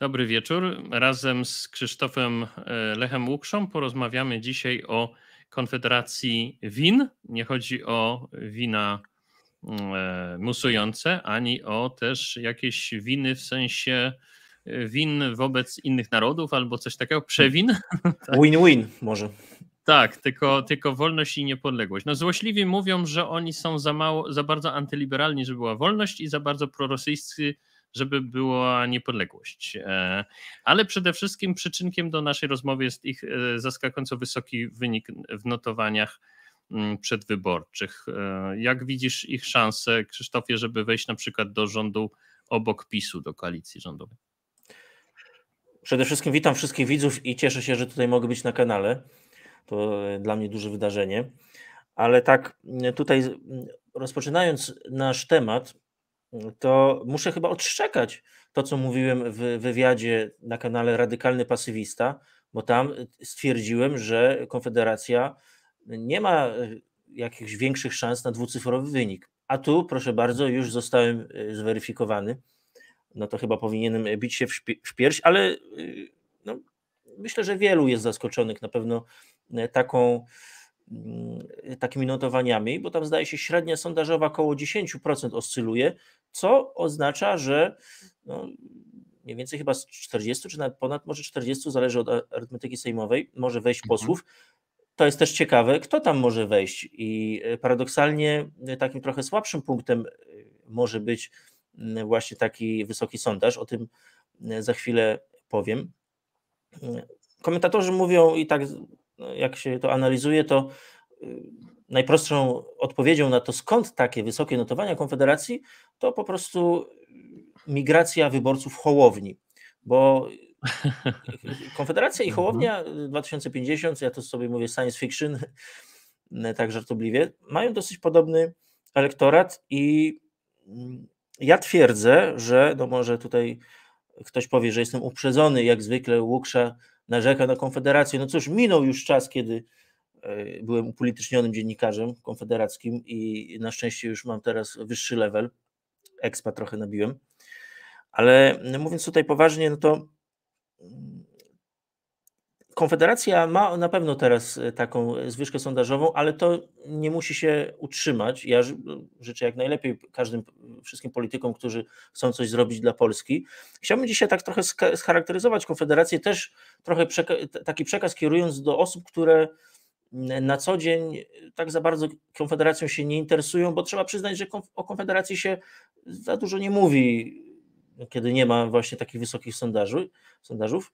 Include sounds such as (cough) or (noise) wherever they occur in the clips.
Dobry wieczór. Razem z Krzysztofem e, Lechem Łukszą porozmawiamy dzisiaj o Konfederacji Win. Nie chodzi o wina mm, e, musujące, ani o też jakieś winy w sensie e, win wobec innych narodów albo coś takiego, przewin. (laughs) Tak. Win-win może. Tak, tylko, tylko wolność i niepodległość. No złośliwi mówią, że oni są za mało, za bardzo antyliberalni, żeby była wolność i za bardzo prorosyjscy, żeby była niepodległość. E, ale przede wszystkim przyczynkiem do naszej rozmowy jest ich e, zaskakująco wysoki wynik w notowaniach mm, przedwyborczych. E, jak widzisz ich szanse, Krzysztofie, żeby wejść na przykład do rządu obok PiSu, do koalicji rządowej? Przede wszystkim witam wszystkich widzów i cieszę się, że tutaj mogę być na kanale. To dla mnie duże wydarzenie. Ale tak, tutaj rozpoczynając nasz temat, to muszę chyba odszczekać to, co mówiłem w wywiadzie na kanale Radykalny Pasywista, bo tam y, stwierdziłem, że Konfederacja nie ma y, jakichś większych szans na dwucyfrowy wynik. A tu, proszę bardzo, już zostałem y, zweryfikowany. No to chyba powinienem bić się w, pierś, ale no, myślę, że wielu jest zaskoczonych na pewno taką Mm, takimi notowaniami, bo tam zdaje się średnia sondażowa około 10% oscyluje, co oznacza, że no, mniej więcej chyba z 40 czy nawet ponad może 40, zależy od arytmetyki sejmowej, może wejść mhm. posłów. To jest też ciekawe, kto tam może wejść i e, paradoksalnie e, takim trochę słabszym punktem e, może być właśnie taki wysoki sondaż, o tym za chwilę powiem. Komentatorzy mówią i tak no, jak się to analizuje, to y, najprostszą odpowiedzią na to, skąd takie wysokie notowania Konfederacji, to po prostu migracja wyborców Hołowni, bo (laughs) Konfederacja i mhm. Hołownia 2050, ja to sobie mówię science fiction, (laughs) tak żartobliwie, mają dosyć podobny elektorat i mm, ja twierdzę, że, no może tutaj Ktoś powie, że jestem uprzedzony, jak zwykle Łuksza narzeka na Konfederację. No cóż, minął już czas, kiedy e, byłem upolitycznionym dziennikarzem konfederackim i na szczęście już mam teraz wyższy level. Ekspa trochę nabiłem. Ale no mówiąc tutaj poważnie, no to mm, Konfederacja ma na pewno teraz e, taką e, zwyżkę sondażową, ale to nie musi się utrzymać. Ja e, życzę jak najlepiej każdym, wszystkim politykom, którzy chcą coś zrobić dla Polski. Chciałbym dzisiaj tak trochę scharakteryzować Konfederację, też trochę przeka taki przekaz kierując do osób, które na co dzień tak za bardzo Konfederacją się nie interesują, bo trzeba przyznać, że konf o Konfederacji się za dużo nie mówi, kiedy nie ma właśnie takich wysokich sondaży, sondażów.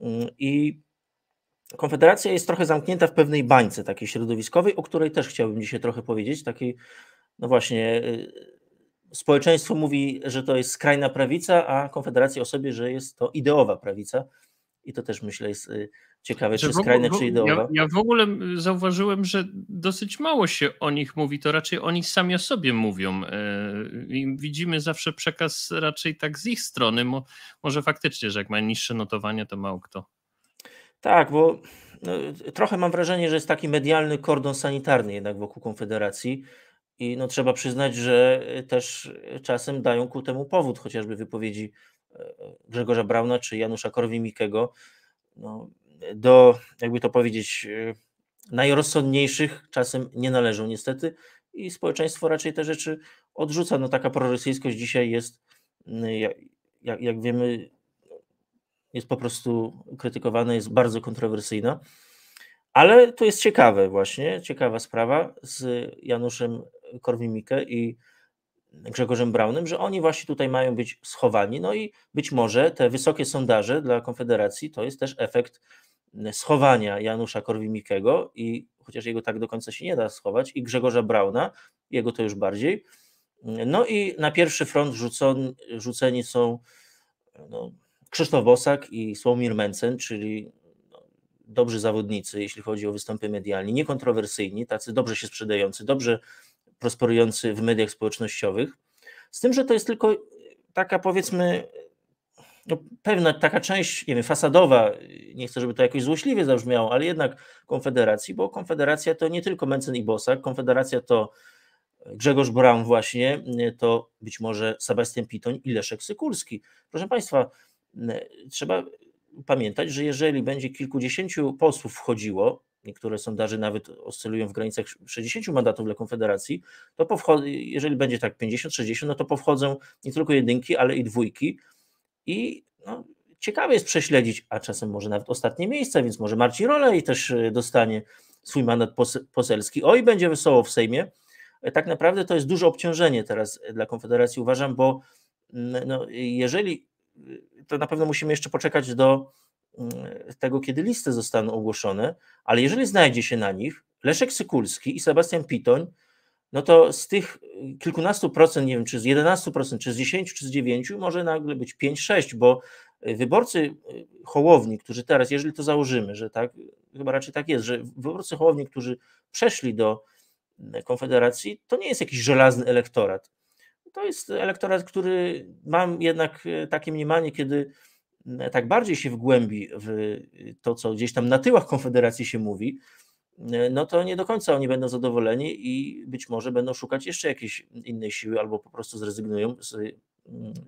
Mm, I Konfederacja jest trochę zamknięta w pewnej bańce takiej środowiskowej, o której też chciałbym dzisiaj trochę powiedzieć. Takiej, no właśnie, y, społeczeństwo mówi, że to jest skrajna prawica, a Konfederacja o sobie, że jest to ideowa prawica. I to też myślę jest y, ciekawe, czy skrajne, czy ideowa. Ja, ja, w ogóle y, zauważyłem, że dosyć mało się o nich mówi, to raczej oni sami o sobie mówią. widzimy zawsze przekaz raczej tak z ich strony. Mo, może faktycznie, że jak mają niższe notowania, to mało kto tak, bo no, trochę mam wrażenie, że jest taki medialny kordon sanitarny jednak wokół Konfederacji. I no, trzeba przyznać, że e, też czasem dają ku temu powód, chociażby wypowiedzi e, Grzegorza Brauna czy Janusza Korwin-Mikkego, no, do, jakby to powiedzieć, e, najrozsądniejszych czasem nie należą niestety i społeczeństwo raczej te rzeczy odrzuca. No, taka prorosyjskość dzisiaj jest, jak, jak wiemy, jest po prostu krytykowana, jest bardzo kontrowersyjna. Ale to jest ciekawe właśnie, ciekawa sprawa z Januszem Korwin-Mikke i Grzegorzem Braunem, że oni właśnie tutaj mają być schowani. No i być może te wysokie sondaże dla Konfederacji to jest też efekt schowania Janusza Korwin-Mikkego i chociaż jego tak do końca się nie da schować, i Grzegorza Brauna, jego to już bardziej. No i na pierwszy front rzucon, rzuceni są no, Krzysztof Bosak i Sławomir Mencen, czyli no, dobrzy zawodnicy, jeśli chodzi o występy medialne, niekontrowersyjni, tacy dobrze się sprzedający, dobrze prosperujący w mediach społecznościowych. Z tym, że to jest tylko taka powiedzmy no, pewna taka część, nie wiem, fasadowa, nie chcę, żeby to jakoś złośliwie zabrzmiało, ale jednak Konfederacji, bo Konfederacja to nie tylko Mencen i Bosak, Konfederacja to Grzegorz Braun właśnie, to być może Sebastian Pitoń i Leszek Sykulski. Proszę Państwa, Trzeba pamiętać, że jeżeli będzie kilkudziesięciu posłów wchodziło, niektóre sondaże nawet oscylują w granicach 60 mandatów dla Konfederacji, to jeżeli będzie tak 50-60, no to powchodzą nie tylko jedynki, ale i dwójki. I no, ciekawe jest prześledzić, a czasem może nawet ostatnie miejsca, więc może Marcin Rolej też e, dostanie swój mandat pos- poselski. Oj, będzie wesoło w Sejmie. E, tak naprawdę to jest duże obciążenie teraz e, dla Konfederacji, uważam, bo no, jeżeli to na pewno musimy jeszcze poczekać do mm, tego, kiedy listy zostaną ogłoszone, ale jeżeli znajdzie się na nich Leszek Sykulski i Sebastian Pitoń, no to z tych y, kilkunastu procent, nie wiem, czy z 11 procent, czy z 10, czy z 9, może nagle być 5-6, bo y, wyborcy y, Hołowni, którzy teraz, jeżeli to założymy, że tak, chyba raczej tak jest, że wyborcy Hołowni, którzy przeszli do Konfederacji, to nie jest jakiś żelazny elektorat to jest elektorat, który mam jednak e, takie mniemanie, kiedy tak bardziej się wgłębi w e, to, co gdzieś tam na tyłach Konfederacji się mówi, e, no to nie do końca oni będą zadowoleni i być może będą szukać jeszcze jakiejś innej siły albo po prostu zrezygnują z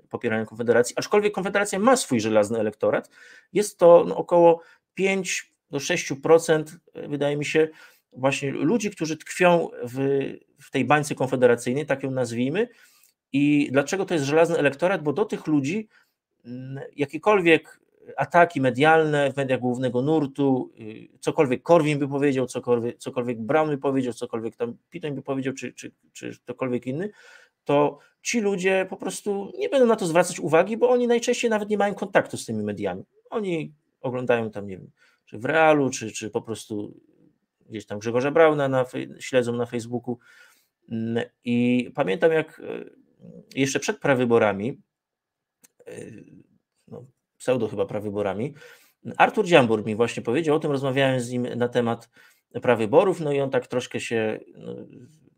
popierania Konfederacji. Aczkolwiek Konfederacja ma swój żelazny elektorat, jest to no około 5 do 6%, wydaje mi się, właśnie ludzi, którzy tkwią w, w tej bańce konfederacyjnej, tak ją nazwijmy, i dlaczego to jest żelazny elektorat? Bo do tych ludzi mm, jakiekolwiek ataki medialne w mediach głównego nurtu, y, cokolwiek Korwin by powiedział, cokolwiek, cokolwiek Brown by powiedział, cokolwiek tam Pitoń by powiedział, czy, czy, czy ktokolwiek inny, to ci ludzie po prostu nie będą na to zwracać uwagi, bo oni najczęściej nawet nie mają kontaktu z tymi mediami. Oni oglądają tam, nie wiem, czy w realu, czy, czy po prostu gdzieś tam Grzegorza Brauna na, śledzą na Facebooku. Mm, I pamiętam, jak y, jeszcze przed prawyborami, e, no, pseudo chyba prawyborami, Artur Dziambur mi właśnie powiedział o tym, rozmawiałem z nim na temat prawyborów, no i on tak troszkę się, no,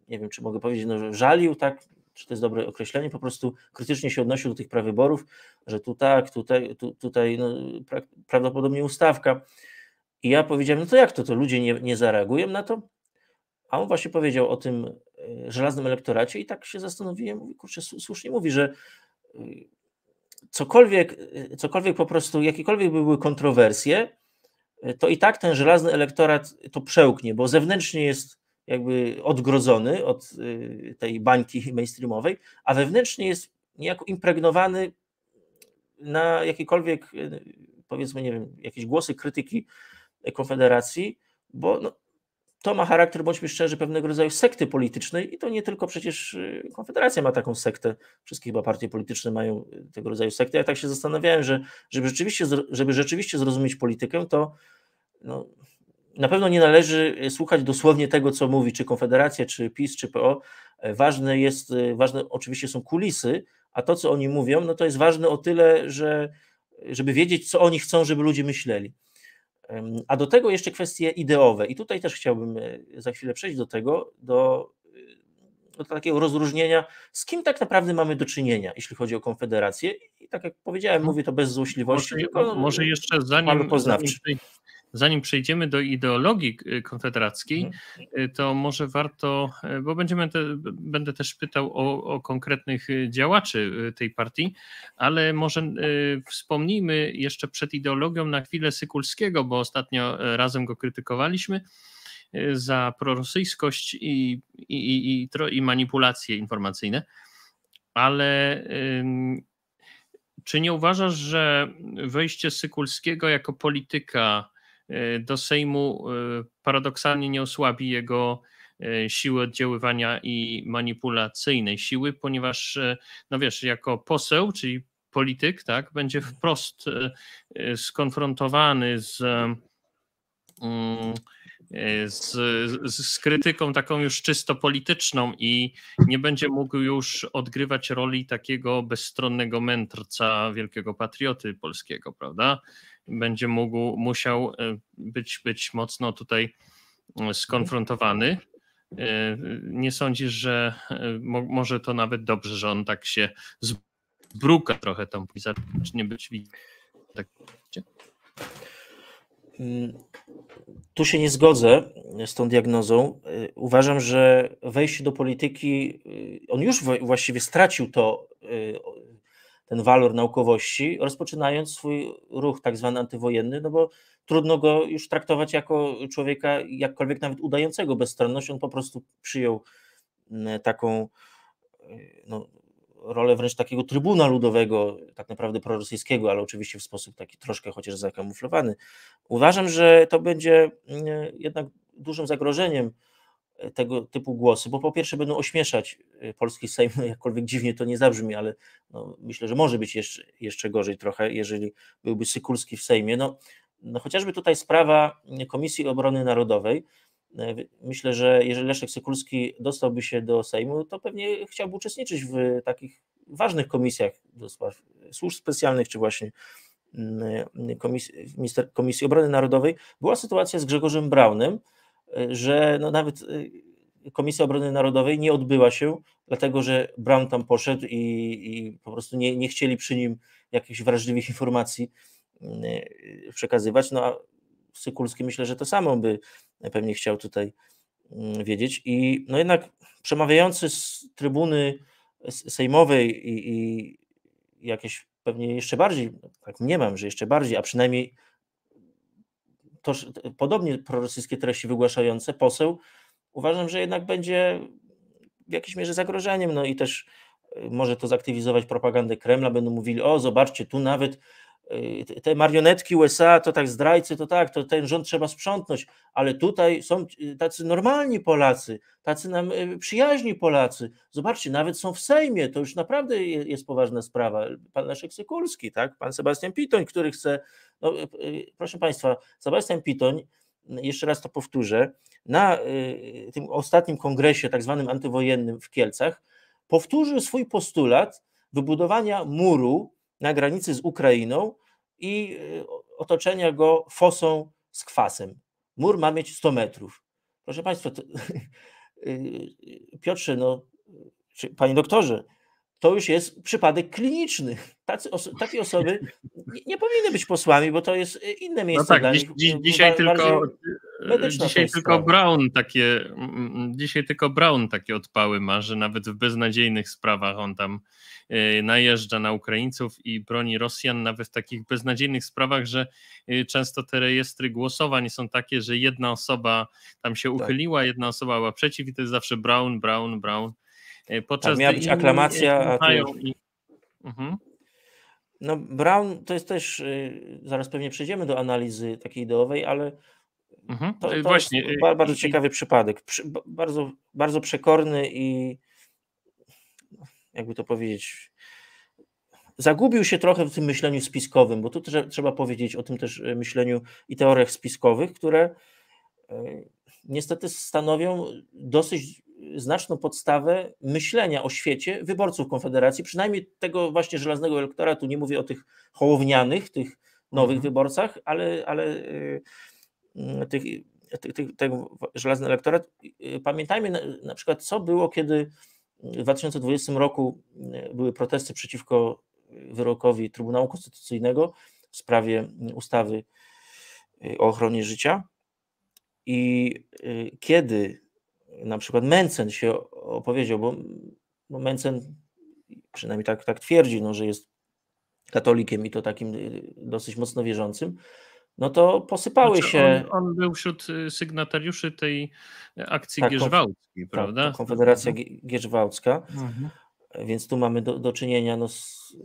nie wiem czy mogę powiedzieć, no, żalił, tak, czy to jest dobre określenie, po prostu krytycznie się odnosił do tych prawyborów, że tu tak, tutaj, tu, tutaj no, pra, prawdopodobnie ustawka. I ja powiedziałem, no to jak to, to ludzie nie, nie zareagują na to? A on właśnie powiedział o tym Y, żelaznym elektoracie i tak się zastanowiłem, kurczę, słusznie mówi, że y, cokolwiek, y, cokolwiek po prostu, jakiekolwiek by były kontrowersje, to i tak ten żelazny elektorat to przełknie, bo zewnętrznie jest jakby odgrodzony od tej bańki mainstreamowej, a wewnętrznie jest niejako impregnowany na jakiekolwiek, powiedzmy, nie wiem, jakieś głosy krytyki Konfederacji, bo no, to ma charakter, bądźmy szczerzy, pewnego rodzaju sekty politycznej i to nie tylko przecież y, Konfederacja ma taką sektę, wszystkie chyba partie polityczne mają y, tego rodzaju sektę. Ja tak się zastanawiałem, że żeby rzeczywiście, żeby rzeczywiście zrozumieć politykę, to no, na pewno nie należy y, słuchać dosłownie tego, co mówi czy Konfederacja, czy PiS, czy PO. E, ważne jest, ważne oczywiście są kulisy, a to, co oni mówią, no to jest ważne o tyle, że żeby wiedzieć, co oni chcą, żeby ludzie myśleli. A do tego jeszcze kwestie ideowe. I tutaj też chciałbym e, za chwilę przejść do tego, do, e, do takiego rozróżnienia, z kim tak naprawdę mamy do czynienia, jeśli chodzi o Konfederację. I tak jak powiedziałem, mhm. mówię to bez złośliwości. Może, tylko może jeszcze zanim, zanim, zanim przejdziemy do ideologii y, konfederackiej, mhm. y, to może warto, y, bo będziemy te, będę też pytał o, o, konkretnych działaczy tej partii, ale może wspomnijmy jeszcze przed ideologią na chwilę Sykulskiego, bo ostatnio razem go krytykowaliśmy za prorosyjskość i, i, i, i manipulacje informacyjne. Ale czy nie uważasz, że wejście Sykulskiego jako polityka E, do Sejmu e, paradoksalnie nie osłabi jego e, siły oddziaływania i manipulacyjnej siły, ponieważ, no wiesz, jako poseł, czyli polityk, tak, będzie wprost skonfrontowany mm, z. Z, z, krytyką taką już czysto polityczną i nie będzie mógł już odgrywać roli takiego bezstronnego mędrca, wielkiego patrioty polskiego, prawda? będzie mógł, musiał e, być, być mocno tutaj e, skonfrontowany. E, nie sądzisz, że mo, może to nawet dobrze, że on tak się zbruka trochę tą i zacznie być tak. Mm, tu się nie zgodzę z tą diagnozą. Uważam, że wejście do polityki, on już właściwie stracił to ten walor naukowości, rozpoczynając swój ruch tak zwany antywojenny, no bo trudno go już traktować jako człowieka jakkolwiek nawet udającego bezstronność, on po prostu przyjął mm, taką y, no, rolę wręcz takiego trybuna ludowego, tak naprawdę prorosyjskiego, ale oczywiście w sposób taki troszkę chociaż zakamuflowany. Uważam, że to będzie mm, jednak dużym zagrożeniem tego typu głosy, bo po pierwsze będą ośmieszać y, polski Sejm, no jakkolwiek dziwnie to nie zabrzmi, ale no, myślę, że może być jeszcze, jeszcze gorzej trochę, jeżeli byłby Sykulski w Sejmie. No, no chociażby tutaj sprawa Komisji Obrony Narodowej. E, myślę, że jeżeli Leszek Sykulski dostałby się do Sejmu, to pewnie chciałby uczestniczyć w takich ważnych komisjach do spraw służb specjalnych, czy właśnie mm, y, komisji, komisji Obrony Narodowej. Była sytuacja z Grzegorzem Braunem, E, że no nawet e, Komisja Obrony Narodowej nie odbyła się, dlatego że Brown tam poszedł i, i po prostu nie, nie chcieli przy nim jakichś wrażliwych (laughs) informacji mm, e, przekazywać. No a Sykulski myślę, że to samo by pewnie chciał tutaj mm, wiedzieć. I no jednak przemawiający z trybuny sejmowej i, i jakieś pewnie jeszcze bardziej, tak nie mam, że jeszcze bardziej, a przynajmniej toż, podobnie prorosyjskie treści wygłaszające poseł, uważam, że jednak będzie w jakiejś mierze zagrożeniem, no i też y, może to zaktywizować propagandę Kremla, będą mówili, o zobaczcie, tu nawet Y, te marionetki USA, to tak zdrajcy, to tak, to ten rząd trzeba sprzątnąć, ale tutaj są y, tacy normalni Polacy, tacy nam y, przyjaźni Polacy. Zobaczcie, nawet są w Sejmie, to już naprawdę jest poważna sprawa. Pan Leszek Sykulski, tak, pan Sebastian Pitoń, który chce, no, proszę Państwa, Sebastian Pitoń, jeszcze raz to powtórzę, na tym ostatnim kongresie, tak zwanym antywojennym w Kielcach, powtórzył swój postulat wybudowania muru na granicy z Ukrainą i e, otoczenia go fosą z kwasem. Mur ma mieć 100 metrów. Proszę Państwa, to, (laughs) e, e, Piotrze, no, czy, panie doktorze, to już jest przypadek kliniczny. Tacy oso takie osoby nie, nie, powinny być posłami, bo to jest inne no miejsce no tak, dla nich. Dziś, dzisiaj, tylko, Medyczna dzisiaj tylko sprawa. Brown takie, mm, mm, dzisiaj tylko Brown takie odpały ma, że nawet w beznadziejnych sprawach on tam e, najeżdża na Ukraińców i broni Rosjan nawet w takich beznadziejnych sprawach, że e, często te rejestry głosowań są takie, że jedna osoba tam się tak. uchyliła, tak. jedna osoba była przeciw i to jest zawsze Brown, Brown, Brown. E, podczas tam miała być aklamacja, a i... mhm. No Brown to jest też, zaraz pewnie przejdziemy do analizy takiej ideowej, ale Mhm. To, y, to Właśnie. Jest y, bardzo y, ciekawy przypadek. bardzo, bardzo przekorny i jakby to powiedzieć. Zagubił się trochę w tym myśleniu spiskowym, bo tu trzeba powiedzieć o tym też myśleniu i teoriach spiskowych, które niestety stanowią dosyć znaczną podstawę myślenia o świecie wyborców Konfederacji, przynajmniej tego właśnie żelaznego elektoratu. Nie mówię o tych hołownianych, tych nowych mhm. wyborcach, ale, ale Mm, tych, tych, tych, ten żelazny elektorat. Y, pamiętajmy na, na przykład, co było, kiedy w 2020 roku y, były protesty przeciwko wyrokowi Trybunału Konstytucyjnego w sprawie y, ustawy o ochronie życia. I kiedy na przykład Mencen się opowiedział, bo, bo Mencen przynajmniej tak, tak twierdzi, no, że jest katolikiem i to takim dosyć mocno wierzącym, no to posypały znaczy się. On, on, był wśród y, sygnatariuszy tej y, akcji tak, Gierzwałckiej, tak, prawda? Konfederacja mhm. Gierzwałcka. Mhm. Więc tu mamy do, do czynienia no, z,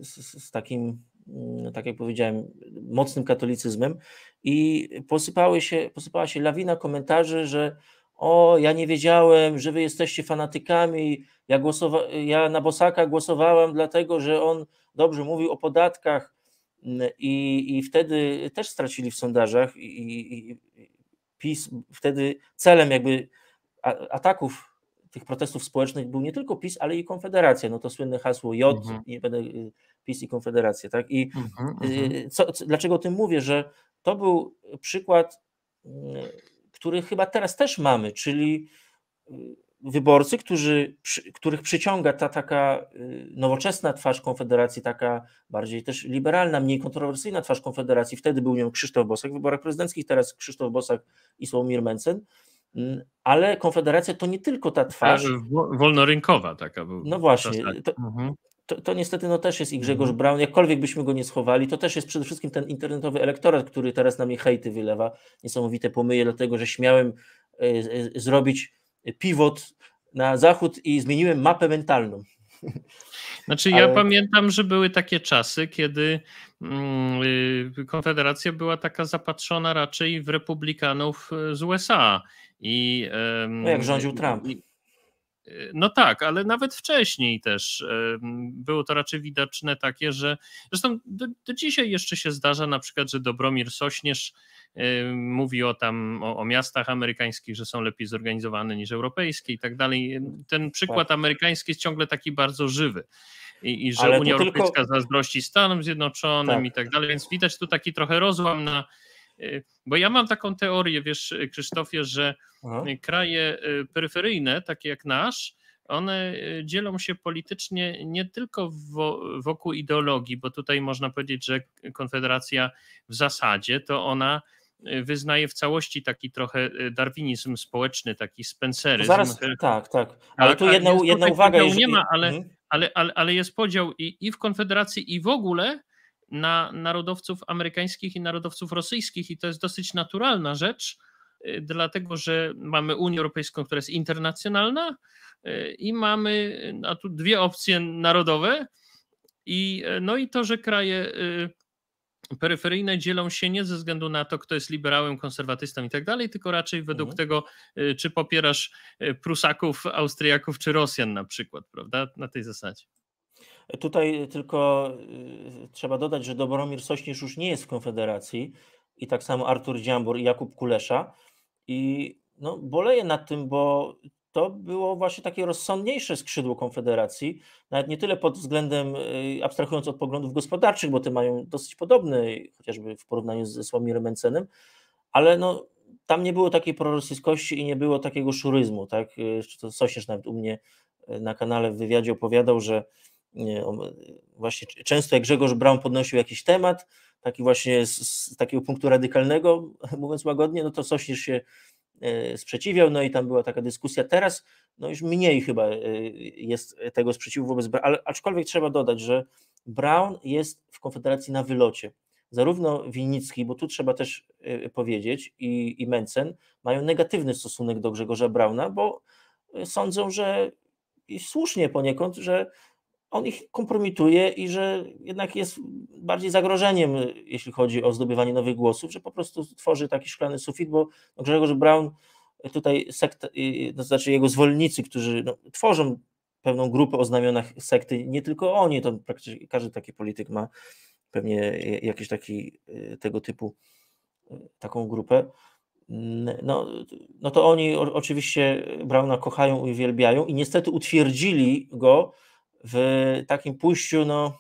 z, z takim mm, tak jak powiedziałem, mocnym katolicyzmem i posypały się, posypała się lawina komentarzy, że o, ja nie wiedziałem, że wy jesteście fanatykami, ja, głosowa- ja na Bosaka głosowałam dlatego, że on dobrze mówił o podatkach, i, i wtedy też stracili w sondażach i, i PiS wtedy celem jakby ataków tych protestów społecznych był nie tylko PiS, ale i Konfederacja. No to słynne hasło J, mhm. nie będę y, PiS i Konfederacja, tak? I mhm, y, mhm, co, co, dlaczego o tym mówię, że to był przykład, y, który chyba teraz też mamy, czyli wyborcy, którzy, których przyciąga ta taka y, nowoczesna twarz Konfederacji, taka bardziej też liberalna, mniej kontrowersyjna twarz Konfederacji. Wtedy był nią Krzysztof Bosak w wyborach prezydenckich, teraz Krzysztof Bosak i Sławomir Mencen. Mm, ale Konfederacja to nie tylko ta twarz. Wolnorynkowa taka No właśnie. To, mhm. to, to, niestety no, też jest i Grzegorz mhm. Braun. Jakkolwiek byśmy go nie schowali, to też jest przede wszystkim ten internetowy elektorat, który teraz na mnie hejty wylewa. Niesamowite pomyje, dlatego że śmiałem y, y, zrobić pivot na zachód i zmieniłem mapę mentalną. Znaczy, ja Ale... pamiętam, że były takie czasy, kiedy mm, y, Konfederacja była taka zapatrzona raczej w republikanów y, z USA. I, no jak rządził Trump. Y, no tak, ale nawet wcześniej też było to raczej widoczne takie, że zresztą do, do dzisiaj jeszcze się zdarza na przykład, że Dobromir Sośnierz mówi o tam o, o, miastach amerykańskich, że są lepiej zorganizowane niż europejskie i tak dalej. Ten przykład tak. amerykański jest ciągle taki bardzo żywy. I, i że Ale Unia Europejska tylko... zazdrości Stanom Zjednoczonym tak. i tak dalej, więc widać tu taki trochę rozłam na. Y, bo ja mam taką teorię, wiesz, Krzysztofie, że Aha. Y, kraje y, peryferyjne, takie jak nasz, one dzielą się politycznie nie tylko wokół ideologii, bo tutaj można powiedzieć, że Konfederacja w zasadzie to ona Y, wyznaje w całości taki trochę y, darwinizm społeczny, taki spenceryzm. Zaraz, y, tak, tak. Ale tak, tu jedna, jedna uwaga. Jeżeli... Nie ma, ale, mhm. ale, ale, ale jest podział i, i w Konfederacji i w ogóle na narodowców amerykańskich i narodowców rosyjskich i to jest dosyć naturalna rzecz, dlatego że mamy Unię Europejską, która jest internacjonalna i mamy a tu dwie opcje narodowe i no i to, że kraje peryferyjne dzielą się nie ze względu na to, kto jest liberałem, konserwatystą i tak dalej, tylko raczej według mhm. tego, y, czy popierasz y, Prusaków, Austriaków czy Rosjan na przykład, prawda? Na tej zasadzie. Tutaj tylko y, trzeba dodać, że Dobromir Sośnierz już nie jest w Konfederacji i tak samo Artur Dziambor i Jakub Kulesza i no, boleję nad tym, bo to było właśnie takie rozsądniejsze skrzydło Konfederacji, nawet nie tyle pod względem, y, abstrahując od poglądów gospodarczych, bo te mają dosyć podobne, chociażby w porównaniu ze Słamirem Mencenem, ale no, tam nie było takiej prorosyjskości i nie było takiego szuryzmu. Tak? Y, to Sośnierz nawet u mnie y, na kanale w wywiadzie opowiadał, że nie, właśnie często jak Grzegorz Braun podnosił jakiś temat, taki właśnie z, z takiego punktu radykalnego, (laughs) mówiąc łagodnie, no to Sośnierz się E, sprzeciwiał, no i tam była taka dyskusja. Teraz no już mniej chyba e, jest tego sprzeciwu wobec Brown, ale aczkolwiek trzeba dodać, że Brown jest w Konfederacji na wylocie. Zarówno Winnicki, bo tu trzeba też e, powiedzieć, i, i Mencen mają negatywny stosunek do Grzegorza Brauna, bo sądzą, że i słusznie poniekąd, że on ich kompromituje i że jednak jest bardziej zagrożeniem, jeśli chodzi o zdobywanie nowych głosów, że po prostu tworzy taki szklany sufit, bo Grzegorz Brown, e, tutaj sekt, e, e, to znaczy jego zwolennicy, którzy no, tworzą pewną grupę o znamionach sekty, nie tylko oni, to praktycznie każdy taki polityk ma pewnie jakiś taki tego typu taką grupę, no, no to oni oczywiście Brauna kochają i uwielbiają i niestety utwierdzili go w takim pójściu no,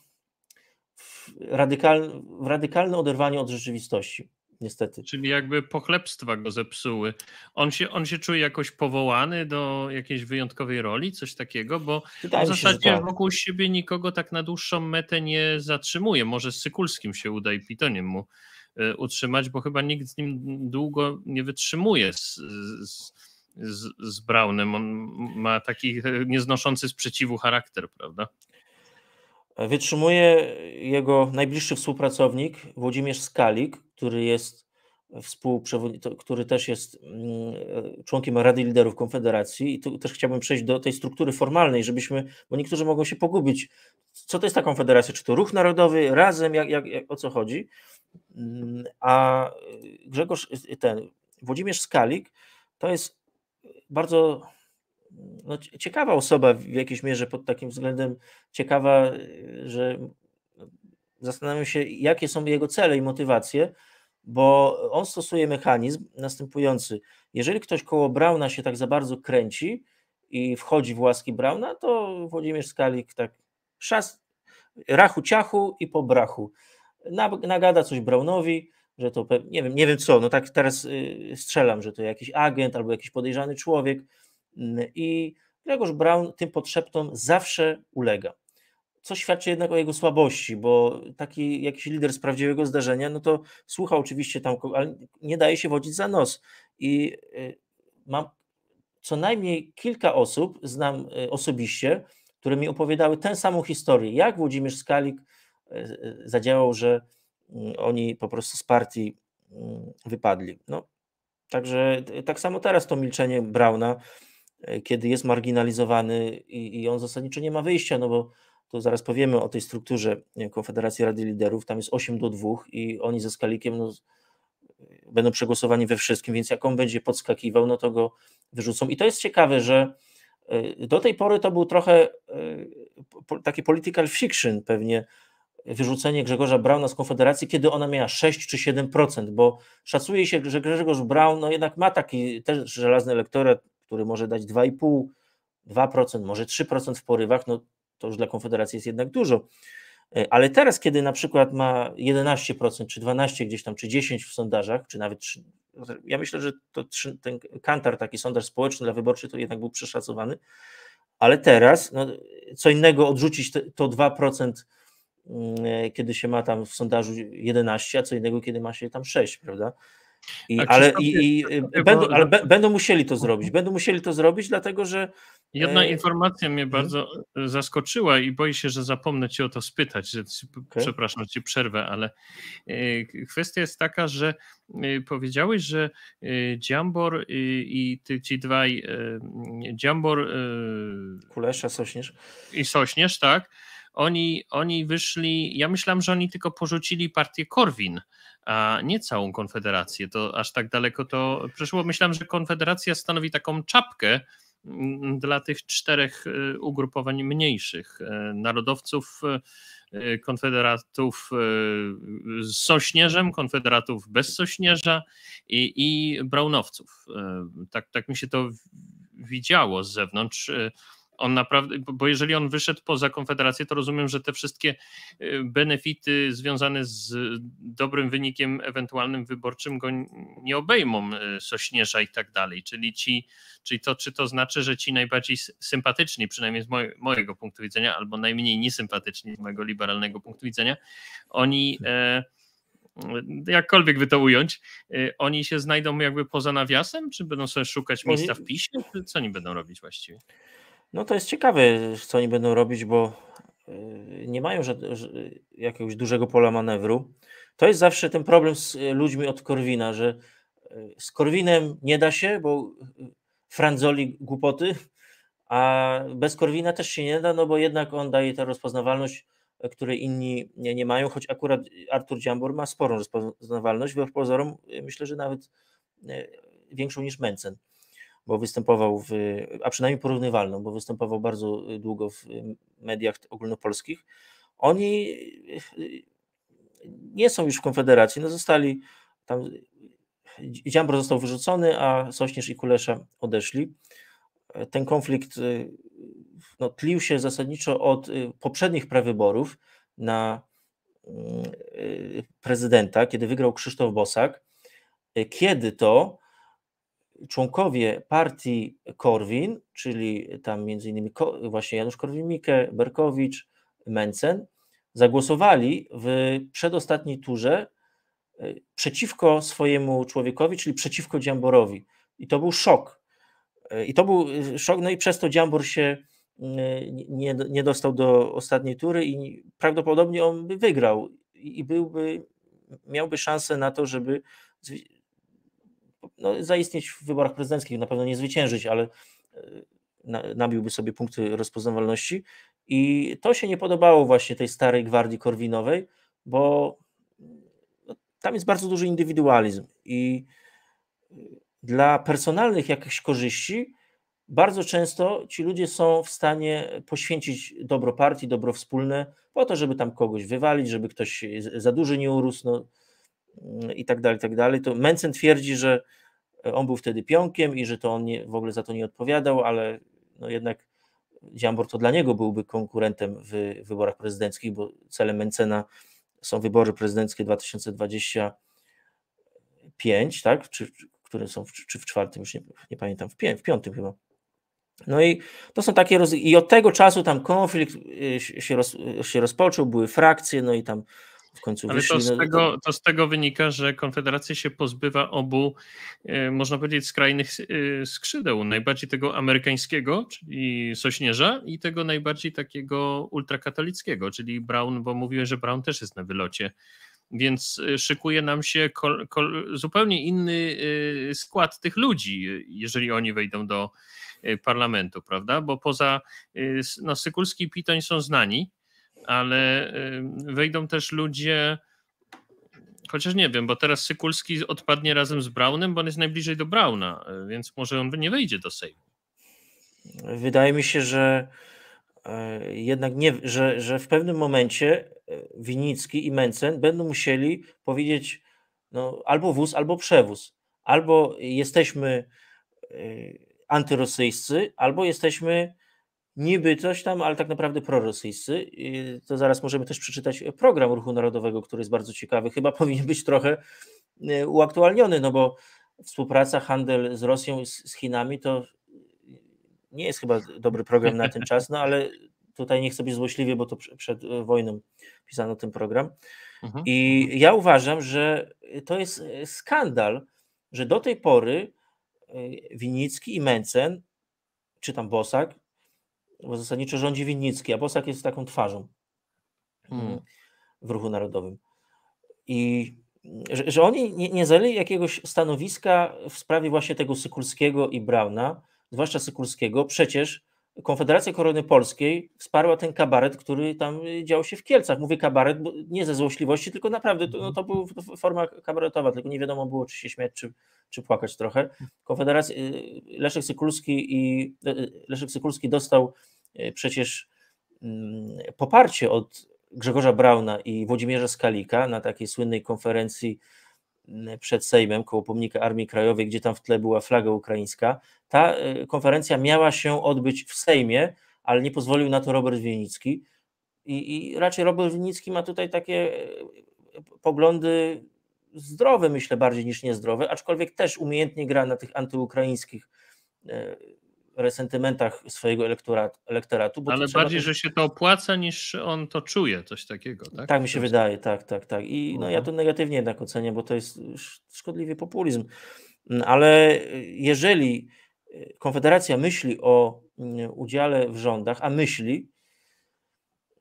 w, radykal, w radykalne oderwanie od rzeczywistości. Niestety. Czyli jakby pochlebstwa go zepsuły. On się, on się czuje jakoś powołany do jakiejś wyjątkowej roli, coś takiego, bo Wydaje w zasadzie się, tak. wokół siebie nikogo tak na dłuższą metę nie zatrzymuje. Może z Sykulskim się uda i Pitoniem mu e, utrzymać, bo chyba nikt z nim długo nie wytrzymuje z, z z, z Brownem. On ma taki e, nieznoszący sprzeciwu charakter, prawda? Wytrzymuje jego najbliższy współpracownik Włodzimierz Skalik, który jest który też jest mm, e, członkiem Rady Liderów Konfederacji i tu też chciałbym przejść do tej struktury formalnej, żebyśmy, bo niektórzy mogą się pogubić, co to jest ta konfederacja, czy to ruch narodowy, razem, jak, jak, jak o co chodzi. Mm, a Grzegorz, ten, Włodzimierz Skalik to jest bardzo no, ciekawa osoba w jakiejś mierze pod takim względem, ciekawa, y, że no, zastanawiam się, jakie są jego cele i motywacje, bo on stosuje mechanizm następujący. Jeżeli ktoś koło Brauna się tak za bardzo kręci i wchodzi w łaski Brauna, to Włodzimierz Skalik tak szas, rachu ciachu i po brachu. Nagada coś Braunowi, że to nie wiem, nie wiem co, no tak teraz y, strzelam, że to jakiś agent albo jakiś podejrzany człowiek mm, i Gregorz Brown tym podszeptom zawsze ulega. Co świadczy jednak o jego słabości, bo taki jakiś lider z prawdziwego zdarzenia, no to słucha oczywiście tam, ale nie daje się wodzić za nos. I y, mam co najmniej kilka osób, znam y, osobiście, które mi opowiadały tę samą historię, jak Włodzimierz Skalik zadziałał, że oni po prostu z partii mm, wypadli. No, także e, tak samo teraz to milczenie Brauna, e, kiedy jest marginalizowany i, i on zasadniczo nie ma wyjścia, no bo to zaraz powiemy o tej strukturze e, Konfederacji Rady Liderów, tam jest 8 do 2 i oni ze Skalikiem no, będą przegłosowani we wszystkim, więc jak on będzie podskakiwał, no to go wyrzucą. I to jest ciekawe, że do tej pory to był trochę taki political fiction pewnie wyrzucenie Grzegorza Brauna z Konfederacji, kiedy ona miała 6 czy 7%, bo szacuje się, że Grzegorz Braun no jednak ma taki też żelazny elektorat, który może dać 2,5%, 2%, może 3% w porywach, no to już dla Konfederacji jest jednak dużo. E, ale teraz, kiedy na przykład ma 11% czy 12% gdzieś tam, czy 10% w sondażach, czy nawet 3, ja myślę, że to ten kantar, taki sondaż społeczny dla wyborczy, to jednak był przeszacowany, ale teraz no, co innego odrzucić te, to 2% Mm, e, kiedy się ma tam w sondażu 11, a co innego, kiedy ma się tam 6, prawda? I, tak, ale i, i e, będą, ale będą musieli to mhm. zrobić. Będą musieli to zrobić, dlatego że. Jedna e, informacja mnie mhm. bardzo hmm? zaskoczyła i boję się, że zapomnę Cię o to spytać. Że, okay. Przepraszam, Ci przerwę, ale kwestia jest taka, że powiedziałeś, że Dziambor i ty, ci dwaj, Dziambor. Kulesza, Sośnierz. I Sośnierz, tak oni, oni wyszli, ja myślałem, że oni tylko porzucili partię Korwin, a nie całą Konfederację. To aż tak daleko to przeszło. Myślałem, że Konfederacja stanowi taką czapkę mm, dla tych czterech y, ugrupowań mniejszych y, narodowców, y, konfederatów z Sośnierzem, konfederatów bez Sośnierza i, i Braunowców. Tak, tak mi się to widziało z zewnątrz. On naprawdę, bo jeżeli on wyszedł poza Konfederację, to rozumiem, że te wszystkie y, benefity związane z dobrym wynikiem ewentualnym wyborczym go nie obejmą y, Sośnierza i tak dalej. Czyli ci, czyli to, czy to znaczy, że ci najbardziej sympatyczni, przynajmniej z moj, mojego punktu widzenia, albo najmniej niesympatyczni z mojego liberalnego punktu widzenia, oni. Hmm. E, jakkolwiek by to ująć, e, oni się znajdą jakby poza nawiasem, czy będą sobie szukać miejsca w PiSie, czy co oni będą robić właściwie? No to jest ciekawe, co oni będą robić, bo e, nie mają że, jakiegoś dużego pola manewru. To jest zawsze ten problem z e, ludźmi od Korwina, że e, z Korwinem nie da się, bo Franzoli głupoty, a bez Korwina też się nie da, no bo jednak on daje tę rozpoznawalność, której inni nie, nie mają, choć akurat Artur Dziambor ma sporą rozpoznawalność, w pozorom myślę, że nawet większą niż Mencen bo występował w, a przynajmniej porównywalną, bo występował bardzo y, długo w y, mediach ogólnopolskich, oni y, nie są już w Konfederacji, no zostali tam, Dziambro został wyrzucony, a Sośnierz i Kulesza odeszli. Ten konflikt no, tlił się zasadniczo od poprzednich prewyborów na mm, prezydenta, kiedy wygrał Krzysztof Bosak, kiedy to członkowie partii Korwin, czyli tam między innymi właśnie Janusz Korwin-Mikke, Berkowicz, Mencen, zagłosowali w przedostatniej turze e, przeciwko swojemu człowiekowi, czyli przeciwko Dziamborowi. I to był szok. E, I to był e, szok, no i przez to Dziambor się nie, nie dostał do ostatniej tury i prawdopodobnie on by wygrał i byłby, miałby szansę na to, żeby no, zaistnieć w wyborach prezydenckich, na pewno nie zwyciężyć, ale e, nabiłby sobie punkty rozpoznawalności. I to się nie podobało właśnie tej starej gwardii korwinowej, bo no, tam jest bardzo duży indywidualizm i e, dla personalnych jakichś korzyści bardzo często ci ludzie są w stanie poświęcić dobro partii, dobro wspólne po to, żeby tam kogoś wywalić, żeby ktoś za duży nie urósł. No, i tak dalej, i tak dalej. To Mencen twierdzi, że e, on był wtedy pionkiem i że to on nie, w ogóle za to nie odpowiadał, ale no jednak Dziambor to dla niego byłby konkurentem w wyborach prezydenckich, bo celem Mencena są wybory prezydenckie 2025, tak? Czy, które są w, czy w czwartym, już nie, nie pamiętam, w, pię, w piątym chyba. No i to są takie roz... i od tego czasu tam konflikt e, się, roz... E, się rozpoczął, były frakcje, no i tam w końcu Ale wyszli. to z, tego, to z tego wynika, że Konfederacja się pozbywa obu, e, można powiedzieć, skrajnych e, skrzydeł. Najbardziej tego amerykańskiego, czyli Sośnierza i tego najbardziej takiego ultrakatolickiego, czyli Brown, bo mówiłem, że Brown też jest na wylocie więc e, szykuje nam się kol, kol, zupełnie inny skład tych ludzi, jeżeli oni wejdą do parlamentu, prawda? Bo poza no, Sykulski i Pitoń są znani, ale y, wejdą też ludzie, chociaż nie wiem, bo teraz Sykulski odpadnie razem z Braunem, bo on jest najbliżej do Brauna, y, więc może on nie wejdzie do Sejmu. Wydaje mi się, że e, jednak nie, że, że w pewnym momencie e, Winicki i Mencen będą musieli powiedzieć no, albo wóz, albo przewóz. Albo jesteśmy e, antyrosyjscy, albo jesteśmy niby coś tam, ale tak naprawdę prorosyjscy. To zaraz możemy też przeczytać program Ruchu Narodowego, który jest bardzo ciekawy. Chyba (laughs) powinien być trochę e, uaktualniony, no bo współpraca, handel z Rosją, z Chinami to nie jest chyba dobry program na ten czas, no ale tutaj nie chcę być złośliwy, bo to przed wojną pisano ten program. Mhm. I ja uważam, że to jest skandal, że do tej pory e, Winicki i Mencen, czy tam Bosak, bo zasadniczo rządzi Winnicki, a Bosak jest taką twarzą hmm. Mm, w ruchu narodowym. I że, że oni nie, nie zajęli jakiegoś stanowiska w sprawie właśnie tego Sykulskiego i Brauna, zwłaszcza Sykulskiego, przecież Konfederacja Korony Polskiej wsparła ten kabaret, który tam y, działo się w Kielcach. Mówię kabaret nie ze złośliwości, tylko naprawdę to, no to mhm. była forma kabaretowa, tylko nie wiadomo było, czy się śmiać, czy, czy płakać trochę. Mhm. Konfederacja, y, Leszek Sykulski i y, Leszek Sykulski dostał E, przecież mm, poparcie od Grzegorza Brauna i Włodzimierza Skalika na takiej słynnej konferencji mm, przed Sejmem koło pomnika Armii Krajowej, gdzie tam w tle była flaga ukraińska. Ta e, konferencja miała się odbyć w Sejmie, ale nie pozwolił na to Robert Winnicki. I, i raczej Robert Winnicki ma tutaj takie e, poglądy zdrowe, myślę, bardziej niż niezdrowe, aczkolwiek też umiejętnie gra na tych antyukraińskich resentymentach swojego elektoratu. elektoratu Ale bardziej, to... że się to opłaca niż on to czuje, coś takiego, tak? Tak mi się wydaje, tak, tak, tak. I no, ja mhm. to negatywnie jednak ocenię, bo to jest szkodliwy populizm. Mm, ale y, jeżeli y, Konfederacja myśli o mm, udziale w rządach, a myśli,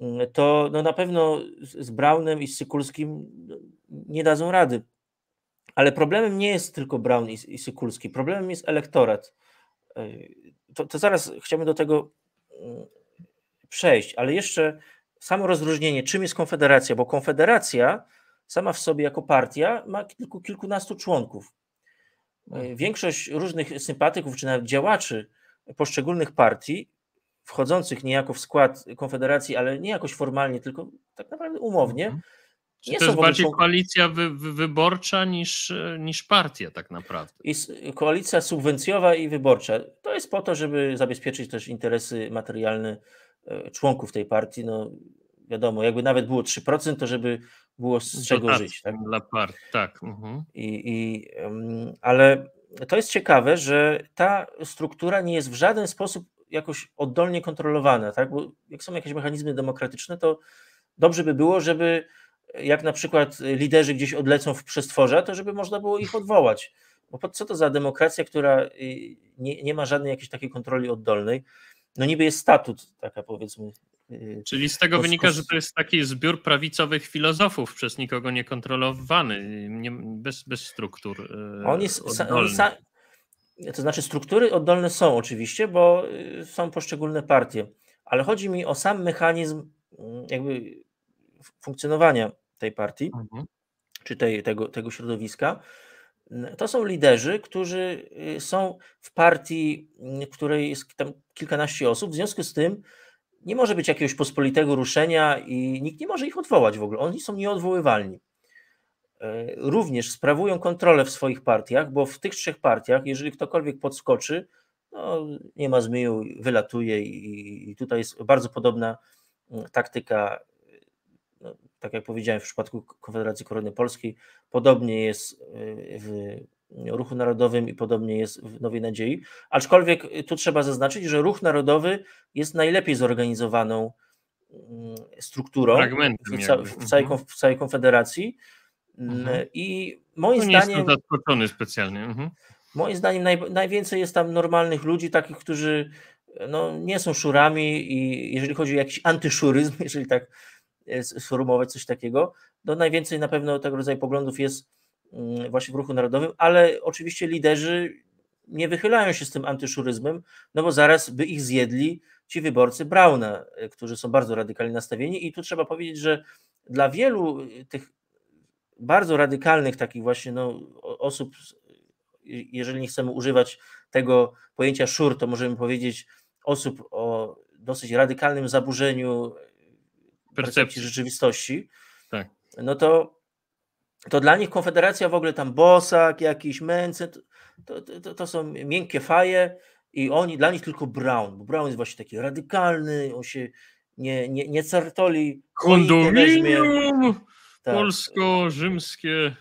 mm, to no na pewno z Braunem i z Sykulskim nie dadzą rady. Ale problemem nie jest tylko Braun i Sykulski, problemem jest elektorat y, to, to zaraz chciałbym do tego mm, przejść, ale jeszcze samo rozróżnienie, czym jest konfederacja, bo konfederacja sama w sobie jako partia ma kilku, kilkunastu członków. E, tak. Większość różnych sympatyków czy nawet działaczy poszczególnych partii, wchodzących niejako w skład Konfederacji, ale nie jakoś formalnie, tylko tak naprawdę umownie, mhm nie to jest bardziej koalicja wy, wy, wyborcza niż, niż partia tak naprawdę. I koalicja subwencjowa i wyborcza. To jest po to, żeby zabezpieczyć też interesy materialne e, członków tej partii. No, wiadomo, jakby nawet było 3%, to żeby było z czego żyć. Tak? Dla partii, tak. Mhm. I, i, um, ale to jest ciekawe, że ta struktura nie jest w żaden sposób jakoś oddolnie kontrolowana, tak? bo jak są jakieś mechanizmy demokratyczne, to dobrze by było, żeby jak na przykład liderzy gdzieś odlecą w przestworza, to żeby można było ich odwołać. Bo co to za demokracja, która y, nie, nie ma żadnej jakiejś takiej kontroli oddolnej? No niby jest statut, taka powiedzmy y, Czyli z tego wynika, że to jest taki zbiór prawicowych filozofów, przez nikogo niekontrolowany, nie, bez, bez struktur. Y, sa, to znaczy, struktury oddolne są oczywiście, bo są poszczególne partie, ale chodzi mi o sam mechanizm mm, jakby funkcjonowania tej partii, mhm. czy tej, tego, tego środowiska, to są liderzy, którzy y, są w partii, w y, której jest tam kilkanaście osób, w związku z tym nie może być jakiegoś pospolitego ruszenia i nikt nie może ich odwołać w ogóle. Oni są nieodwoływalni. E, również sprawują kontrolę w swoich partiach, bo w tych trzech partiach, jeżeli ktokolwiek podskoczy, no, nie ma zmiłu, wylatuje i, i tutaj jest bardzo podobna mm, taktyka tak jak powiedziałem, w przypadku Konfederacji Korony Polskiej, podobnie jest y, w Ruchu Narodowym i podobnie jest w Nowej Nadziei. Aczkolwiek y, tu trzeba zaznaczyć, że Ruch Narodowy jest najlepiej zorganizowaną mm, strukturą w, ca w, całej, mhm. w całej Konfederacji. Mm, mhm. I moim no nie zdaniem. Jestem zaskoczony specjalnie. Mhm. Moim zdaniem naj, najwięcej jest tam normalnych ludzi, takich, którzy no, nie są szurami i jeżeli chodzi o jakiś antyszuryzm, (laughs) jeżeli tak E, sformułować coś takiego. No najwięcej na pewno tego rodzaju poglądów jest mm, właśnie w ruchu narodowym, ale oczywiście liderzy nie wychylają się z tym antyszuryzmem, no bo zaraz by ich zjedli ci wyborcy Brauna, e, którzy są bardzo radykalnie nastawieni i tu trzeba powiedzieć, że dla wielu e, tych bardzo radykalnych takich właśnie no, osób, jeżeli nie chcemy używać tego pojęcia szur, to możemy powiedzieć osób o dosyć radykalnym zaburzeniu percepcji rzeczywistości, tak. no to, to dla nich Konfederacja w ogóle tam Bosak, jakiś Mencet, to, to, to, są miękkie faje i oni, dla nich tylko Brown, bo Brown jest właśnie taki radykalny, on się nie, nie, nie cartoli. Kondominium tak. polsko-rzymskie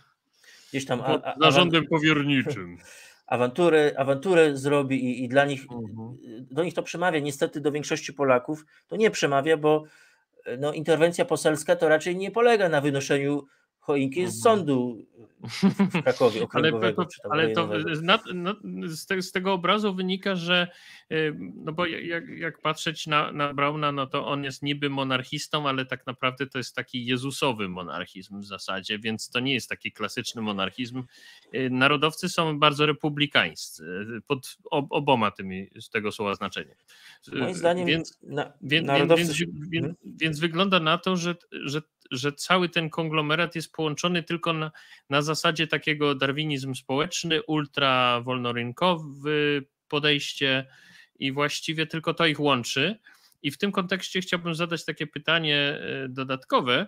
gdzieś tam a, a, zarządem powierniczym. (laughs) Awanturę, awanturę zrobi i, i dla nich, mhm. do nich to przemawia. Niestety do większości Polaków to nie przemawia, bo no, interwencja poselska to raczej nie polega na wynoszeniu choinki z sądu w Krakowie. (laughs) Ale, to, ale to na, na, z, te, z, tego obrazu wynika, że y, no bo jak, jak patrzeć na, na Brauna, no to on jest niby monarchistą, ale tak naprawdę to jest taki jezusowy monarchizm w zasadzie, więc to nie jest taki klasyczny monarchizm. Y, narodowcy są bardzo republikańscy y, pod oboma tymi z tego słowa znaczeniem. Moim zdaniem więc, na, więc, narodowcy... więc, więc, mhm. więc wygląda na to, że, że że cały ten konglomerat jest połączony tylko na, na zasadzie takiego darwinizm społeczny, ultra wolnorynkowy podejście i właściwie tylko to ich łączy. I w tym kontekście chciałbym zadać takie pytanie e, dodatkowe.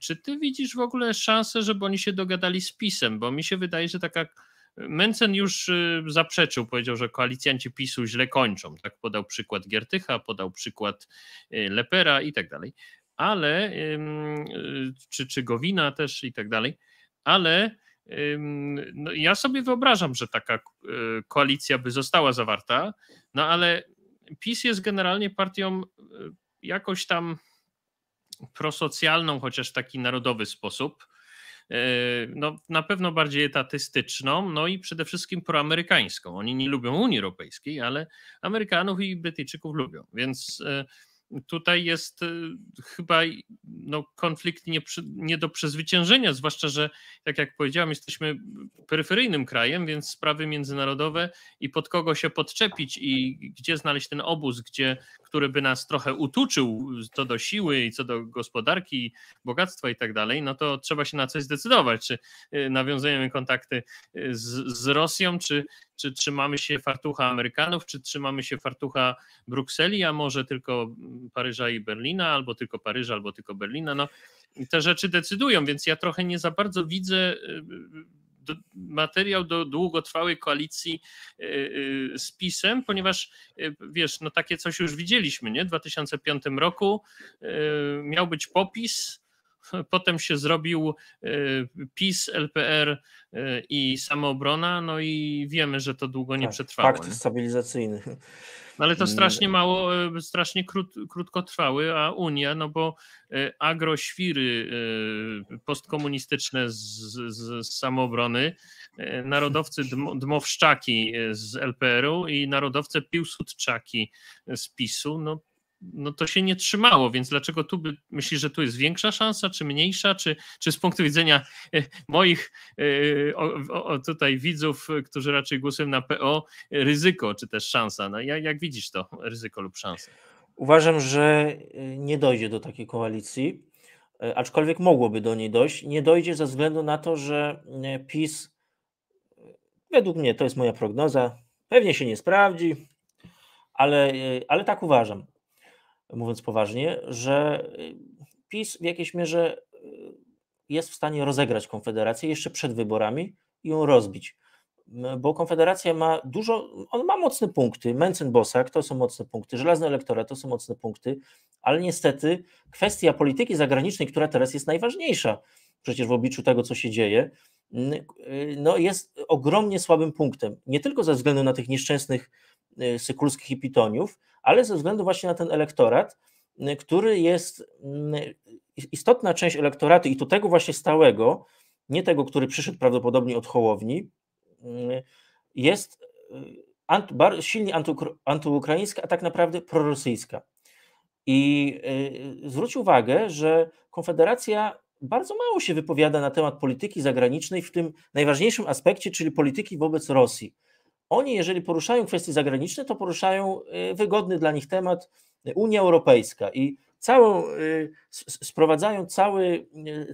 Czy ty widzisz w ogóle szansę, żeby oni się dogadali z PiSem? Bo mi się wydaje, że tak jak Mencen już e, zaprzeczył, powiedział, że koalicjanci PiSu źle kończą. Tak podał przykład Giertycha, podał przykład e, Lepera i tak dalej ale y, czy, czy Gowina też i tak dalej, ale no, ja sobie wyobrażam, że taka e, koalicja by została zawarta, no ale PiS jest generalnie partią e, jakoś tam prosocjalną, chociaż w taki narodowy sposób. E, no, na pewno bardziej etatystyczną, no i przede wszystkim proamerykańską. Oni nie lubią Unii Europejskiej, ale Amerykanów i Brytyjczyków lubią, więc tutaj jest y, chyba no, konflikt nie, nie do przezwyciężenia, zwłaszcza, że tak jak powiedziałem, jesteśmy peryferyjnym krajem, więc sprawy międzynarodowe i pod kogo się podczepić i gdzie znaleźć ten obóz, gdzie, który by nas trochę utuczył co do siły i co do gospodarki, bogactwa i tak dalej, no to trzeba się na coś zdecydować, czy y, nawiązujemy kontakty y, z, z Rosją, czy, czy trzymamy się fartucha Amerykanów, czy trzymamy się fartucha Brukseli, a może tylko Paryża i Berlina, albo tylko Paryża, albo tylko Berlina. No, te rzeczy decydują, więc ja trochę nie za bardzo widzę y, y, materiał do długotrwałej koalicji y, z PiSem, ponieważ wiesz, no takie coś już widzieliśmy, nie? W 2005 roku miał być popis, potem się zrobił PiS, LPR i samoobrona, no i wiemy, że to długo nie tak, przetrwało. Pakt nie? stabilizacyjny. No ale to mm. strasznie mało, e, strasznie krót, krótko trwały, a Unia, no bo e, agroświry e, postkomunistyczne z, z, z narodowcy dm, Dmowszczaki z LPR-u i narodowce Piłsudczaki z PiSu, no no to się nie trzymało, więc dlaczego tu by, myślisz, że tu jest większa szansa, czy mniejsza, czy, czy z punktu widzenia e, moich e, o, o, tutaj widzów, którzy raczej głosują na PO, ryzyko, czy też szansa? No, jak, jak widzisz to, ryzyko lub szansę? Uważam, że e, nie dojdzie do takiej koalicji, aczkolwiek mogłoby do niej dojść. Nie dojdzie ze względu na to, że PiS, według mnie, to jest moja prognoza, pewnie się nie sprawdzi, ale, ale tak uważam mówiąc poważnie, że y, PiS w jakiejś mierze y, jest w stanie rozegrać Konfederację jeszcze przed wyborami i ją rozbić. Bo Konfederacja ma dużo, on ma mocne punkty, Mencen Bosak to są mocne punkty, żelazne elektora, to są mocne punkty, ale niestety kwestia polityki zagranicznej, która teraz jest najważniejsza przecież w obliczu tego, co się dzieje, y, no jest ogromnie słabym punktem. Nie tylko ze względu na tych nieszczęsnych Y, sykulskich i Pitoniów, ale ze względu właśnie na ten elektorat, y, który jest mm, istotna część elektoratu i to tego właśnie stałego, nie tego, który przyszedł prawdopodobnie od Hołowni, y, jest silnie antyukraińska, a tak naprawdę prorosyjska. I zwróć uwagę, że Konfederacja bardzo mało się wypowiada na temat polityki zagranicznej w tym najważniejszym aspekcie, czyli polityki wobec Rosji. Oni, jeżeli poruszają kwestie zagraniczne, to poruszają y, wygodny dla nich temat y, Unia Europejska i całą, y, sprowadzają cały,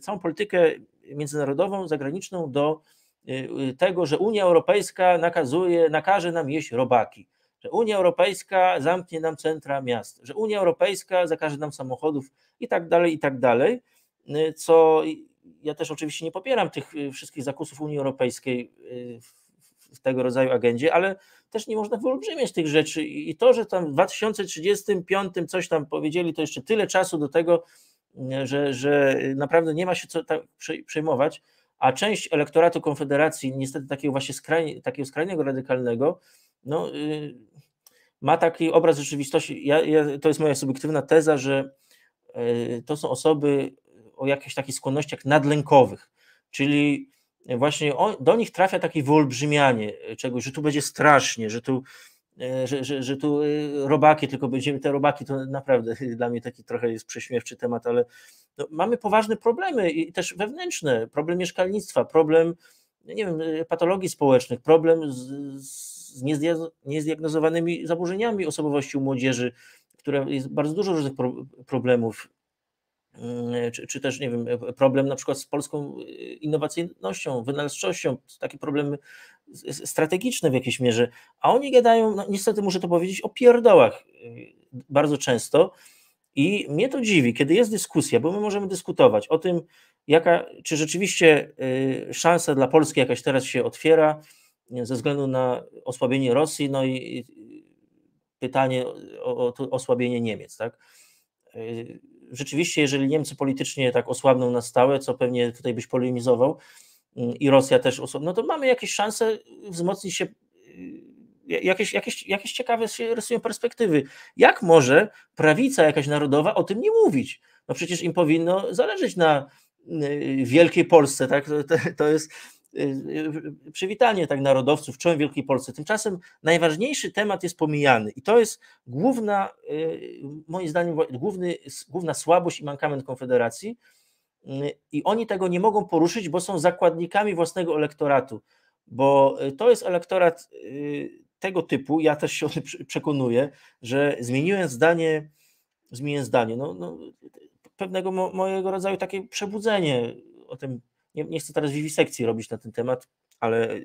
całą politykę międzynarodową, zagraniczną do tego, że Unia Europejska nakazuje, nakaże nam jeść robaki, że Unia Europejska zamknie nam centra miast, że Unia Europejska zakaże nam samochodów i tak dalej, i tak dalej, co ja też oczywiście nie popieram tych wszystkich zakusów Unii Europejskiej w w tego rodzaju agendzie, ale też nie można wyolbrzymiać tych rzeczy i to, że tam w 2035 coś tam powiedzieli, to jeszcze tyle czasu do tego, mm, że, że naprawdę nie ma się co tak przejmować, a część elektoratu Konfederacji, niestety takiego właśnie skrajnie, takiego skrajnego radykalnego, no, yy, ma taki obraz rzeczywistości. Ja, ja, to jest moja subiektywna teza, że yy, to są osoby o jakichś takich skłonnościach nadlękowych, czyli właśnie on, do nich trafia takie wyolbrzymianie e, czegoś, że tu będzie strasznie, że tu, e, że, że, że tu e, robaki, tylko będziemy te robaki, to naprawdę (laughs) dla mnie taki trochę jest prześmiewczy temat, ale no, mamy poważne problemy i też wewnętrzne, problem mieszkalnictwa, problem no nie wiem, patologii społecznych, problem z, z niezdiagnozowanymi zaburzeniami osobowości u młodzieży, które jest bardzo dużo różnych problemów Mm, czy, czy też, nie wiem, problem na przykład z polską y, innowacyjnością, wynalazczością, takie problemy strategiczne w jakiejś mierze, a oni gadają, no, niestety muszę to powiedzieć, o pierdołach y, bardzo często i mnie to dziwi, kiedy jest dyskusja, bo my możemy dyskutować o tym, jaka, czy rzeczywiście y, szansa dla Polski jakaś teraz się otwiera ze względu na osłabienie Rosji, no i pytanie o, o, o osłabienie Niemiec, tak? rzeczywiście, jeżeli Niemcy politycznie tak osłabną na stałe, co pewnie tutaj byś polemizował, mm, i Rosja też osłabną, no to mamy jakieś szanse wzmocnić się y, jakieś, jakieś, jakieś ciekawe się rysują perspektywy. Jak może prawica jakaś narodowa o tym nie mówić? No przecież im powinno zależeć na y, wielkiej Polsce, tak? To, to jest Y, y, przywitanie tak narodowców, czołem Wielkiej Polsce. Tymczasem najważniejszy temat jest pomijany i to jest główna, y, moim zdaniem, główny, główna słabość i mankament Konfederacji i oni tego nie mogą poruszyć, bo są zakładnikami własnego elektoratu, bo to jest elektorat tego typu, ja też się przekonuję, że zmieniłem zdanie, zmieniłem zdanie, no, no pewnego mo mojego rodzaju takie przebudzenie o tym nie, nie chcę teraz wiwisekcji robić na ten temat, ale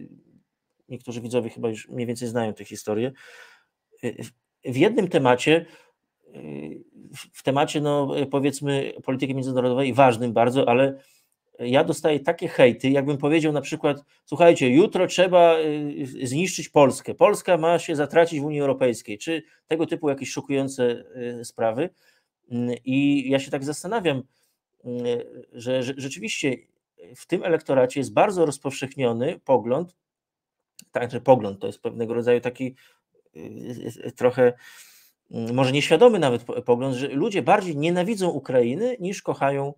niektórzy widzowie chyba już mniej więcej znają tę historię. W jednym temacie, w temacie, no powiedzmy, polityki międzynarodowej, ważnym bardzo, ale ja dostaję takie hejty, jakbym powiedział na przykład, słuchajcie, jutro trzeba y, zniszczyć Polskę, Polska ma się zatracić w Unii Europejskiej, czy tego typu jakieś szokujące y, sprawy. Mm, I ja się tak zastanawiam, y, że rzeczywiście w tym elektoracie jest bardzo rozpowszechniony pogląd, także pogląd to jest pewnego rodzaju taki y, y, y, trochę mm, może nieświadomy nawet pogląd, że ludzie bardziej nienawidzą Ukrainy niż kochają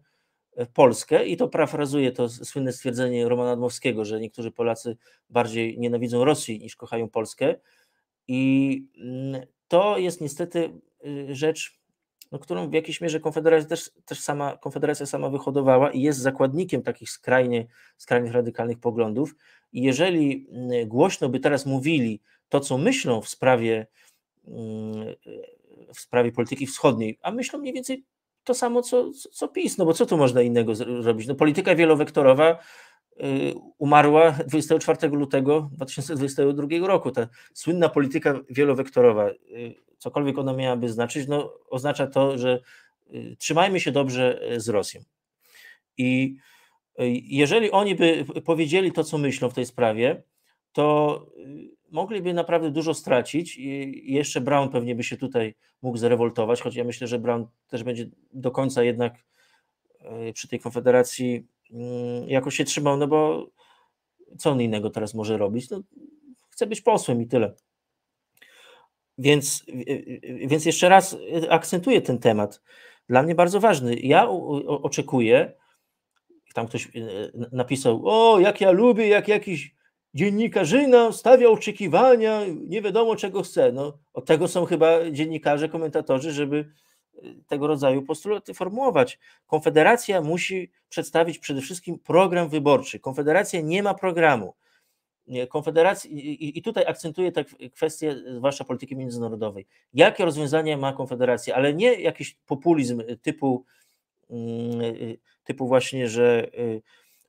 e, Polskę i to parafrazuje to słynne stwierdzenie Romana Admowskiego, że niektórzy Polacy bardziej nienawidzą Rosji niż kochają Polskę i mm, to jest niestety rzecz no, którą w jakiejś mierze Konfederacja też, też sama, Konfederacja sama wyhodowała i jest zakładnikiem takich skrajnie, skrajnych radykalnych poglądów. I jeżeli mm, głośno by teraz mówili to, co myślą w sprawie, mm, w sprawie polityki wschodniej, a myślą mniej więcej to samo, co, co PiS, no bo co tu można innego zrobić? No polityka wielowektorowa Y, umarła 24 lutego 2022 roku. Ta słynna polityka wielowektorowa, y, cokolwiek ona miałaby znaczyć, no, oznacza to, że y, trzymajmy się dobrze z Rosją. I jeżeli oni by powiedzieli to, co myślą w tej sprawie, to mogliby naprawdę dużo stracić i jeszcze Brown pewnie by się tutaj mógł zrewoltować, choć ja myślę, że Brown też będzie do końca jednak przy tej konfederacji Mm, jakoś się trzymał, no bo co on innego teraz może robić? No, chce być posłem i tyle. Więc, więc jeszcze raz e, akcentuję ten temat. Dla mnie bardzo ważny. Ja oczekuję, tam ktoś e, napisał, o, jak ja lubię, jak jakiś dziennikarzyna stawia oczekiwania, nie wiadomo czego chce. No, od tego są chyba dziennikarze, komentatorzy, żeby tego rodzaju postulaty formułować. Konfederacja musi przedstawić przede wszystkim program wyborczy. Konfederacja nie ma programu. Konfederacji, i tutaj akcentuję tę kwestię, zwłaszcza polityki międzynarodowej. Jakie rozwiązania ma Konfederacja, ale nie jakiś populizm typu, mm, typu właśnie, że y,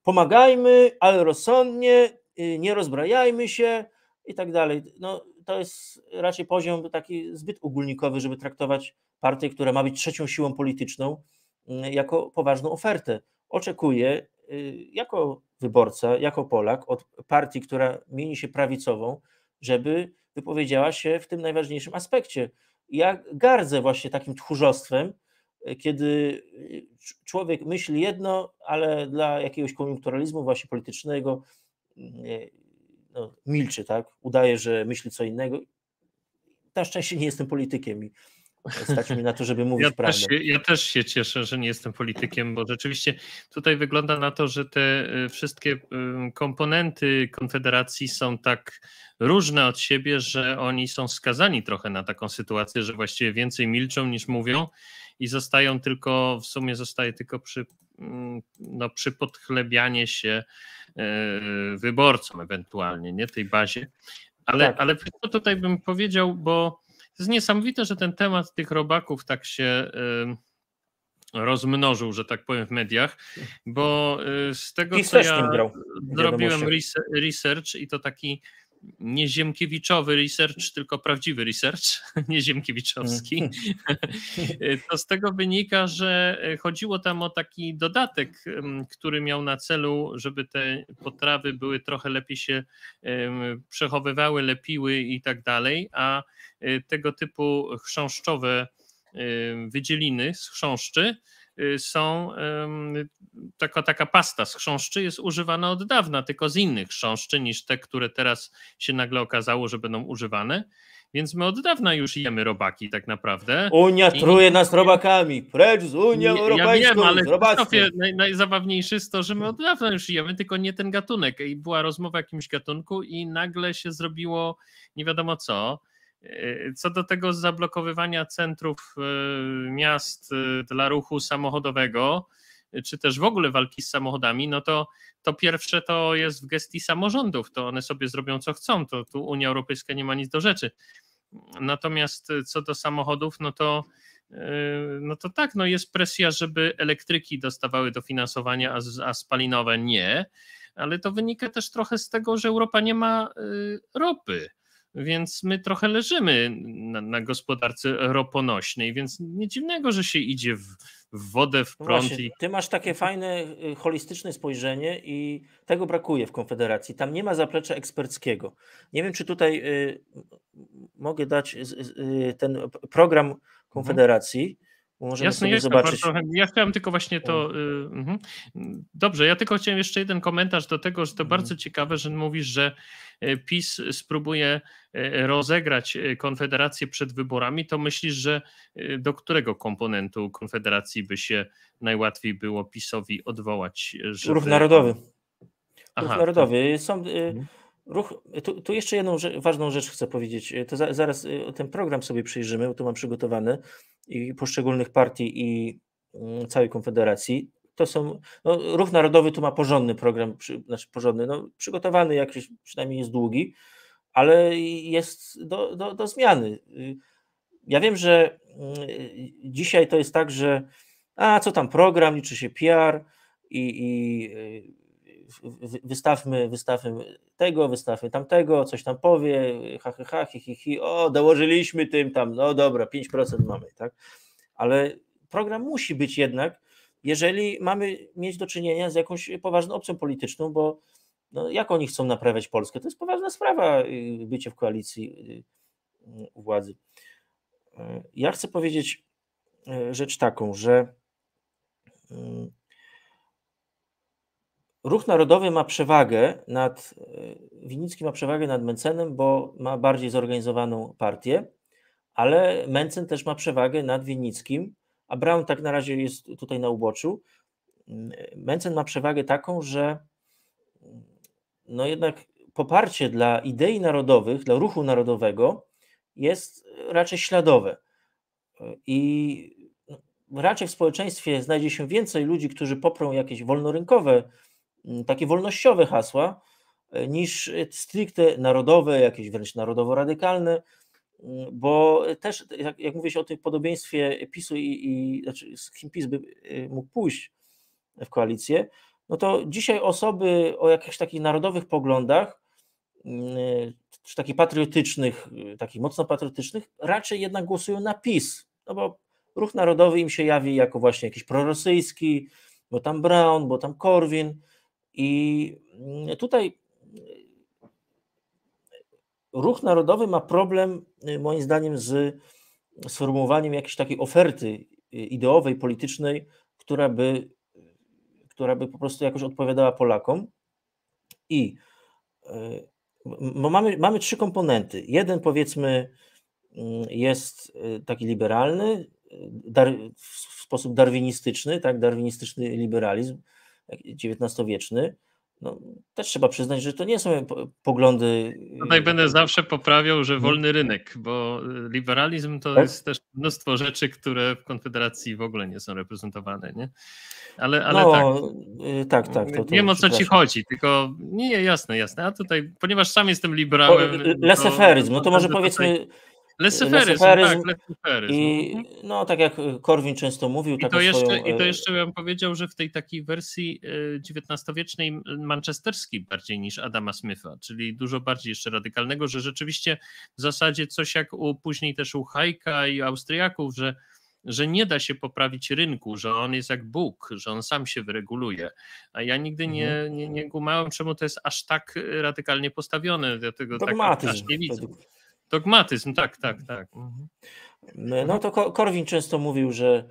pomagajmy, ale rozsądnie, y, nie rozbrajajmy się i tak dalej. No, to jest raczej poziom taki zbyt ogólnikowy, żeby traktować partii, która ma być trzecią siłą polityczną, mm, jako poważną ofertę. Oczekuję y, jako wyborca, jako Polak od partii, która mieni się prawicową, żeby wypowiedziała się w tym najważniejszym aspekcie. Ja gardzę właśnie takim tchórzostwem, y, kiedy y, człowiek myśli jedno, ale dla jakiegoś koniunkturalizmu właśnie politycznego mm, no, milczy, tak? Udaje, że myśli co innego. Na szczęście nie jestem politykiem i stać mi na to, żeby mówić ja prawdę. Też, ja też się cieszę, że nie jestem politykiem, bo rzeczywiście tutaj wygląda na to, że te y, wszystkie komponenty Konfederacji są tak różne od siebie, że oni są skazani trochę na taką sytuację, że właściwie więcej milczą niż mówią i zostają tylko, w sumie zostaje tylko przy, mm, no, przy podchlebianie się y, wyborcom ewentualnie, nie tej bazie. Ale, tak. ale tutaj bym powiedział, bo to jest niesamowite, że ten temat tych robaków tak się y, rozmnożył, że tak powiem, w mediach, bo y, z tego, co ja zrobiłem research i to taki nie ziemkiewiczowy research, tylko prawdziwy research, (laughs) nie ziemkiewiczowski, mm. (laughs) y, to z tego wynika, że chodziło tam o taki dodatek, który miał na celu, żeby te potrawy były trochę lepiej się przechowywały, lepiły i tak dalej, a Y, tego typu chrząszczowe y, wydzieliny z chrząszczy y, są taka, taka pasta z chrząszczy jest używana od dawna, tylko z innych chrząszczy niż te, które teraz się nagle okazało, że będą używane. Więc my od dawna już jemy robaki tak naprawdę. Unia truje I... nas robakami. Precz z Unią Europejską. Ja wiem, ale Krzysztofie, naj, najzabawniejsze jest to, że my od dawna już jemy, tylko nie ten gatunek. I była rozmowa o jakimś gatunku i nagle się zrobiło nie wiadomo co. E, co do tego zablokowywania centrów e, miast e, dla ruchu samochodowego, czy też w ogóle walki z samochodami, no to, to pierwsze to jest w gestii samorządów, to one sobie zrobią co chcą, to tu Unia Europejska nie ma nic do rzeczy. Natomiast co do samochodów, no to, no to tak, no jest presja, żeby elektryki dostawały dofinansowanie, a spalinowe nie, ale to wynika też trochę z tego, że Europa nie ma ropy. Więc my trochę leżymy na, na gospodarce roponośnej, więc nie dziwnego, że się idzie w, w wodę, w no prąd. właśnie, i... Ty masz takie fajne, y, holistyczne spojrzenie i tego brakuje w Konfederacji. Tam nie ma zaplecza eksperckiego. Nie wiem, czy tutaj y, mogę dać y, y, ten program mhm. Konfederacji. Możemy jasne, jasne, zobaczyć. Bardzo, ja chciałem tylko właśnie to. Y, mhm. Dobrze, ja tylko chciałem jeszcze jeden komentarz do tego, że to mhm. bardzo ciekawe, że mówisz, że y, PiS spróbuje y, rozegrać Konfederację przed wyborami. To myślisz, że do którego komponentu Konfederacji by się najłatwiej było PiSowi odwołać? Żeby... Ruch Narodowy. Aha, Ruch Narodowy. Są, mhm. Ruch, tu, tu jeszcze jedną ważną rzecz chcę powiedzieć. To za, zaraz y, ten program sobie przyjrzymy, bo tu mam przygotowany i poszczególnych partii i mm, całej Konfederacji. To są, no, Ruch Narodowy tu ma porządny program, przy, znaczy porządny, no, przygotowany jakiś, przynajmniej jest długi, ale jest do, do, do zmiany. Y, ja wiem, że y, dzisiaj to jest tak, że a co tam program, liczy się PR i, i wystawmy, wystawmy tego, wystawmy tamtego, coś tam powie, ha, ha, ha hi, hi, hi, o, dołożyliśmy tym tam, no dobra, 5% mamy, tak? Ale program musi być jednak, jeżeli mamy mieć do czynienia z jakąś poważną opcją polityczną, bo no, jak oni chcą naprawiać Polskę? To jest poważna sprawa y, bycie w koalicji y, u władzy. Y, ja chcę powiedzieć rzecz taką, że Ruch Narodowy ma przewagę nad, e, Winicki ma przewagę nad Mencenem, bo ma bardziej zorganizowaną partię, ale Mencen też ma przewagę nad Winnickim, a Brown tak na razie jest tutaj na uboczu. Mencen ma przewagę taką, że no jednak poparcie dla idei narodowych, dla ruchu narodowego jest raczej śladowe. I no, raczej w społeczeństwie znajdzie się więcej ludzi, którzy poprą jakieś wolnorynkowe Mm, takie wolnościowe hasła e, niż stricte narodowe, jakieś wręcz narodowo-radykalne, mm, bo też, jak, jak mówię się o tym podobieństwie PiSu i, i znaczy z kim PiS by e, mógł pójść w koalicję, no to dzisiaj osoby o jakichś takich narodowych poglądach, mm, e, czy takich patriotycznych, takich mocno patriotycznych, raczej jednak głosują na PiS, no bo ruch narodowy im się jawi jako właśnie jakiś prorosyjski, bo tam Brown, bo tam Korwin, i mm, tutaj mm, ruch narodowy ma problem, y, moim zdaniem, z sformułowaniem jakiejś takiej oferty y, ideowej, politycznej, która by, y, która by po prostu jakoś odpowiadała Polakom. I mamy, mamy trzy komponenty. Jeden, powiedzmy, mm, jest taki liberalny, dar, w sposób darwinistyczny, tak, darwinistyczny liberalizm, XIX-wieczny, no, też trzeba przyznać, że to nie są poglądy. Tutaj no będę yy, zawsze poprawiał, że mhm. wolny rynek, bo y, liberalizm to tak? jest też mnóstwo rzeczy, które w Konfederacji w ogóle nie są reprezentowane, nie? Ale, ale no, tak. Yy, tak, tak. Nie Wiem o co ci chodzi, tylko nie, jasne, jasne. A tutaj, ponieważ sam jestem liberałem. Y, y, Leseferyzm, no to może powiedzmy, tutaj... Lesyferyzm, tak, lesyferyzm. I mhm. no, tak jak Korwin często mówił. I to, jeszcze, swoją... I to e, jeszcze bym powiedział, że w tej takiej wersji e, XIX-wiecznej manchesterskiej bardziej niż Adama Smitha, czyli dużo bardziej jeszcze radykalnego, że rzeczywiście w zasadzie coś jak u, później też u Hajka i Austriaków, że że nie da się poprawić rynku, że on jest jak Bóg, że on sam się wyreguluje. A ja nigdy nie, mhm. nie, nie gumałem, czemu to jest aż tak radykalnie postawione, dlatego tak Dogmatyzm, tak aż nie widzę. Dogmatyzm, tak, tak, tak. tak. Mhm. No, no to Korwin często mówił, że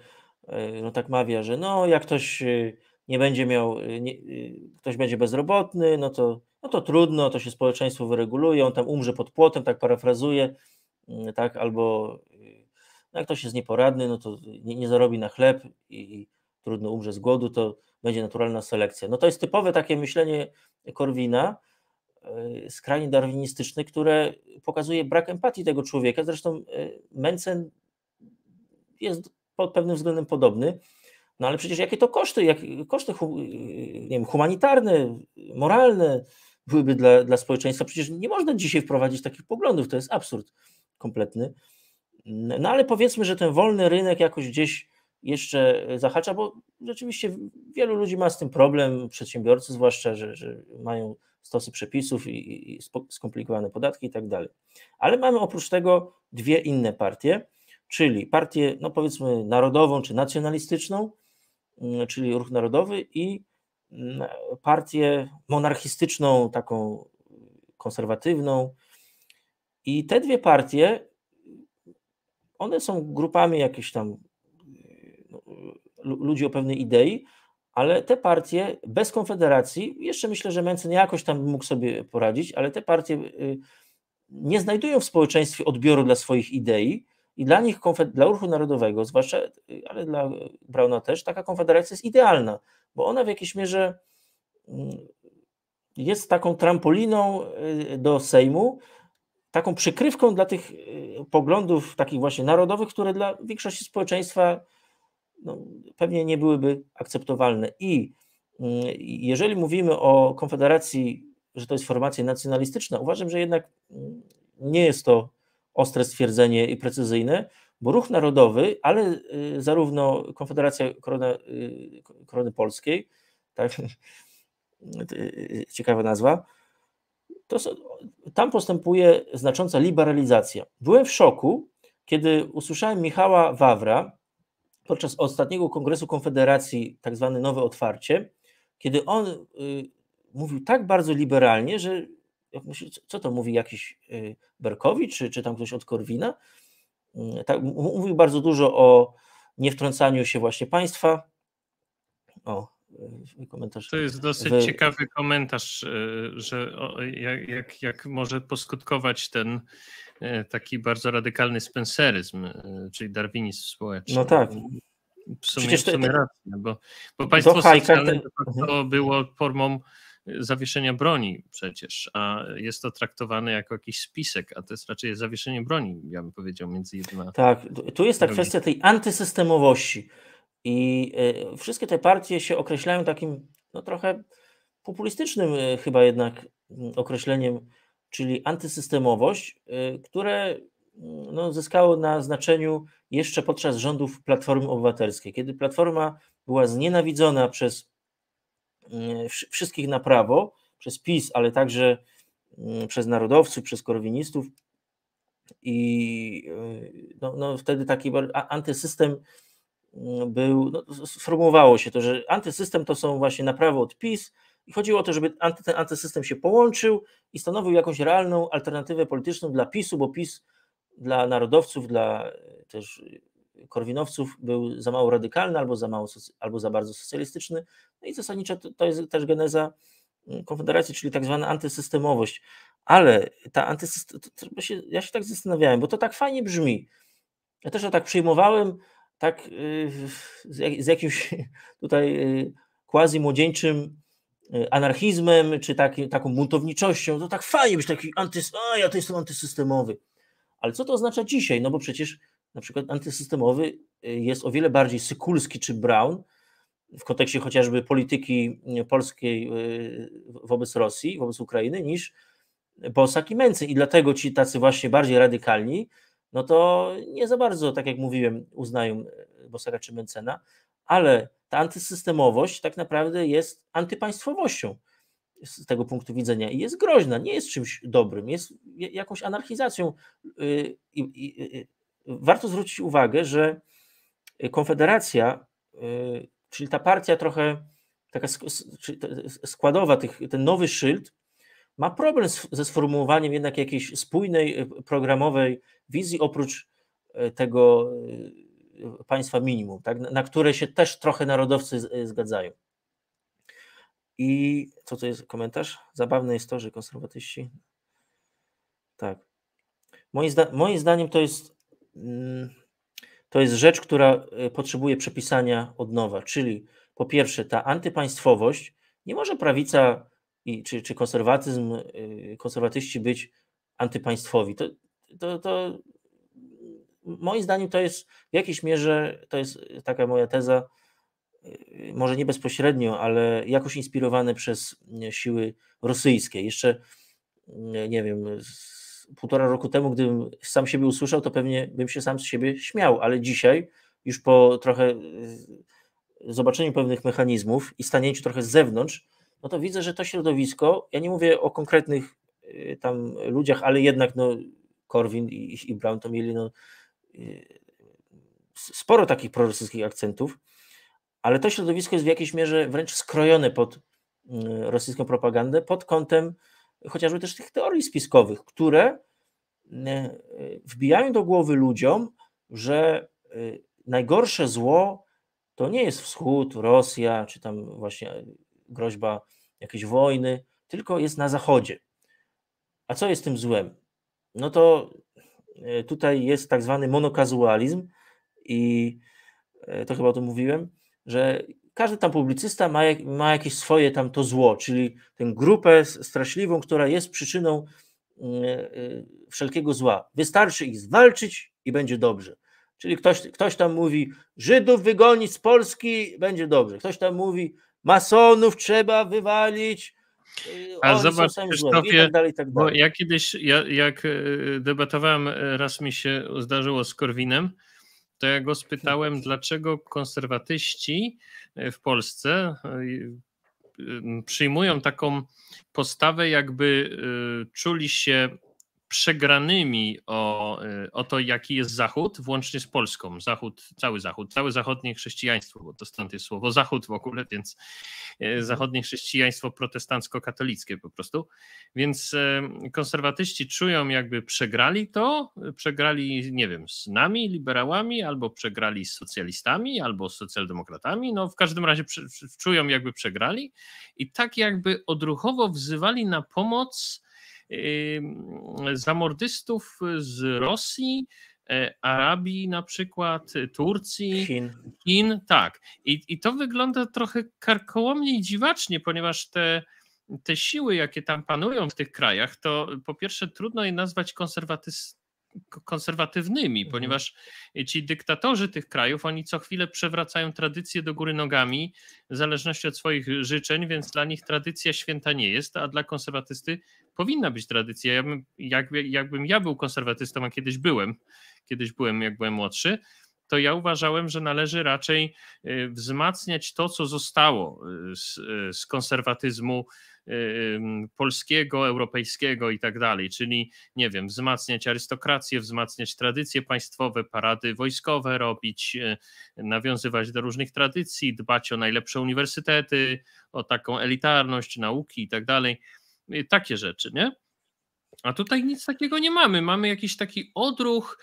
e, no tak mawia, że no jak ktoś e, nie będzie miał, e, nie, ktoś będzie bezrobotny, no to, no to trudno, to się społeczeństwo wyreguluje, on tam umrze pod płotem, tak parafrazuje, mm, tak, albo no jak ktoś jest nieporadny, no to nie, nie zarobi na chleb i, i trudno umrze z głodu, to będzie naturalna selekcja. No to jest typowe takie myślenie Korwina, E, skrajnie darwinistyczny, które pokazuje brak empatii tego człowieka. Zresztą e, Mencen jest pod pewnym względem podobny, no ale przecież jakie to koszty, jakie koszty e, nie wiem, humanitarne, moralne byłyby dla, dla społeczeństwa? Przecież nie można dzisiaj wprowadzić takich poglądów, to jest absurd kompletny. No ale powiedzmy, że ten wolny rynek jakoś gdzieś jeszcze zahacza, bo rzeczywiście wielu ludzi ma z tym problem, przedsiębiorcy zwłaszcza, że, że mają stosy przepisów i, i skomplikowane podatki i tak dalej. Ale mamy oprócz tego dwie inne partie, czyli partię, no powiedzmy, narodową czy nacjonalistyczną, mm, czyli ruch narodowy i mm, partię monarchistyczną, taką konserwatywną. I te dwie partie, one są grupami jakichś tam no, ludzi o pewnej idei, ale te partie bez Konfederacji, jeszcze myślę, że Mencen jakoś tam mógł sobie poradzić, ale te partie y, nie znajdują w społeczeństwie odbioru dla swoich idei i dla nich, dla Ruchu Narodowego, zwłaszcza, y, ale dla Brauna też, taka Konfederacja jest idealna, bo ona w jakiejś mierze mm, jest taką trampoliną y, do Sejmu, taką przykrywką dla tych poglądów takich właśnie narodowych, które dla większości społeczeństwa no, pewnie nie byłyby akceptowalne. I mm, jeżeli mówimy o Konfederacji, że to jest formacja nacjonalistyczna, uważam, że jednak mm, nie jest to ostre stwierdzenie i precyzyjne, bo ruch narodowy, ale y, zarówno Konfederacja korony Korony Polskiej, tak, (laughs) y, y, ciekawa nazwa, to tam postępuje znacząca liberalizacja. Byłem w szoku, kiedy usłyszałem Michała Wawra, podczas ostatniego kongresu Konfederacji, tak zwane Nowe Otwarcie, kiedy on y, mówił tak bardzo liberalnie, że myślę, co to mówi jakiś y, Berkowicz, czy, czy tam ktoś od Korwina, y, tak, mówił bardzo dużo o niewtrącaniu się właśnie państwa. O, y, komentarz. To jest dosyć Wy... ciekawy komentarz, y, że jak, jak, jak może poskutkować ten E, taki bardzo radykalny spenseryzm, e, czyli darwinizm społeczny. No tak. W sumie, Przecież to, w bo, bo państwo socjalne tak, ten... to mhm. było formą e, zawieszenia broni przecież, a jest to traktowane jako jakiś spisek, a to jest raczej zawieszenie broni, ja bym powiedział, między jedna... Tak, tu jest ta kwestia tej antysystemowości i y, wszystkie te partie się określają takim, no trochę populistycznym y, chyba jednak y, określeniem czyli antysystemowość, y, które mm, no, zyskało na znaczeniu jeszcze podczas rządów Platformy Obywatelskiej, kiedy Platforma była znienawidzona przez mm, wszystkich na prawo, przez PiS, ale także mm, przez narodowców, przez korwinistów i y, no, no wtedy taki antysystem był, no, sformułowało się to, że antysystem to są właśnie na prawo od PiS, i chodziło o to, żeby anty, ten antysystem się połączył i stanowił jakąś realną alternatywę polityczną dla PiSu, bo PiS dla narodowców, dla e, też e, korwinowców był za mało radykalny albo za, mało, albo za bardzo socjalistyczny. No i zasadniczo to, to jest też geneza mm, Konfederacji, czyli tak zwana antysystemowość. Ale ta antysyst... Się, ja się tak zastanawiałem, bo to tak fajnie brzmi. Ja też to tak przyjmowałem, tak yy, z, jak, z jakimś (laughs) tutaj y, quasi-młodzieńczym Y, anarchizmem, czy taki, taką buntowniczością, to tak fajnie być taki antys... A, ja to jestem antysystemowy. Ale co to oznacza dzisiaj? No bo przecież na przykład antysystemowy y, jest o wiele bardziej Sykulski czy Brown w kontekście chociażby polityki y, polskiej wobec Rosji, wobec Ukrainy, niż Bosak i Mencen. I dlatego ci tacy właśnie bardziej radykalni, no to nie za bardzo, tak jak mówiłem, uznają Bosaka czy Mencena, ale ta antysystemowość tak naprawdę jest antypaństwowością z tego punktu widzenia i jest groźna, nie jest czymś dobrym, jest jakąś anarchizacją. Y, I y, warto zwrócić uwagę, że Konfederacja, y, czyli ta partia trochę taka składowa, tych, ten nowy szyld, ma problem ze sformułowaniem jednak jakiejś spójnej, programowej wizji, oprócz tego państwa minimum, tak, na które się też trochę narodowcy y, zgadzają. I co to jest komentarz? Zabawne jest to, że konserwatyści. Tak. Moim, zda moim zdaniem to jest. Mm, to jest rzecz, która y, potrzebuje przepisania od nowa, czyli po pierwsze ta antypaństwowość, nie może prawica i, czy, czy konserwatyzm, y, konserwatyści być antypaństwowi. To, to, to moim zdaniem to jest w jakiejś mierze, to jest taka moja teza, y, może nie bezpośrednio, ale jakoś inspirowane przez y, siły rosyjskie. Jeszcze, y, nie wiem, półtora roku temu, gdybym sam siebie usłyszał, to pewnie bym się sam z siebie śmiał, ale dzisiaj, już po trochę zobaczeniu pewnych mechanizmów i stanięciu trochę z zewnątrz, no to widzę, że to środowisko, ja nie mówię o konkretnych tam ludziach, ale jednak no, Korwin i, i Brown to mieli no, Y, y, sporo takich prorosyjskich akcentów, ale to środowisko jest w jakiejś mierze wręcz skrojone pod y, rosyjską propagandę pod kątem chociażby też tych teorii spiskowych, które wbijają do głowy ludziom, że najgorsze zło to nie jest Wschód, Rosja, czy tam właśnie groźba jakiejś wojny, tylko jest na Zachodzie. A co jest tym złem? No to E, tutaj jest tak zwany monokazualizm i e, to chyba o tym mówiłem, że każdy tam publicysta ma, ma jakieś swoje tam to zło, czyli tę grupę straszliwą, która jest przyczyną e, wszelkiego zła. Wystarczy ich zwalczyć i będzie dobrze. Czyli ktoś, ktoś tam mówi, Żydów wygonić z Polski, będzie dobrze. Ktoś tam mówi, masonów trzeba wywalić, a zobacz, Krzysztofie, tak dalej, tak bo ja kiedyś, ja, jak y, debatowałem, y, raz mi się zdarzyło z Korwinem, to ja go spytałem, (laughs) dlaczego konserwatyści y, w Polsce przyjmują taką postawę, jakby czuli się przegranymi o, e, o to, jaki jest Zachód, włącznie z Polską. Zachód, cały Zachód, całe zachodnie chrześcijaństwo, bo to stąd jest słowo Zachód w ogóle, więc e, mhm. zachodnie chrześcijaństwo protestancko-katolickie po prostu. Więc e, konserwatyści czują, jakby przegrali to, przegrali, nie wiem, z nami, liberałami, albo przegrali z socjalistami, albo z socjaldemokratami. No w każdym razie czują, jakby przegrali i tak jakby odruchowo wzywali na pomoc zamordystów z Rosji, e, Arabii na przykład, e, Turcji, Chin. Chin tak. I, I to wygląda trochę karkołomnie i dziwacznie, ponieważ te, te siły, jakie tam panują w tych krajach, to po pierwsze trudno je nazwać konserwatystami konserwatywnymi, mhm. ponieważ e, ci dyktatorzy tych krajów, oni co chwilę przewracają tradycję do góry nogami w zależności od swoich życzeń, więc dla nich tradycja święta nie jest, a dla konserwatysty powinna być tradycja. Ja bym, jakby, jakbym ja był konserwatystą, a kiedyś byłem, kiedyś byłem jak byłem młodszy, to ja uważałem, że należy raczej e, wzmacniać to, co zostało e, z, z konserwatyzmu Y, polskiego, europejskiego i tak dalej, czyli nie wiem, wzmacniać arystokrację, wzmacniać tradycje państwowe, parady wojskowe robić, y, nawiązywać do różnych tradycji, dbać o najlepsze uniwersytety, o taką elitarność nauki i tak dalej. Y, takie rzeczy, nie? A tutaj nic takiego nie mamy. Mamy jakiś taki odruch,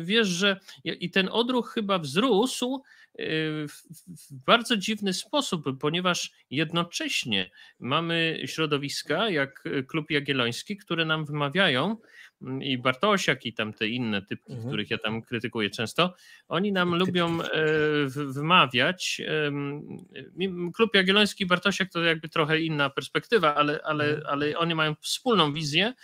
wiesz, że i ten odruch chyba wzrósł Y, w bardzo dziwny sposób, ponieważ jednocześnie mamy środowiska jak y, Klub Jagielloński, które nam wymawiają mm, i Bartosiak i tam te inne typki, mhm. których ja tam krytykuję często, oni nam lubią e, wymawiać. Klub Jagielloński i Bartosiak to jakby trochę inna perspektywa, ale, ale, mhm. ale oni mają wspólną wizję,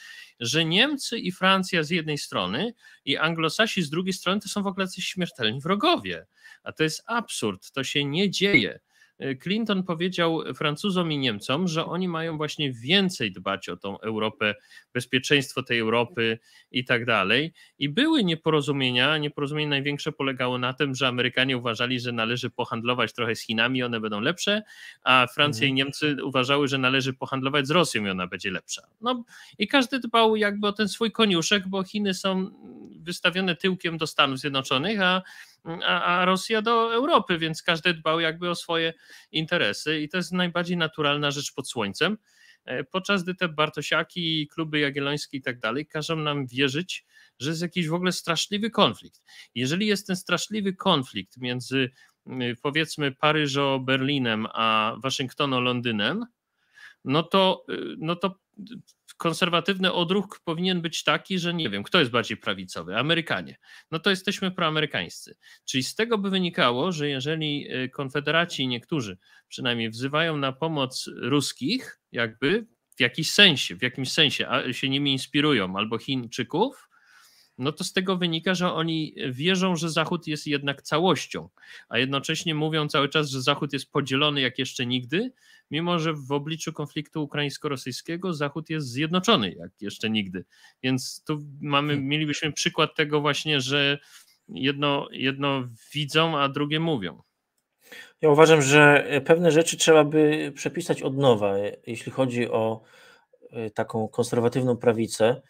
że Niemcy i Francja z jednej strony i Anglosasi z drugiej strony to są w ogóle coś śmiertelni wrogowie. A to jest absurd, to się nie dzieje. E, Clinton powiedział Francuzom i Niemcom, że oni mają właśnie więcej dbać o tą Europę, bezpieczeństwo tej Europy i tak dalej. I były nieporozumienia. Nieporozumienie największe polegało na tym, że Amerykanie uważali, że należy pohandlować trochę z Chinami, one będą lepsze, a Francja i mhm. Niemcy uważały, że należy pohandlować z Rosją i ona będzie lepsza. No i każdy dbał jakby o ten swój koniuszek, bo Chiny są wystawione tyłkiem do Stanów Zjednoczonych, a a, Rosja do Europy, więc każdy dbał jakby o swoje interesy i to jest najbardziej naturalna rzecz pod słońcem. E, podczas gdy te Bartosiaki, kluby jagiellońskie i tak dalej każą nam wierzyć, że jest jakiś w ogóle straszliwy konflikt. Jeżeli jest ten straszliwy konflikt między powiedzmy Paryżo, Berlinem, a Waszyngtono, Londynem, no to, y, no to konserwatywny odruch powinien być taki, że nie wiem, kto jest bardziej prawicowy, Amerykanie. No to jesteśmy proamerykańscy. Czyli z tego by wynikało, że jeżeli y, konfederaci niektórzy przynajmniej wzywają na pomoc ruskich, jakby w jakiś sensie, w jakimś sensie, a się nimi inspirują, albo Chińczyków, no to z tego wynika, że oni wierzą, że Zachód jest jednak całością, a jednocześnie mówią cały czas, że Zachód jest podzielony jak jeszcze nigdy, mimo że w obliczu konfliktu ukraińsko-rosyjskiego Zachód jest zjednoczony jak jeszcze nigdy. Więc tu mamy, mhm. mielibyśmy przykład tego właśnie, że jedno, jedno widzą, a drugie mówią. Ja uważam, że pewne rzeczy trzeba by przepisać od nowa, jeśli chodzi o e, taką konserwatywną prawicę,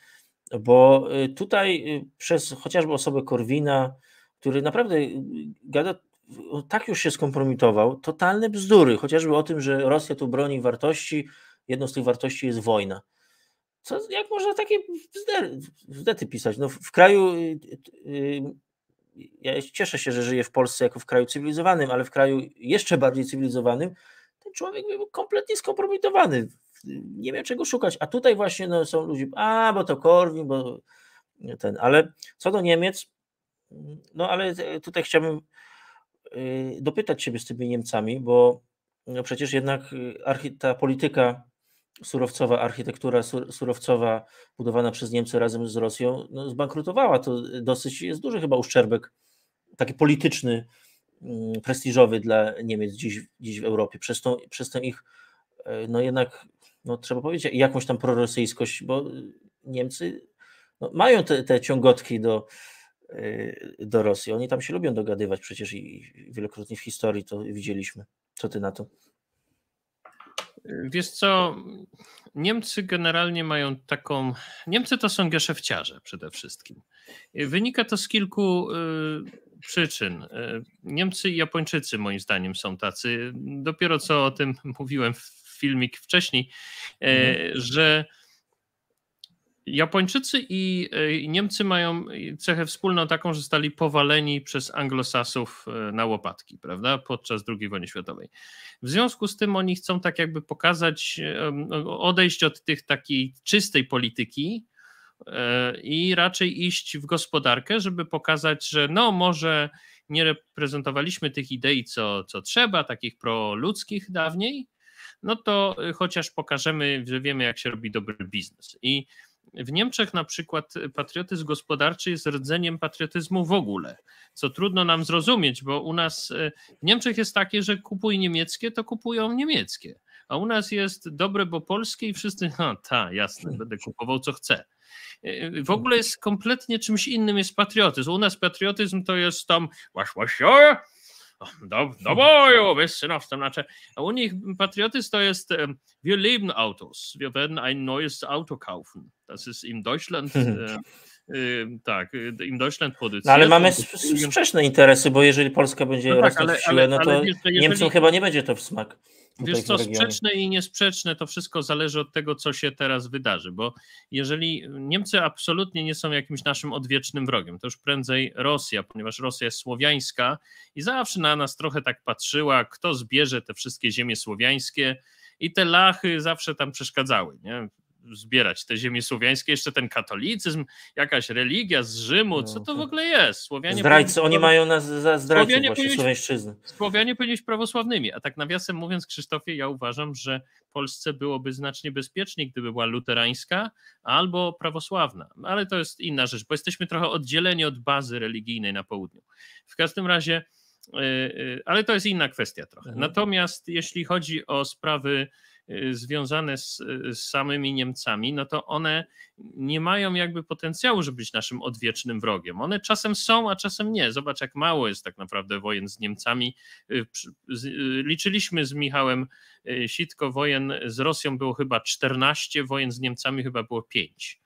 bo e, tutaj e, przez chociażby osobę Korwina, który naprawdę gada tak już się skompromitował, totalne bzdury, chociażby o tym, że Rosja tu broni wartości, jedną z tych wartości jest wojna. Co, jak można takie bzdery, bzdety pisać? No, w kraju, y, y, y, ja cieszę się, że żyję w Polsce jako w kraju cywilizowanym, ale w kraju jeszcze bardziej cywilizowanym, ten człowiek był kompletnie skompromitowany. Nie wiem czego szukać, a tutaj właśnie no, są ludzie, a bo to Korwin, bo ten, ale co do Niemiec, no ale tutaj chciałbym Y, dopytać siebie z tymi Niemcami, bo no, przecież jednak y, ta polityka surowcowa, architektura surowcowa budowana przez Niemcy razem z Rosją no, zbankrutowała. To dosyć jest duży chyba uszczerbek, taki polityczny, mm, prestiżowy dla Niemiec dziś, dziś w Europie. Przez, tą, przez tę ich, y, no jednak, no, trzeba powiedzieć, jakąś tam prorosyjskość, bo Niemcy no, mają te, te ciągotki do Y, do Rosji. Oni tam się lubią dogadywać przecież i wielokrotnie w historii to widzieliśmy. Co ty na to? Wiesz co, Niemcy generalnie mają taką. Niemcy to są geszefciarze przede wszystkim. Y, wynika to z kilku y, przyczyn. Niemcy i Japończycy, moim zdaniem, są tacy. Dopiero co o tym (laughs) mówiłem w filmik wcześniej, mm. że Japończycy i e, Niemcy mają cechę wspólną taką, że zostali powaleni przez anglosasów e, na łopatki, prawda, podczas II wojny światowej. W związku z tym oni chcą tak jakby pokazać, e, no, odejść od tych takiej czystej polityki i raczej iść w gospodarkę, żeby pokazać, że no może nie reprezentowaliśmy tych idei, co, co trzeba, takich proludzkich dawniej, no to chociaż pokażemy, że wiemy, jak się robi dobry biznes. I w Niemczech na przykład patriotyzm gospodarczy jest rdzeniem patriotyzmu w ogóle, co trudno nam zrozumieć, bo u nas e, w Niemczech jest takie, że kupuj niemieckie, to kupują niemieckie, a u nas jest dobre, bo polskie i wszyscy, no (laughs) ta, jasne, będę kupował co chcę. E, w ogóle jest kompletnie czymś innym jest patriotyzm. U nas patriotyzm to jest tam, właśnie, wasz, do, do boju, wissenschaftler. Znaczy, u nich Patriotis to jest, wir leben Autos, wir werden ein neues Auto kaufen. Das ist in Deutschland. (laughs) tak, y, im Deutschland podycje. No ale mamy sprzeczne interesy, bo jeżeli Polska będzie no tak, ale, w siłę, no to jeżeli... Niemcom chyba nie będzie to w smak. Wiesz co, sprzeczne i niesprzeczne to wszystko zależy od tego, co się teraz wydarzy, bo jeżeli Niemcy absolutnie nie są jakimś naszym odwiecznym wrogiem, to już prędzej Rosja, ponieważ Rosja jest słowiańska i zawsze na nas trochę tak patrzyła, kto zbierze te wszystkie ziemie słowiańskie i te lachy zawsze tam przeszkadzały, nie? zbierać te ziemie słowiańskie, jeszcze ten katolicyzm, jakaś religia z Rzymu, co to no, w ogóle jest? Słowianie Zdrajcy, oni mają nas za zdrajców Słowianie właśnie Słowiańszczyzny. Słowianie powinni być prawosławnymi, a tak nawiasem mówiąc Krzysztofie, ja uważam, że Polsce byłoby znacznie bezpieczniej, gdyby była luterańska albo prawosławna, ale to jest inna rzecz, bo jesteśmy trochę oddzieleni od bazy religijnej na południu. W każdym razie y, y, ale to jest inna kwestia trochę. Mhm. Natomiast jeśli chodzi o sprawy Y, związane z, y, z samymi Niemcami, no to one nie mają jakby potencjału, żeby być naszym odwiecznym wrogiem. One czasem są, a czasem nie. Zobacz, jak mało jest tak naprawdę wojen z Niemcami. Y, liczyliśmy z Michałem Sitko wojen z Rosją było chyba 14, wojen z Niemcami chyba było 5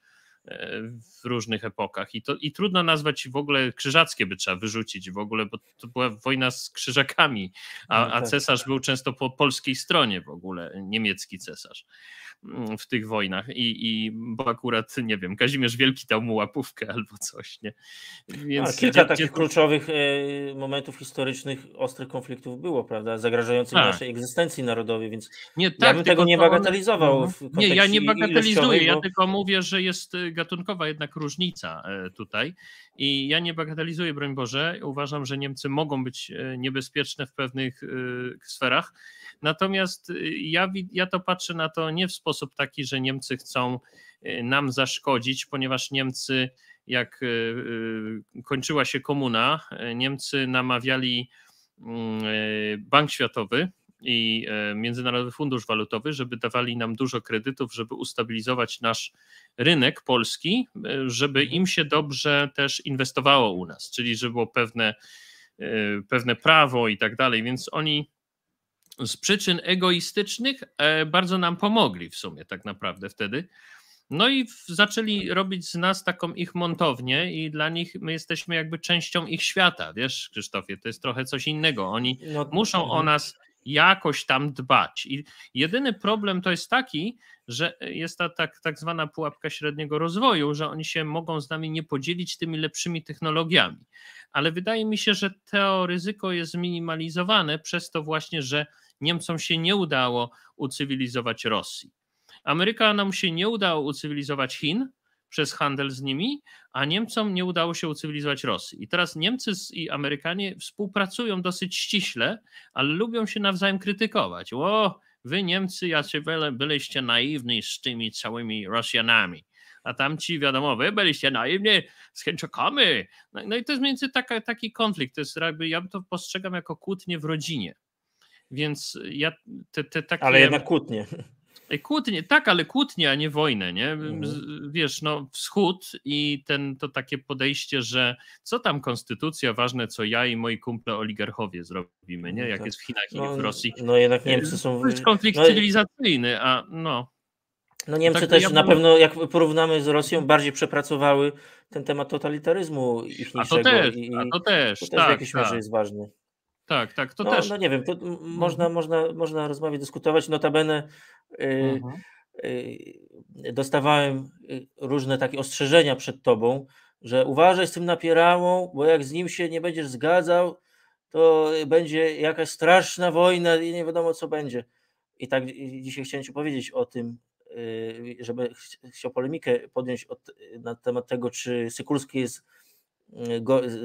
w różnych epokach. I, to, I trudno nazwać w ogóle krzyżackie by trzeba wyrzucić w ogóle, bo to była wojna z krzyżakami, a, no a tak. cesarz był często po polskiej stronie w ogóle, niemiecki cesarz mm, w tych wojnach. I, i bo akurat, nie wiem, Kazimierz Wielki dał mu łapówkę (laughs) albo coś, nie? Więc a, kilka gdzie, takich gdzie... kluczowych e, momentów historycznych, ostrych konfliktów było, prawda? Zagrażających tak. naszej egzystencji narodowej, więc nie, tak, ja bym tego nie bagatelizował. On... No, nie, ja nie bagatelizuję, ja tylko mówię, że jest e, gatunkowa jednak różnica e, tutaj i ja nie bagatelizuję, broń Boże, uważam, że Niemcy mogą być e, niebezpieczne w pewnych e, sferach, natomiast ja, ja to patrzę na to nie w sposób taki, że Niemcy chcą nam zaszkodzić, ponieważ Niemcy, jak kończyła się komuna, Niemcy namawiali mm, Bank Światowy i e, Międzynarodowy Fundusz Walutowy, żeby dawali nam dużo kredytów, żeby ustabilizować nasz rynek polski, e, żeby mhm. im się dobrze też inwestowało u nas, czyli żeby było pewne, e, pewne prawo i tak dalej. Więc oni z przyczyn egoistycznych bardzo nam pomogli w sumie tak naprawdę wtedy. No i zaczęli tak. robić z nas taką ich montownię i dla nich my jesteśmy jakby częścią ich świata, wiesz Krzysztofie, to jest trochę coś innego. Oni no, muszą no. o mhm. nas jakoś tam dbać. I jedyny problem to jest taki, że jest ta tak, tak zwana pułapka średniego rozwoju, że oni się mogą z nami nie podzielić tymi lepszymi technologiami. Ale wydaje mi się, że to ryzyko jest minimalizowane przez to właśnie, że Niemcom się nie udało ucywilizować Rosji. Amerykanom się nie udało ucywilizować Chin, przez handel z nimi, a Niemcom nie udało się ucywilizować Rosji. I teraz Niemcy i Amerykanie współpracują dosyć ściśle, ale lubią się nawzajem krytykować. O, wy Niemcy, jacy byliście naiwni z tymi całymi Rosjanami. A tamci, wiadomo, wy byliście naiwni z Chińczykami. No, no, i to jest między taki konflikt. To jest jakby, ja to postrzegam jako kłótnie w rodzinie. Więc ja te, te takie. Ale jednak kłótnie. Kłótnie, tak, ale kłótnie, a nie wojnę, nie? Mhm. Wiesz, no wschód i ten, to takie podejście, że co tam konstytucja, ważne co ja i moi kumple oligarchowie zrobimy, nie? No jak tak. jest w Chinach no, i w Rosji. No jednak e, Niemcy są... To jest konflikt no, cywilizacyjny, a no... No Niemcy no tak, no też ja na bym... pewno, jak porównamy z Rosją, bardziej przepracowały ten temat totalitaryzmu ich a to też, i, a to też, to też tak, w jakiś tak. mierze tak. jest ważny. Tak, tak, to no, też. No nie wiem, to mhm. można, można, można rozmawiać, dyskutować. Notabene yy, mhm. yy, dostawałem y, różne takie ostrzeżenia przed tobą, że uważaj z tym napierałą, bo jak z nim się nie będziesz zgadzał, to będzie jakaś straszna wojna i nie wiadomo co będzie. I tak dzisiaj chciałem ci powiedzieć o tym, y, żeby chciał polemikę podjąć od, na temat tego, czy Sykulski jest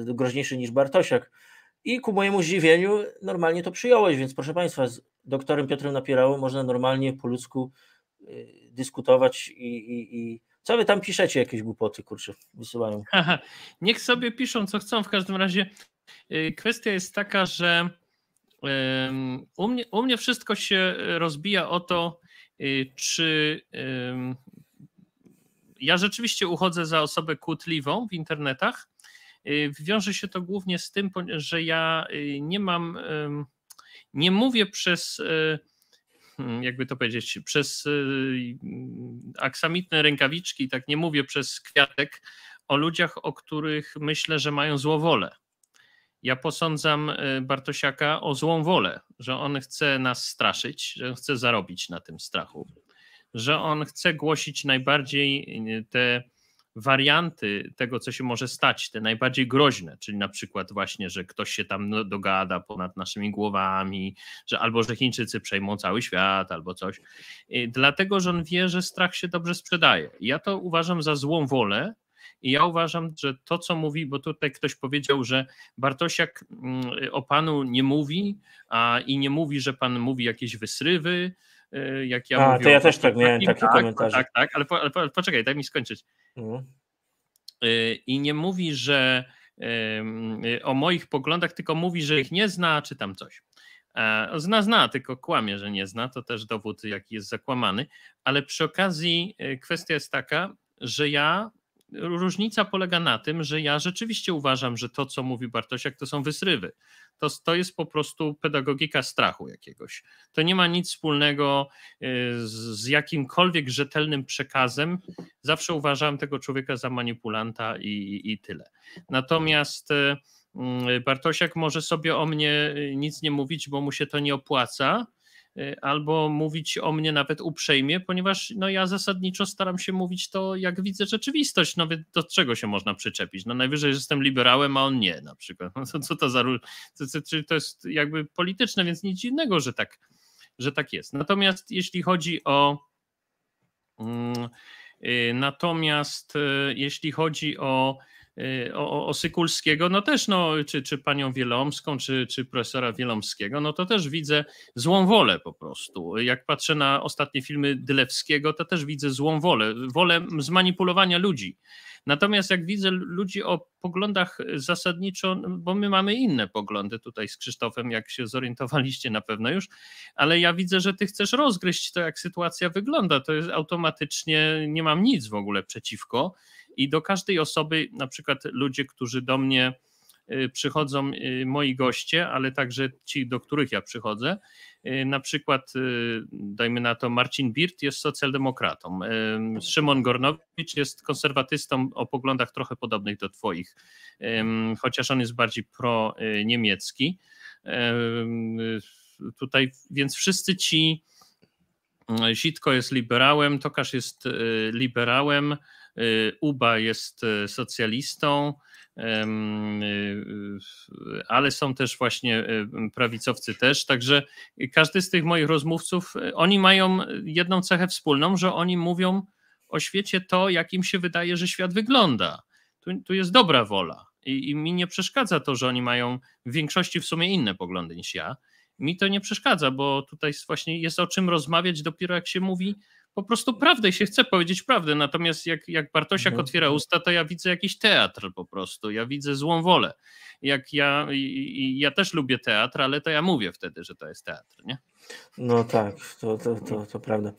y, groźniejszy niż Bartosiak, i ku mojemu zdziwieniu normalnie to przyjąłeś, więc proszę Państwa, z doktorem Piotrem Napierałą można normalnie po ludzku y, dyskutować i, i, i... co wy tam piszecie, jakieś głupoty, kurczę, wysyłają. (laughs) niech sobie piszą, co chcą, w każdym razie y, kwestia jest taka, że u mnie, u mnie wszystko się rozbija o to, y, czy ja rzeczywiście uchodzę za osobę kłótliwą w internetach, Y, wiąże się to głównie z tym, że ja y, nie mam, nie mówię przez y, hmm, jakby to powiedzieć, przez aksamitne rękawiczki, tak nie mówię przez kwiatek, o ludziach, o których myślę, że mają złą wolę. Ja posądzam Bartosiaka o złą wolę, że on chce nas straszyć, że on chce zarobić na tym strachu, że on chce głosić najbardziej te warianty tego, co się może stać, te najbardziej groźne, czyli na przykład właśnie, że ktoś się tam no, dogada ponad naszymi głowami, że albo że Chińczycy przejmą cały świat, albo coś. Dlatego, że on wie, że strach się dobrze sprzedaje. Ja to uważam za złą wolę, i ja uważam, że to, co mówi, bo tutaj ktoś powiedział, że Bartosiak mm, o panu nie mówi a, i nie mówi, że pan mówi jakieś wysrywy, E, jak ja A, to ja też tak miałem takie tak, komentarze. Tak, tak, ale, po, ale, po, ale poczekaj, daj mi skończyć. Mhm. I nie mówi, że o moich poglądach, tylko mówi, że ich nie zna, czy tam coś. E, zna, zna, tylko kłamie, że nie zna. To też dowód, jaki jest zakłamany. Ale przy okazji kwestia jest taka, że ja różnica polega na tym, że ja rzeczywiście uważam, że to, co mówi Bartosiak, to są wysrywy. To, to jest po prostu pedagogika strachu jakiegoś. To nie ma nic wspólnego y, z jakimkolwiek rzetelnym przekazem. Zawsze uważałem tego człowieka za manipulanta i, i tyle. Natomiast. Y, y, Bartosiak może sobie o mnie nic nie mówić, bo mu się to nie opłaca, Y, albo mówić o mnie nawet uprzejmie, ponieważ no ja zasadniczo staram się mówić to, jak widzę rzeczywistość, no do czego się można przyczepić, no najwyżej, że jestem liberałem, a on nie na przykład, (laughs) no, co, co to za to, to, to jest jakby polityczne, więc nic dziwnego, że tak, że tak jest. Natomiast jeśli chodzi o mm, y, natomiast y, jeśli chodzi o Y, o, o Sykulskiego, no też, no, czy, czy panią Wielomską, czy, czy profesora Wielomskiego, no to też widzę złą wolę po prostu. Jak patrzę na ostatnie filmy Dylewskiego, to też widzę złą wolę, wolę zmanipulowania ludzi. Natomiast jak widzę ludzi o poglądach zasadniczo, bo my mamy inne poglądy tutaj z Krzysztofem, jak się zorientowaliście na pewno już, ale ja widzę, że ty chcesz rozgryźć to, jak sytuacja wygląda. To jest automatycznie, nie mam nic w ogóle przeciwko. I do każdej osoby, na przykład ludzie, którzy do mnie y, przychodzą, y, moi goście, ale także ci, do których ja przychodzę, E, na przykład, e, dajmy na to, Marcin Birt jest socjaldemokratą, e, Szymon Gornowicz jest konserwatystą o poglądach trochę podobnych do Twoich, chociaż on jest bardziej pro-niemiecki. Tutaj, więc wszyscy ci. Zitko jest liberałem, Tokarz jest liberałem, Uba jest socjalistą, Y, y, ale są też właśnie y, prawicowcy też, także każdy z tych moich rozmówców, oni mają jedną cechę wspólną, że oni mówią o świecie to, jakim się wydaje, że świat wygląda. Tu, tu jest dobra wola I, i mi nie przeszkadza to, że oni mają w większości w sumie inne poglądy niż ja. Mi to nie przeszkadza, bo tutaj właśnie jest o czym rozmawiać dopiero jak się mówi po prostu prawdę i się chce powiedzieć prawdę. Natomiast jak, jak Bartosiak mhm. otwiera usta, to ja widzę jakiś teatr po prostu, ja widzę złą wolę. Jak ja, i, ja też lubię teatr, ale to ja mówię wtedy, że to jest teatr, nie? No tak, to, to, to, to prawda.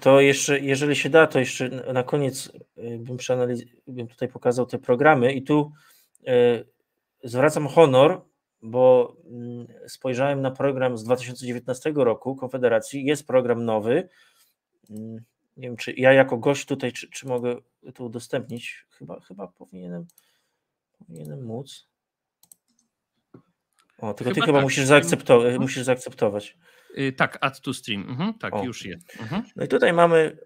To jeszcze, jeżeli się da, to jeszcze na koniec y, bym, przeanaliz- bym tutaj pokazał te programy i tu y, zwracam honor, bo y, spojrzałem na program z 2019 roku Konfederacji, jest program nowy, Mm, nie wiem, czy ja jako gość tutaj, czy, czy mogę to udostępnić? Chyba, chyba powinienem, powinienem móc. O, tylko chyba ty chyba tak. musisz, zaakcepto- mhm. musisz zaakceptować. Y, tak, add to stream. Mhm, tak, o. już jest. Mhm. No i tutaj mamy,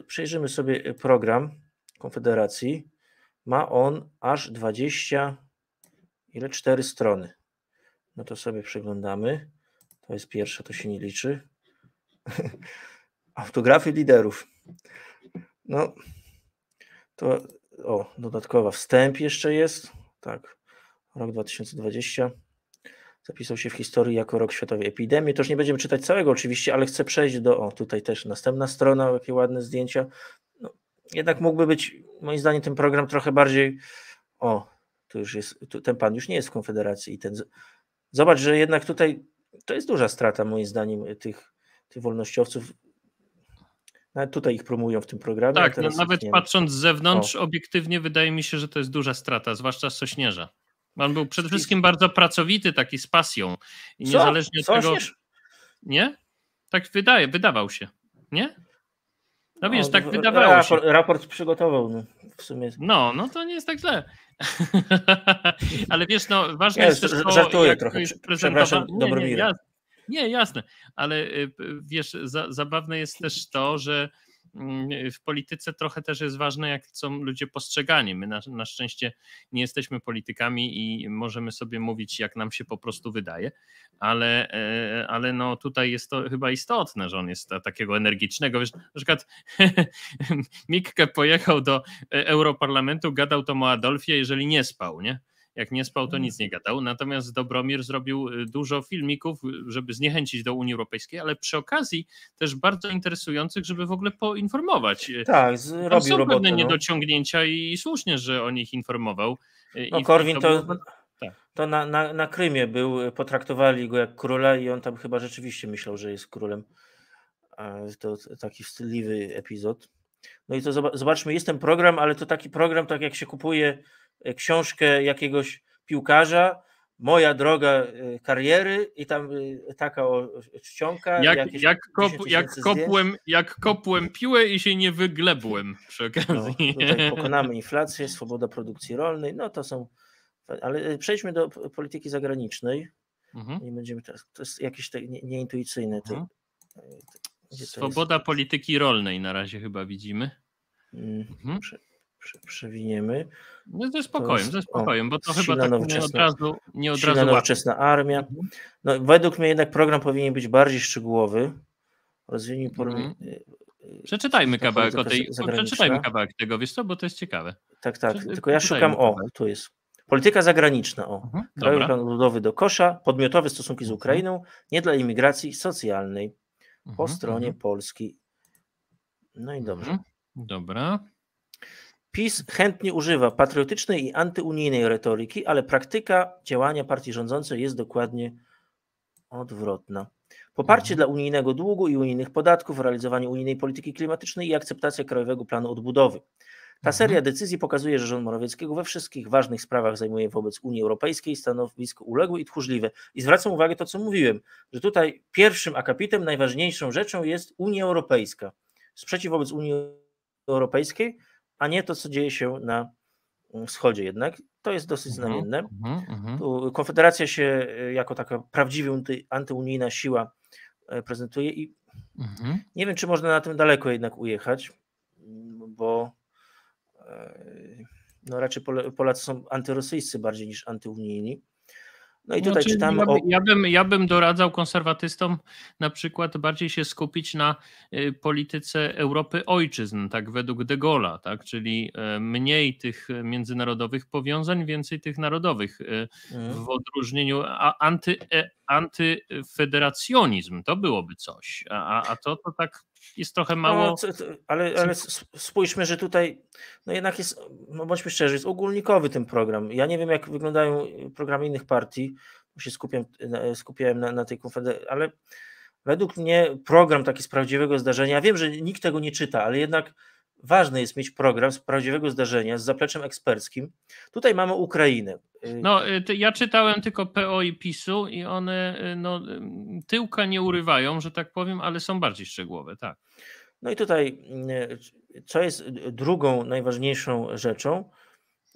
y, przejrzymy sobie y, program Konfederacji. Ma on aż 20, ile? 4 strony. No to sobie przeglądamy. To jest pierwsza, to się nie liczy. (laughs) Autografy liderów. No, to o, dodatkowa wstęp jeszcze jest. Tak, rok 2020 zapisał się w historii jako rok światowej epidemii. To już nie będziemy czytać całego oczywiście, ale chcę przejść do, o tutaj też następna strona, jakie ładne zdjęcia. No, jednak mógłby być, moim zdaniem, ten program trochę bardziej, o, tu już jest, tu, ten pan już nie jest w Konfederacji i ten, zobacz, że jednak tutaj to jest duża strata moim zdaniem tych, tych wolnościowców nawet tutaj ich promują w tym programie. Tak, no, nawet patrząc z zewnątrz, o. obiektywnie wydaje mi się, że to jest duża strata, zwłaszcza z Sośnierza. On był przede wszystkim bardzo pracowity, taki z pasją. I niezależnie od tego. Nie? Tak wydaje, wydawał się. Nie? No wiesz, no, tak wydawało raport, się. Raport przygotował no, w sumie. No, no to nie jest tak źle. (laughs) Ale wiesz, no ważne jest, jest też to, żartuję jak trochę. Przepraszam, nie, nie, nie, jasne, ale y, wiesz, za, zabawne jest też to, że mm, w polityce trochę też jest ważne, jak są ludzie postrzegani. My na, na, szczęście nie jesteśmy politykami i możemy sobie mówić, jak nam się po prostu wydaje, ale, e, ale no tutaj jest to chyba istotne, że on jest takiego energicznego. Wiesz, na przykład (laughs) Mikke pojechał do e, Europarlamentu, gadał to o Adolfie, jeżeli nie spał, nie? Jak nie spał, to mhm. nic nie gadał. Natomiast Dobromir zrobił y, dużo filmików, y, żeby zniechęcić do Unii Europejskiej, ale przy okazji też bardzo interesujących, żeby w ogóle poinformować. Y, tak, zrobił Tam są robotę, pewne no. niedociągnięcia i słusznie, że o nich informował. No, Korwin to... to... Tak. To na, na, na Krymie był, potraktowali go jak króla i on tam chyba rzeczywiście myślał, że jest królem. To taki wstydliwy epizod. No i to zobaczmy, jest ten program, ale to taki program, tak jak się kupuje E, książkę jakiegoś piłkarza, moja droga e, kariery i tam e, taka o, czcionka. Jak, jak, kop, jak, kopłem, jak kopłem piłę i się nie wyglebłem przy no, okazji. No, tutaj (laughs) pokonamy inflację, swoboda produkcji rolnej, no to są, ale przejdźmy do polityki zagranicznej. Mhm. Nie będziemy teraz, to jest jakieś te, nieintuicyjne. Mhm. Swoboda polityki rolnej na razie chyba widzimy. Mm, mhm przewiniemy. No ze spokojem, ze spokojem, bo to chyba tak nie od razu nie od razu nowoczesna łatwo. armia. Mhm. No, według mnie jednak program powinien być bardziej szczegółowy. Rozwinił mm Przeczytajmy kawałek o tej, przeczytajmy kawałek tego, wiesz co, bo to jest ciekawe. Tak, tak, Prze tylko ja szukam, o, tu jest. Polityka zagraniczna, o. Mhm, Krajowy plan ludowy do kosza, podmiotowe stosunki z mhm. Ukrainą, nie dla imigracji socjalnej, po stronie Polski. No i dobrze. Dobra. PiS chętnie używa patriotycznej i antyunijnej retoryki, ale praktyka działania partii rządzącej jest dokładnie odwrotna. Poparcie mhm. dla unijnego długu i unijnych podatków, realizowanie unijnej polityki klimatycznej i akceptacja Krajowego Planu Odbudowy. Ta mhm. seria decyzji pokazuje, że rząd Morawieckiego we wszystkich ważnych sprawach zajmuje wobec Unii Europejskiej stanowisko uległe i tchórzliwe. I zwracam uwagę to, co mówiłem, że tutaj pierwszym akapitem, najważniejszą rzeczą jest Unia Europejska. Sprzeciw wobec Unii Europejskiej a nie to, co dzieje się na mm, wschodzie jednak. To jest dosyć mhm, znamienne. Mhm, mhm. Tu Konfederacja się e, jako taka prawdziwie antyunijna siła e, prezentuje i nie wiem, czy można na tym daleko jednak ujechać, bo e, no raczej Polacy są antyrosyjscy bardziej niż antyunijni. No i tutaj znaczy, czytamy ja, o... ja, bym, ja bym doradzał konserwatystom na przykład bardziej się skupić na y, polityce Europy ojczyzn, tak według De Gaulle'a, tak? czyli e, mniej tych międzynarodowych powiązań, więcej tych narodowych y, mhm. w odróżnieniu anty e, antyfederacjonizm. To byłoby coś. A, a to, to tak jest trochę no, mało. No, ale, ale spójrzmy, że tutaj no jednak jest, no bądźmy szczerzy, jest ogólnikowy ten program. Ja nie wiem, jak wyglądają programy innych partii, bo się skupiam, skupiałem na, na tej konfederacji, ale według mnie program taki z prawdziwego zdarzenia, ja wiem, że nikt tego nie czyta, ale jednak ważne jest mieć program z prawdziwego zdarzenia, z zapleczem eksperckim. Tutaj mamy Ukrainę. Y, no, y, ja czytałem tylko PO i PiSu i one y, no, tyłka nie urywają, że tak powiem, ale są bardziej szczegółowe, tak. No i tutaj, co jest drugą najważniejszą rzeczą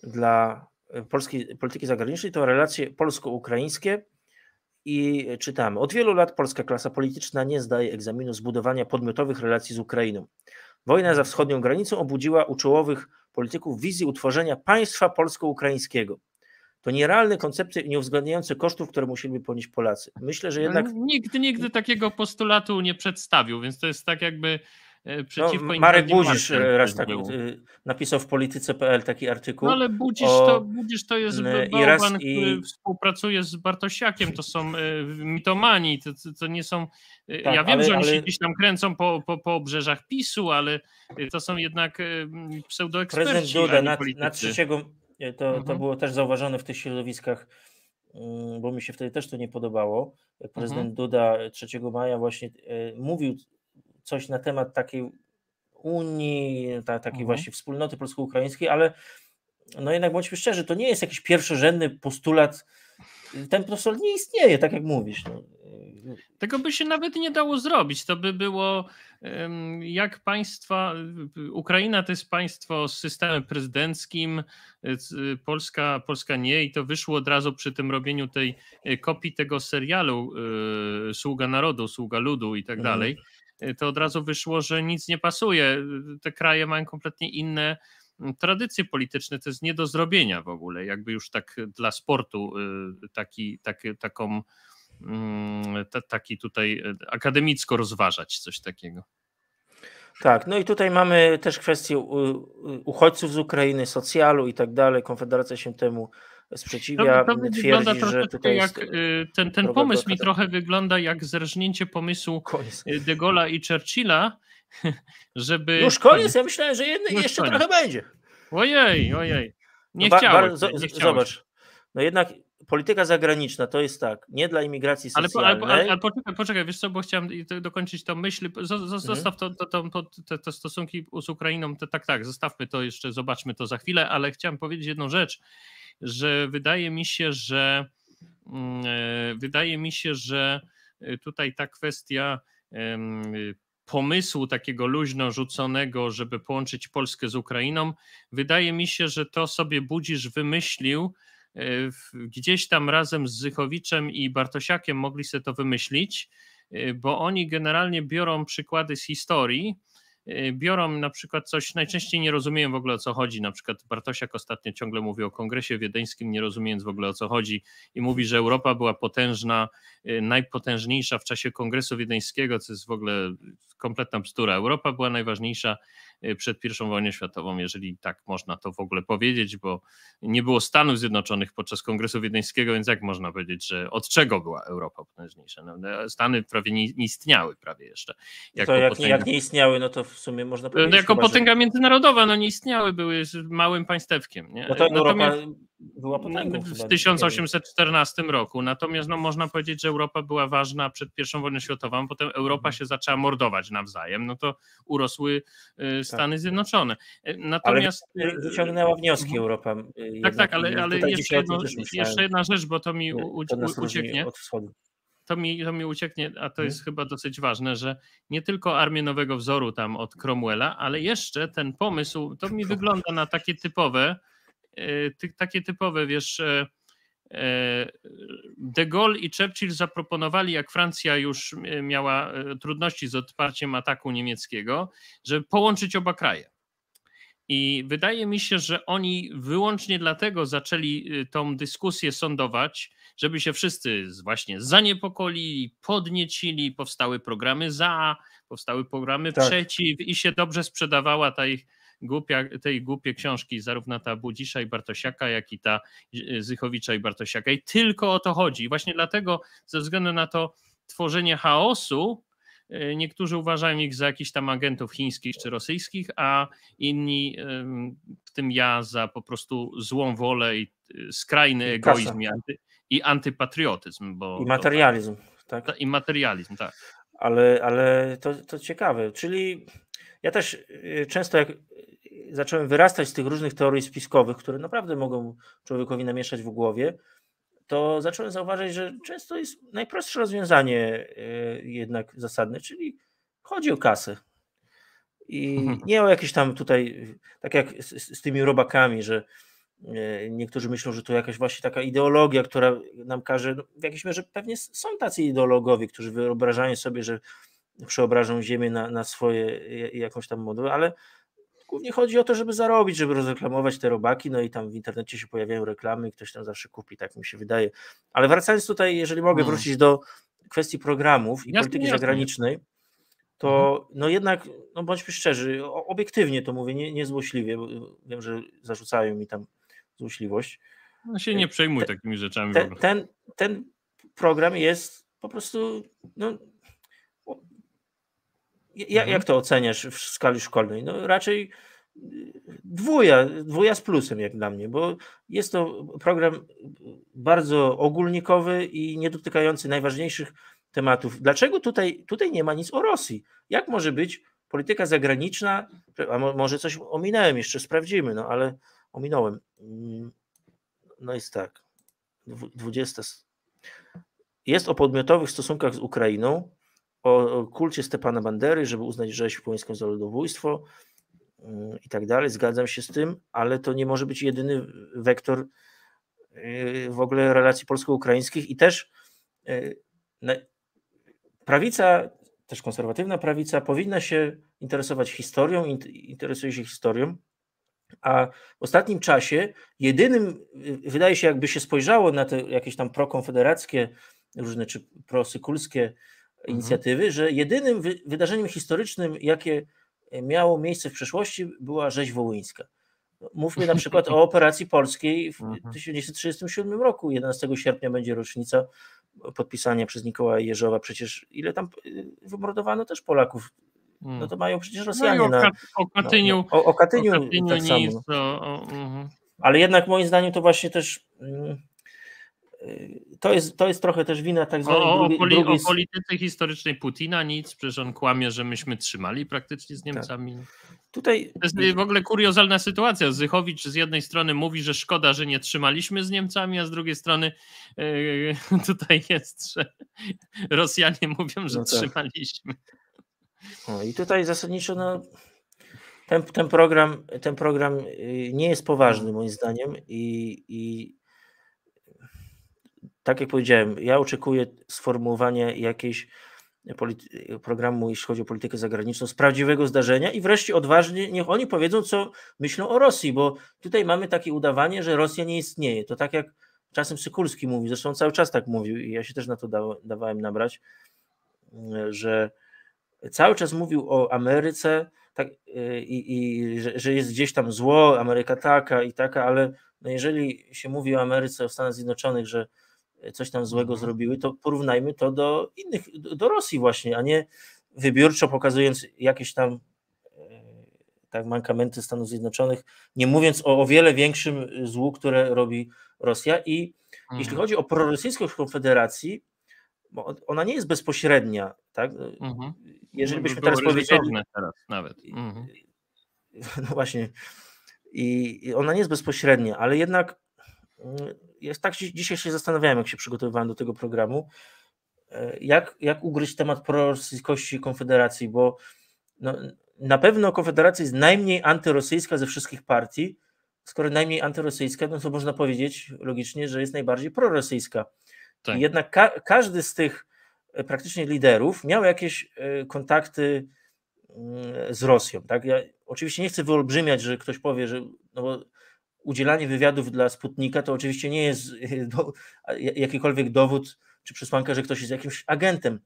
dla polskiej polityki zagranicznej, to relacje polsko-ukraińskie. I czytamy. Od wielu lat polska klasa polityczna nie zdaje egzaminu zbudowania podmiotowych relacji z Ukrainą. Wojna za wschodnią granicą obudziła u czołowych polityków wizję utworzenia państwa polsko-ukraińskiego. To nierealne koncepcje i uwzględniające kosztów, które musieliby ponieść Polacy. Myślę, że no, jednak. Nikt nigdy takiego postulatu nie przedstawił, więc to jest tak, jakby E, no, przeciwko no, Marek Budzisz e, raz tak był. Y, napisał w polityce.pl taki artykuł. No ale Budzisz, o... to, Budzisz to jest y, bałwan, który i... współpracuje z Bartosiakiem, to są e, mitomani, to, to nie są... Tak, ja wiem, ale, że oni ale... się gdzieś tam kręcą po, po, po obrzeżach PiSu, ale to są jednak pseudoeksperci, Prezydent Duda na, na trzeciego, to, mhm. to było też zauważone w tych środowiskach mm, bo mi się wtedy też to nie podobało. Mhm. Prezydent mhm. Duda 3 maja właśnie mówił coś na temat takiej Unii, ta, takiej mhm. właśnie wspólnoty polsko-ukraińskiej, ale no jednak bądźmy szczerzy, to nie jest jakiś pierwszorzędny postulat. Ten profesor nie istnieje, tak jak mówisz. No. Tego by się nawet nie dało zrobić. To by było jak państwa. Ukraina to jest państwo z systemem prezydenckim, Polska, Polska nie, i to wyszło od razu przy tym robieniu tej e, kopii tego serialu e, Sługa Narodu, Sługa Ludu i tak mhm. dalej. Mhm to od razu wyszło, że nic nie pasuje. Te kraje mają kompletnie inne mm, tradycje polityczne, to jest nie do zrobienia w ogóle, jakby już tak dla sportu y, taki, tak, taką mm, taki tutaj y, akademicko rozważać coś takiego. Tak, no i tutaj mamy też kwestię uchodźców z Ukrainy, socjalu i tak dalej. Konfederacja się temu sprzeciwia, to, to twierdzi, że tutaj jak, y, Ten, ten pomysł mi trochę wygląda jak zerżnięcie pomysłu y, koniec. De Gaulle'a i Churchilla, (laughs) żeby... Już koniec? Ja myślałem, że jedny, jeszcze koniec. trochę będzie. Ojej, ojej. Nie no Zobacz, no jednak polityka zagraniczna to jest tak, nie dla imigracji socjalnej. Ale, po, ale, ale poczekaj, poczekaj, wiesz co, bo chciałem dokończyć tą myśl. Mhm. Zostaw to, to, to, te, te, stosunki z Ukrainą, tak, tak, zostawmy to jeszcze, zobaczmy to za chwilę, ale chciałem powiedzieć jedną rzecz, że wydaje mi się, że mm, e, wydaje mi się, że e, tutaj ta kwestia pomysłu takiego luźno rzuconego, żeby połączyć Polskę z Ukrainą, wydaje mi się, że to sobie Budzisz wymyślił, E, gdzieś tam razem z Zychowiczem i Bartosiakiem mogli sobie to wymyślić, e, bo oni generalnie biorą przykłady z historii, e, biorą na przykład coś, najczęściej nie rozumieją w ogóle o co chodzi, na przykład Bartosiak ostatnio ciągle mówi o kongresie wiedeńskim, nie rozumiejąc w ogóle o co chodzi i mówi, że Europa była potężna, najpotężniejsza w czasie kongresu wiedeńskiego, co jest w ogóle kompletna bzdura. Europa była najważniejsza Y, przed I wojną światową, jeżeli tak można to w ogóle powiedzieć, bo nie było Stanów Zjednoczonych podczas Kongresu Wiedeńskiego, więc jak można powiedzieć, że od czego była Europa potężniejsza? No, no Stany prawie nie, istniały prawie jeszcze. No jako to jak, potęga... jak nie istniały, no to w sumie można no, powiedzieć... Jako potęga że... międzynarodowa, no nie istniały, były małym państewkiem. Nie? No to Europa była potęgą. No, w 1814 roku. Natomiast no, można powiedzieć, że Europa była ważna przed I wojną światową, potem Europa mhm. się zaczęła mordować nawzajem, no to urosły y, tak. Stany tak. Zjednoczone. Y, natomiast... Ale y, wyciągnęła wnioski mhm. Europa. Tak, tak, ale, ale jeszcze, jedno, jeszcze, jedna rzecz, bo to mi Nie, to ucieknie to mi, to mi ucieknie, a to mhm. jest hmm. chyba dosyć ważne, że nie tylko armię nowego wzoru tam od Cromwella, ale jeszcze ten pomysł, to mi wygląda na takie typowe E, ty, takie typowe, wiesz, e, e, de Gaulle i Churchill zaproponowali, jak Francja już miała trudności z odparciem ataku niemieckiego, żeby połączyć oba kraje. I wydaje mi się, że oni wyłącznie dlatego zaczęli tą dyskusję sądować, żeby się wszyscy właśnie zaniepokolili, podniecili, powstały programy za, powstały programy tak. przeciw i się dobrze sprzedawała ta ich głupia, tej głupie książki, zarówno ta Budzisza i Bartosiaka, jak i ta e, Zychowicza i Bartosiaka. I tylko o to chodzi. I właśnie dlatego, ze względu na to tworzenie chaosu, e, Niektórzy uważają ich za jakichś tam agentów chińskich czy rosyjskich, a inni, w tym ja, za po prostu złą wolę i e, skrajny I egoizm i, anty, i, antypatriotyzm. Bo I tak- materializm, tak? I materializm, tak. Ale, ale to, to ciekawe, czyli ja też y, często jak y, zacząłem wyrastać z tych różnych teorii spiskowych, które naprawdę mogą człowiekowi namieszać w głowie, to zacząłem zauważyć, że często jest najprostsze rozwiązanie y, jednak zasadne, czyli chodzi o kasę. I mhm. nie o jakieś tam tutaj, tak jak z, z tymi robakami, że niektórzy myślą, że to jakaś właśnie taka ideologia, która nam każe, no w jakiejś mierze pewnie są tacy ideologowie, którzy wyobrażają sobie, że przeobrażą Ziemię na, na swoje jakąś tam modłę, ale głównie chodzi o to, żeby zarobić, żeby rozreklamować te robaki, no i tam w internecie się pojawiają reklamy i ktoś tam zawsze kupi, tak mi się wydaje. Ale wracając tutaj, jeżeli mogę mm. wrócić do kwestii programów i polityki zagranicznej, to mhm. no jednak, no bądźmy szczerzy, obiektywnie to mówię, nie, nie złośliwie, bo wiem, że zarzucają mi tam złośliwość. No się nie przejmuj te, takimi rzeczami. ten, ten program jest po prostu no, ja, mhm. Jak to oceniasz w skali szkolnej? No raczej y, dwuja, dwuja z plusem jak dla mnie, bo jest to program bardzo ogólnikowy i nie dotykający najważniejszych tematów. Dlaczego tutaj, tutaj nie ma nic o Rosji? Jak może być polityka zagraniczna, a może coś ominąłem, jeszcze sprawdzimy, no ale ominąłem. Mm, no jest tak, 20. Jest o podmiotowych stosunkach z Ukrainą, o kulcie Stepana Bandery, żeby uznać rzeź płońską za ludobójstwo y, i tak dalej. Zgadzam się z tym, ale to nie może być jedyny wektor y, w ogóle relacji polsko-ukraińskich i też y, prawica, też konserwatywna prawica powinna się interesować historią, interesuje się historią, a w ostatnim czasie jedynym, wydaje się jakby się spojrzało na te jakieś tam prokonfederackie różne czy prosykulskie Mhm. inicjatywy, mhm. że jedynym wy wydarzeniem historycznym, jakie e, miało miejsce w przeszłości, była rzeź wołyńska. No, mówmy na przykład o (laughs) operacji polskiej w 1937 mhm. roku. 11 sierpnia będzie rocznica podpisania przez Nikołaja Jeżowa. Przecież ile tam y, wymordowano też Polaków no mm. to mają przecież no Rosjanie no o, na, o no, Katyniu. No, o, o Katyniu, o Katyniu tak samo. o, uh mhm. -huh. Ale jednak moim zdaniem to właśnie też mm, Y, to jest, to jest trochę też wina tak zwanej o, o, o, poli, o polityce historycznej Putina nic, przecież on kłamie, że myśmy trzymali praktycznie z tak. Niemcami. Tak. Tutaj... To jest w ogóle kuriozalna sytuacja. Zychowicz z jednej strony mówi, że szkoda, że nie trzymaliśmy z Niemcami, a z drugiej strony yy, (laughs) tutaj jest, że Rosjanie mówią, że no tak. trzymaliśmy. I tutaj zasadniczo no, ten, ten, program, ten program y, nie jest poważny moim zdaniem i, i tak jak powiedziałem, ja oczekuję sformułowania jakiejś programu, jeśli chodzi o politykę zagraniczną, z prawdziwego zdarzenia i wreszcie odważnie niech oni powiedzą, co myślą o Rosji, bo tutaj mamy takie udawanie, że Rosja nie istnieje. To tak jak czasem Sykulski mówi, zresztą cały czas tak mówił i ja się też na to dawałem nabrać, że cały czas mówił o Ameryce tak, i, i że, że, jest gdzieś tam zło, Ameryka taka i taka, ale no jeżeli się mówi o Ameryce, o Stanach Zjednoczonych, że coś tam złego mhm. zrobiły, to porównajmy to do innych, do Rosji właśnie, a nie wybiórczo pokazując jakieś tam e, tak, mankamenty Stanów Zjednoczonych, nie mówiąc o o wiele większym e, złu, które robi Rosja. I mhm. jeśli chodzi o prorosyjską konfederację, bo ona nie jest bezpośrednia, tak? Mhm. Jeżeli byśmy teraz powiedzieli. Teraz nawet. Mhm. (laughs) No właśnie. I ona nie jest bezpośrednia, ale jednak mm, ja tak dzisiaj się zastanawiałem, jak się przygotowywałem do tego programu, e, jak, jak ugryźć temat prorosyjskości Konfederacji, bo no, na pewno Konfederacja jest najmniej antyrosyjska ze wszystkich partii. Skoro najmniej antyrosyjska, no to można powiedzieć logicznie, że jest najbardziej prorosyjska. Tak. jednak ka każdy z tych e, praktycznie liderów miał jakieś e, kontakty mm, z Rosją. Tak? Ja oczywiście nie chcę wyolbrzymiać, że ktoś powie, że no bo udzielanie wywiadów dla Sputnika to oczywiście nie jest (laughs) do, jakikolwiek dowód czy przesłanka, że ktoś jest jakimś agentem.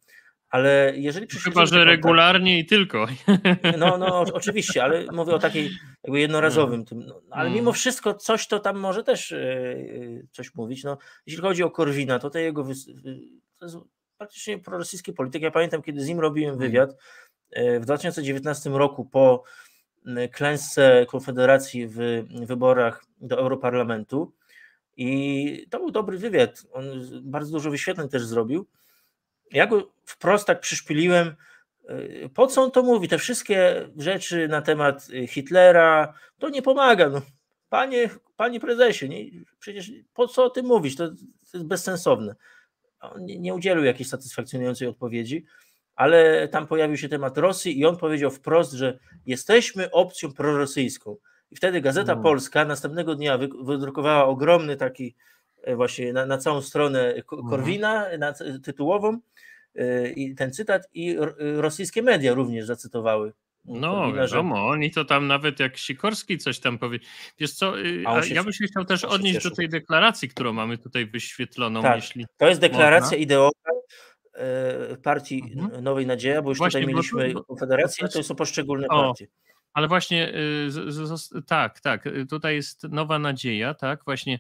Ale jeżeli Chyba, że regularnie i tylko. (laughs) No, no, oczywiście, ale mówię o takiej jakby jednorazowym mm. tym. No, no ale mm. mimo wszystko coś to tam może też yy, coś mówić. No, jeśli chodzi o Korwina, to te jego wy... Y, to jest praktycznie prorosyjski polityk. Ja pamiętam, kiedy z nim robiłem mm. wywiad yy, w 2019 roku po Y, klęsce Konfederacji w wyborach do Europarlamentu. I to był dobry wywiad. On bardzo dużo wyświetleń też zrobił. Ja go wprost tak przyszpiliłem, y, po co on to mówi? Te wszystkie rzeczy na temat Hitlera, to nie pomaga. No, panie, panie prezesie, nie, przecież po co o tym mówić? To, to jest bezsensowne. On nie, nie udzielił jakiejś satysfakcjonującej odpowiedzi ale tam pojawił się temat Rosji i on powiedział wprost, że jesteśmy opcją prorosyjską. I wtedy Gazeta mm. Polska następnego dnia wydrukowała ogromny taki e, właśnie na, na całą stronę mhm. Korwina na, tytułową e, i ten cytat i e, rosyjskie media również zacytowały. No, wiadomo, oni to tam nawet jak Sikorski coś tam powie. Wiesz co, y, ja bym się chciał też odnieść do tej deklaracji, którą mamy tutaj wyświetloną. Tak, jeśli to jest deklaracja ideowa, E, partii mhm. Nowej Nadzieja, bo już właśnie, tutaj mieliśmy bo, Konfederację, to znaczy- są poszczególne o, partie. Ale właśnie y, z, z, tak, tak, y, tutaj jest Nowa Nadzieja, tak, właśnie.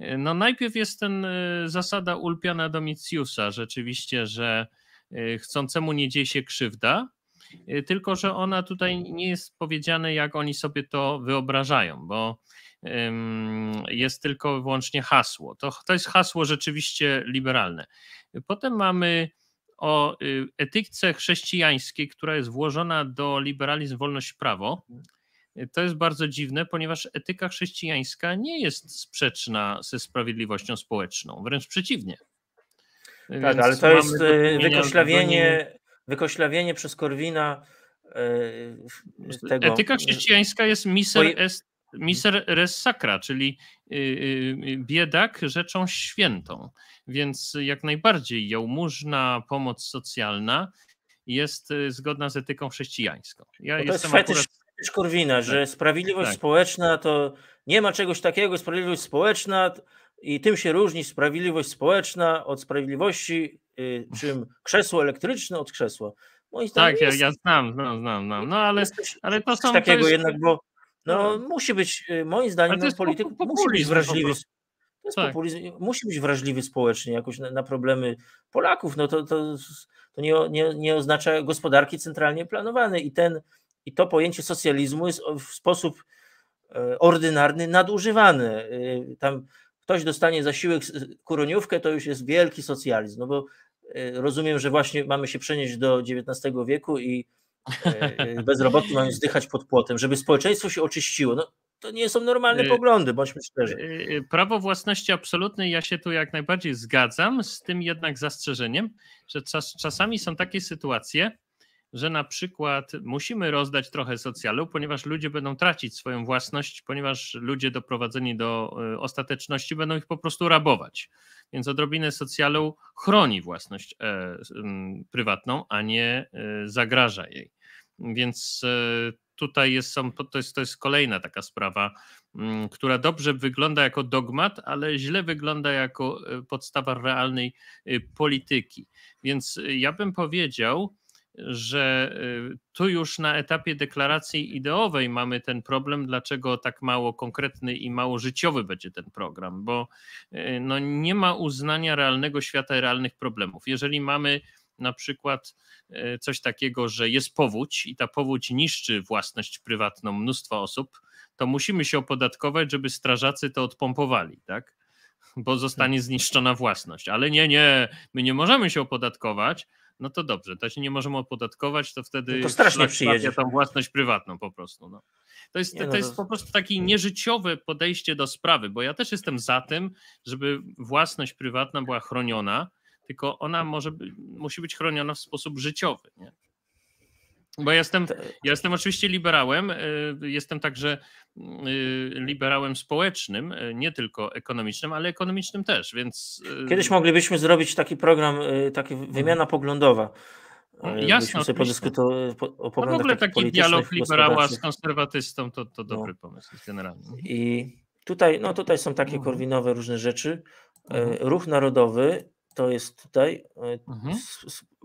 Y, no najpierw jest ten zasada Ulpiana Domitiusa rzeczywiście, że chcącemu nie dzieje się krzywda, tylko że ona tutaj nie jest powiedziane, jak oni sobie to wyobrażają, bo jest tylko wyłącznie hasło. To, to jest hasło rzeczywiście liberalne. Potem mamy o y, etyce chrześcijańskiej, która jest włożona do liberalizm, wolność, prawo. To jest bardzo dziwne, ponieważ etyka chrześcijańska nie jest sprzeczna ze sprawiedliwością społeczną, wręcz przeciwnie. Tak, Więc ale to jest y, wykoślawienie, wykoślawienie przez Korwina y, tego. Etyka chrześcijańska jest miser est Miser res sacra, czyli y, y, y, biedak rzeczą świętą. Więc jak najbardziej jałmużna, pomoc socjalna jest zgodna z etyką chrześcijańską. Ja no to jest fetysz, akurat... fetysz Korwina, tak. że sprawiedliwość tak. społeczna to nie ma czegoś takiego, sprawiedliwość społeczna i tym się różni sprawiedliwość społeczna od sprawiedliwości, czym krzesło elektryczne od krzesła. tak, ja, ja znam, znam, znam, znam. No ale, ale to są... Coś takiego to jest... jednak, bo no, no. musi być, y, moim zdaniem, no, polityk musi być wrażliwy. To jest tak. populizm. Musi być wrażliwy społecznie jakoś na, na problemy Polaków. No to, to, to nie, nie, nie oznacza gospodarki centralnie planowanej. I, ten, I to pojęcie socjalizmu jest w sposób e, ordynarny nadużywane. Y, tam ktoś dostanie zasiłek, koroniówkę, to już jest wielki socjalizm, no bo e, rozumiem, że właśnie mamy się przenieść do XIX wieku i bezrobotni mają zdychać pod płotem, żeby społeczeństwo się oczyściło. No, to nie są normalne y, poglądy, bądźmy szczerzy. Y, y, prawo własności absolutnej, ja się tu jak najbardziej zgadzam, z tym jednak zastrzeżeniem, że czas, czasami są takie sytuacje, że na przykład musimy rozdać trochę socjalu, ponieważ ludzie będą tracić swoją własność, ponieważ ludzie doprowadzeni do e, ostateczności będą ich po prostu rabować. Więc odrobinę socjalu chroni własność e, prywatną, a nie e, zagraża jej. Więc tutaj jest, to, jest, to jest kolejna taka sprawa, która dobrze wygląda jako dogmat, ale źle wygląda jako podstawa realnej polityki. Więc ja bym powiedział, że y, tu już na etapie deklaracji ideowej mamy ten problem, dlaczego tak mało konkretny i mało życiowy będzie ten program, bo y, no nie ma uznania realnego świata i realnych problemów. Jeżeli mamy na przykład y, coś takiego, że jest powódź i ta powódź niszczy własność prywatną mnóstwa osób, to musimy się opodatkować, żeby strażacy to odpompowali, tak? Bo zostanie tak. zniszczona własność. Ale nie, nie, my nie możemy się opodatkować, no to dobrze, to się nie możemy opodatkować, to wtedy no to strasznie przyjedzie. tą własność prywatną po prostu. No. To, jest, no to jest po prostu takie nieżyciowe podejście do sprawy, bo ja też jestem za tym, żeby własność prywatna była chroniona, tylko ona może być, musi być chroniona w sposób życiowy. Nie? Bo jestem, ja jestem oczywiście liberałem, e, jestem także e, liberałem społecznym, e, nie tylko ekonomicznym, ale ekonomicznym też, więc... Kiedyś moglibyśmy zrobić taki program, taki mhm. wymiana poglądowa. Mhm. Jasne, sobie podyskutować o no w ogóle taki dialog liberała z konserwatystą to, to no. dobry no. pomysł generalnie. I tutaj, no tutaj są takie mhm. korwinowe różne rzeczy. Mhm. Ruch Narodowy to jest tutaj mhm.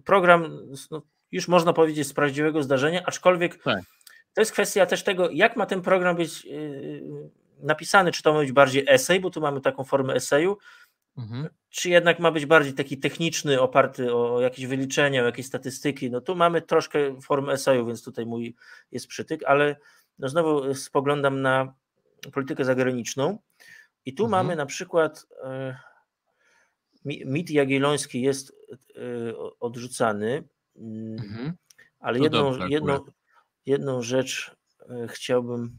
program, no, już można powiedzieć z prawdziwego zdarzenia, aczkolwiek tak. to jest kwestia też tego, jak ma ten program być y, napisany, czy to ma być bardziej esej, bo tu mamy taką formę eseju, mhm. czy jednak ma być bardziej taki techniczny, oparty o jakieś wyliczenia, o jakieś statystyki. No tu mamy troszkę formę eseju, więc tutaj mój jest przytyk, ale no znowu y, spoglądam na politykę zagraniczną i tu mhm. mamy na przykład y, mit jagielloński jest odrzucany, Mm, mhm. Ale jedną, dobrze, jedną, jedną rzecz e, chciałbym.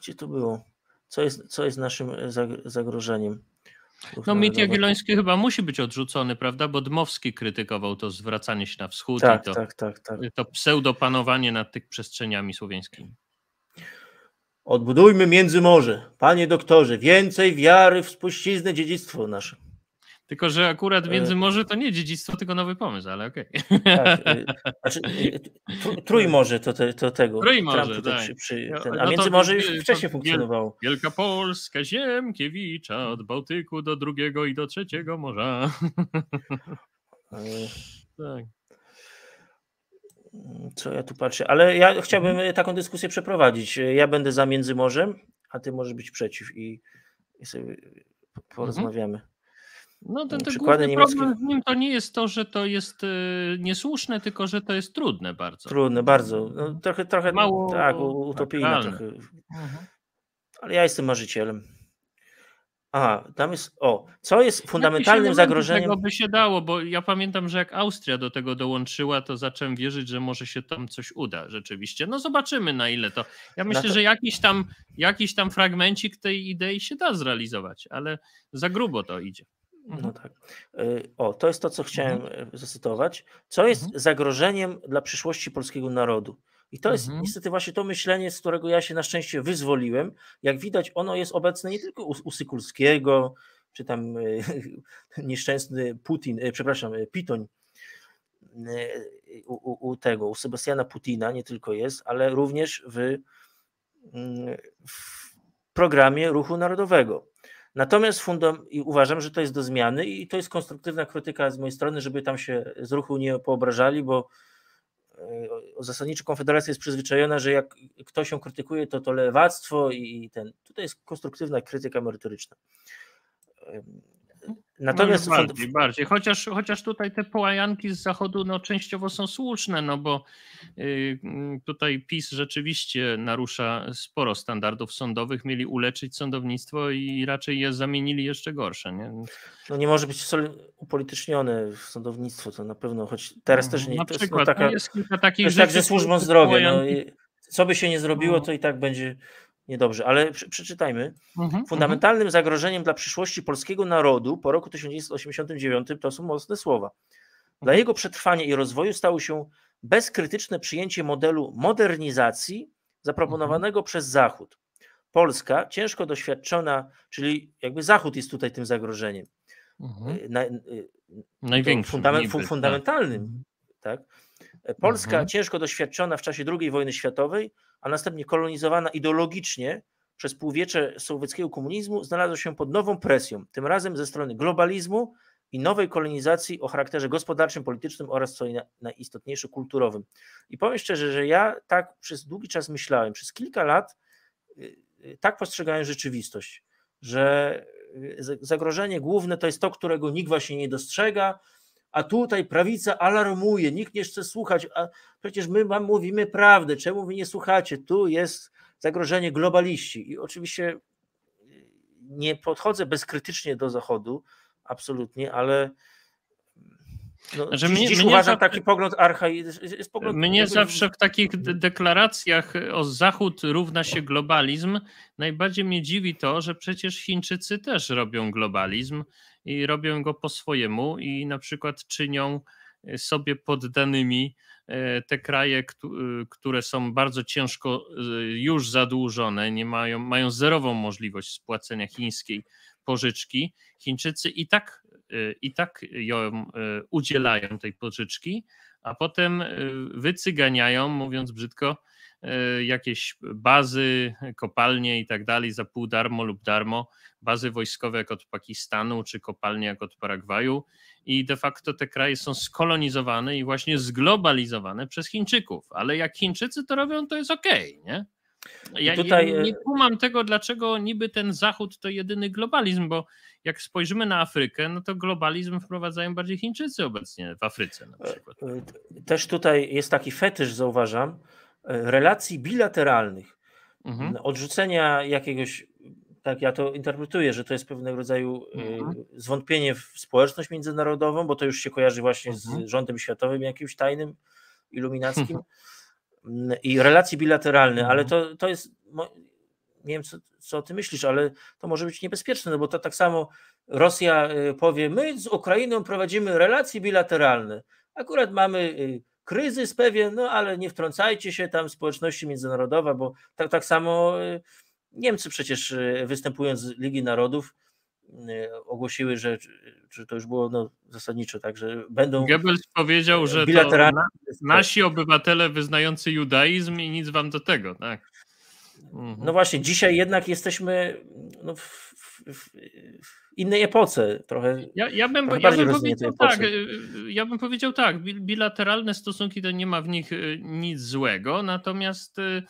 Gdzie to było? Co jest, co jest naszym e, zagrożeniem? No mit Jagielloński chyba musi być odrzucony, prawda? Bo Dmowski krytykował to zwracanie się na wschód tak, i to, tak, tak, tak. to pseudopanowanie nad tych przestrzeniami słowiańskimi. Odbudujmy Międzymorze, panie doktorze, więcej wiary w spuściznę dziedzictwo nasze. Tylko, że akurat e, Międzymorze to nie dziedzictwo, tylko nowy pomysł, ale okej. Okay. Tak, e, (laughs) znaczy, e, trójmorze to, to tego. Trójmorze, tak. Przy, przy, ten, a no międzymorze już wcześniej funkcjonowało. Wielka Polska, Ziemkiewicza, od Bałtyku do drugiego i do trzeciego morza. (laughs) tak. Co ja tu patrzę, ale ja chciałbym mhm. taką dyskusję przeprowadzić. Ja będę za międzymorzem, a ty możesz być przeciw i, i sobie mhm. porozmawiamy. Mhm. No ten, ten główny problem z nim to nie jest to, że to jest y, niesłuszne, tylko że to jest trudne bardzo. Trudne bardzo. No, trochę, trochę Mało tak, utopijne tak, trochę. Mhm. Ale ja jestem marzycielem. Aha, tam jest, o, co jest fundamentalnym zagrożeniem? Tego by się dało, bo ja pamiętam, że jak Austria do tego dołączyła, to zacząłem wierzyć, że może się tam coś uda rzeczywiście. No zobaczymy na ile to. Ja myślę, to... że jakiś tam, jakiś tam fragmencik tej idei się da zrealizować, ale za grubo to idzie. No mhm. tak. Y, o, to jest to, co chciałem mhm. E, zacytować. Co jest mhm. zagrożeniem dla przyszłości polskiego narodu? I to jest mhm. niestety właśnie to myślenie, z którego ja się na szczęście wyzwoliłem. Jak widać, ono jest obecne nie tylko u, u Sykulskiego, czy tam e, (laughs) nieszczęsny Putin, e, przepraszam, Pitoń, u, u, tego, u Sebastiana Putina nie tylko jest, ale również w, mm, w programie Ruchu Narodowego. Natomiast fundam, uważam, że to jest do zmiany i to jest konstruktywna krytyka z mojej strony, żeby tam się z ruchu nie poobrażali, bo e, zasadniczo Konfederacja jest przyzwyczajona, że jak ktoś się krytykuje, to to lewactwo i ten. Tutaj jest konstruktywna krytyka merytoryczna. No Natomiast no bardziej, są... bardziej. Chociaż, chociaż tutaj te połajanki z zachodu no, częściowo są słuszne, no bo y, mm, tutaj PiS rzeczywiście narusza sporo standardów sądowych, mieli uleczyć sądownictwo i raczej je zamienili jeszcze gorsze. Nie? No nie może być upolitycznione sądownictwo, to na pewno, choć teraz też no, nie. Na to no, przykład, jest, no taka, jest kilka takich to jest rzeczy. Tak ze służbą zdrowia. No, co by się nie zrobiło, to i tak będzie niedobrze, ale przeczytajmy. Mhm, mhm. Fundamentalnym zagrożeniem dla przyszłości polskiego narodu po roku 1989 to są mocne słowa. Dla mhm. jego przetrwania i rozwoju stało się bezkrytyczne przyjęcie modelu modernizacji zaproponowanego przez Zachód. Polska, ciężko doświadczona, czyli jakby Zachód jest tutaj tym zagrożeniem. Y, na, y, y, Największym. Fundament, niby, tak. fundamentalnym. Tak? tak? Polska, ciężko doświadczona w czasie II wojny światowej, a następnie kolonizowana ideologicznie przez półwiecze sowieckiego komunizmu, znalazła się pod nową presją, tym razem ze strony globalizmu i nowej kolonizacji o charakterze gospodarczym, politycznym oraz, co najistotniejsze, kulturowym. I powiem szczerze, że ja tak przez długi czas myślałem, przez kilka lat y, y, tak postrzegałem rzeczywistość, że y, zagrożenie główne to jest to, którego nikt właśnie nie dostrzega, a tutaj prawica alarmuje, nikt nie chce słuchać, a przecież my wam mówimy prawdę, czemu wy nie słuchacie? Tu jest zagrożenie globaliści. I oczywiście y, nie podchodzę bezkrytycznie do Zachodu, absolutnie, ale mm, no, że znaczy, mnie, dziś mnie uważam zawsze, taki pogląd archaiczny. Mnie zawsze w takich deklaracjach o Zachód równa się globalizm najbardziej mnie dziwi to, że przecież Chińczycy też robią globalizm i robią go po swojemu i na przykład czynią e, sobie poddanymi e, te kraje, e, które są bardzo ciężko już zadłużone, nie mają, mają zerową możliwość spłacenia chińskiej pożyczki. Chińczycy i tak, i tak ją udzielają tej pożyczki, a potem wycyganiają, mówiąc brzydko, Y, jakieś bazy, kopalnie i tak dalej za pół darmo lub darmo, bazy wojskowe jak od Pakistanu czy kopalnie jak od Paragwaju i de facto te kraje są skolonizowane i właśnie zglobalizowane przez Chińczyków, ale jak Chińczycy to robią, to jest okej, okay, nie? Ja tutaj... nie, e, nie kumam tego, dlaczego niby ten Zachód to jedyny globalizm, bo jak spojrzymy na Afrykę, no to globalizm wprowadzają bardziej Chińczycy obecnie w Afryce na e, przykład. E, też tutaj jest taki fetysz, zauważam, E, relacji bilateralnych, mhm. odrzucenia jakiegoś, tak ja to interpretuję, że to jest pewnego rodzaju e, mhm. zwątpienie w społeczność międzynarodową, bo to już się kojarzy właśnie mhm. z rządem światowym jakimś tajnym, iluminackim (laughs) i relacji bilateralne, ale mhm. to, to jest, nie wiem co, co ty myślisz, ale to może być niebezpieczne, no bo to tak samo Rosja e, powie, my z Ukrainą prowadzimy relacje bilateralne, akurat mamy y, kryzys pewien, no ale nie wtrącajcie się tam społeczności międzynarodowa, bo tak, tak samo y, Niemcy przecież y, występując z Ligi Narodów y, ogłosiły, że czy to już było no, zasadniczo tak, że będą Goebbels powiedział, że bilateralne... nasi obywatele wyznający judaizm i nic wam do tego, tak. No mhm. No właśnie, dzisiaj jednak jesteśmy no, w, w, w innej epoce, trochę. Ja, ja bym, trochę tak, y, ja bym powiedział tak, ja bym powiedział tak, bilateralne stosunki to nie ma w nich y, nic złego, natomiast y,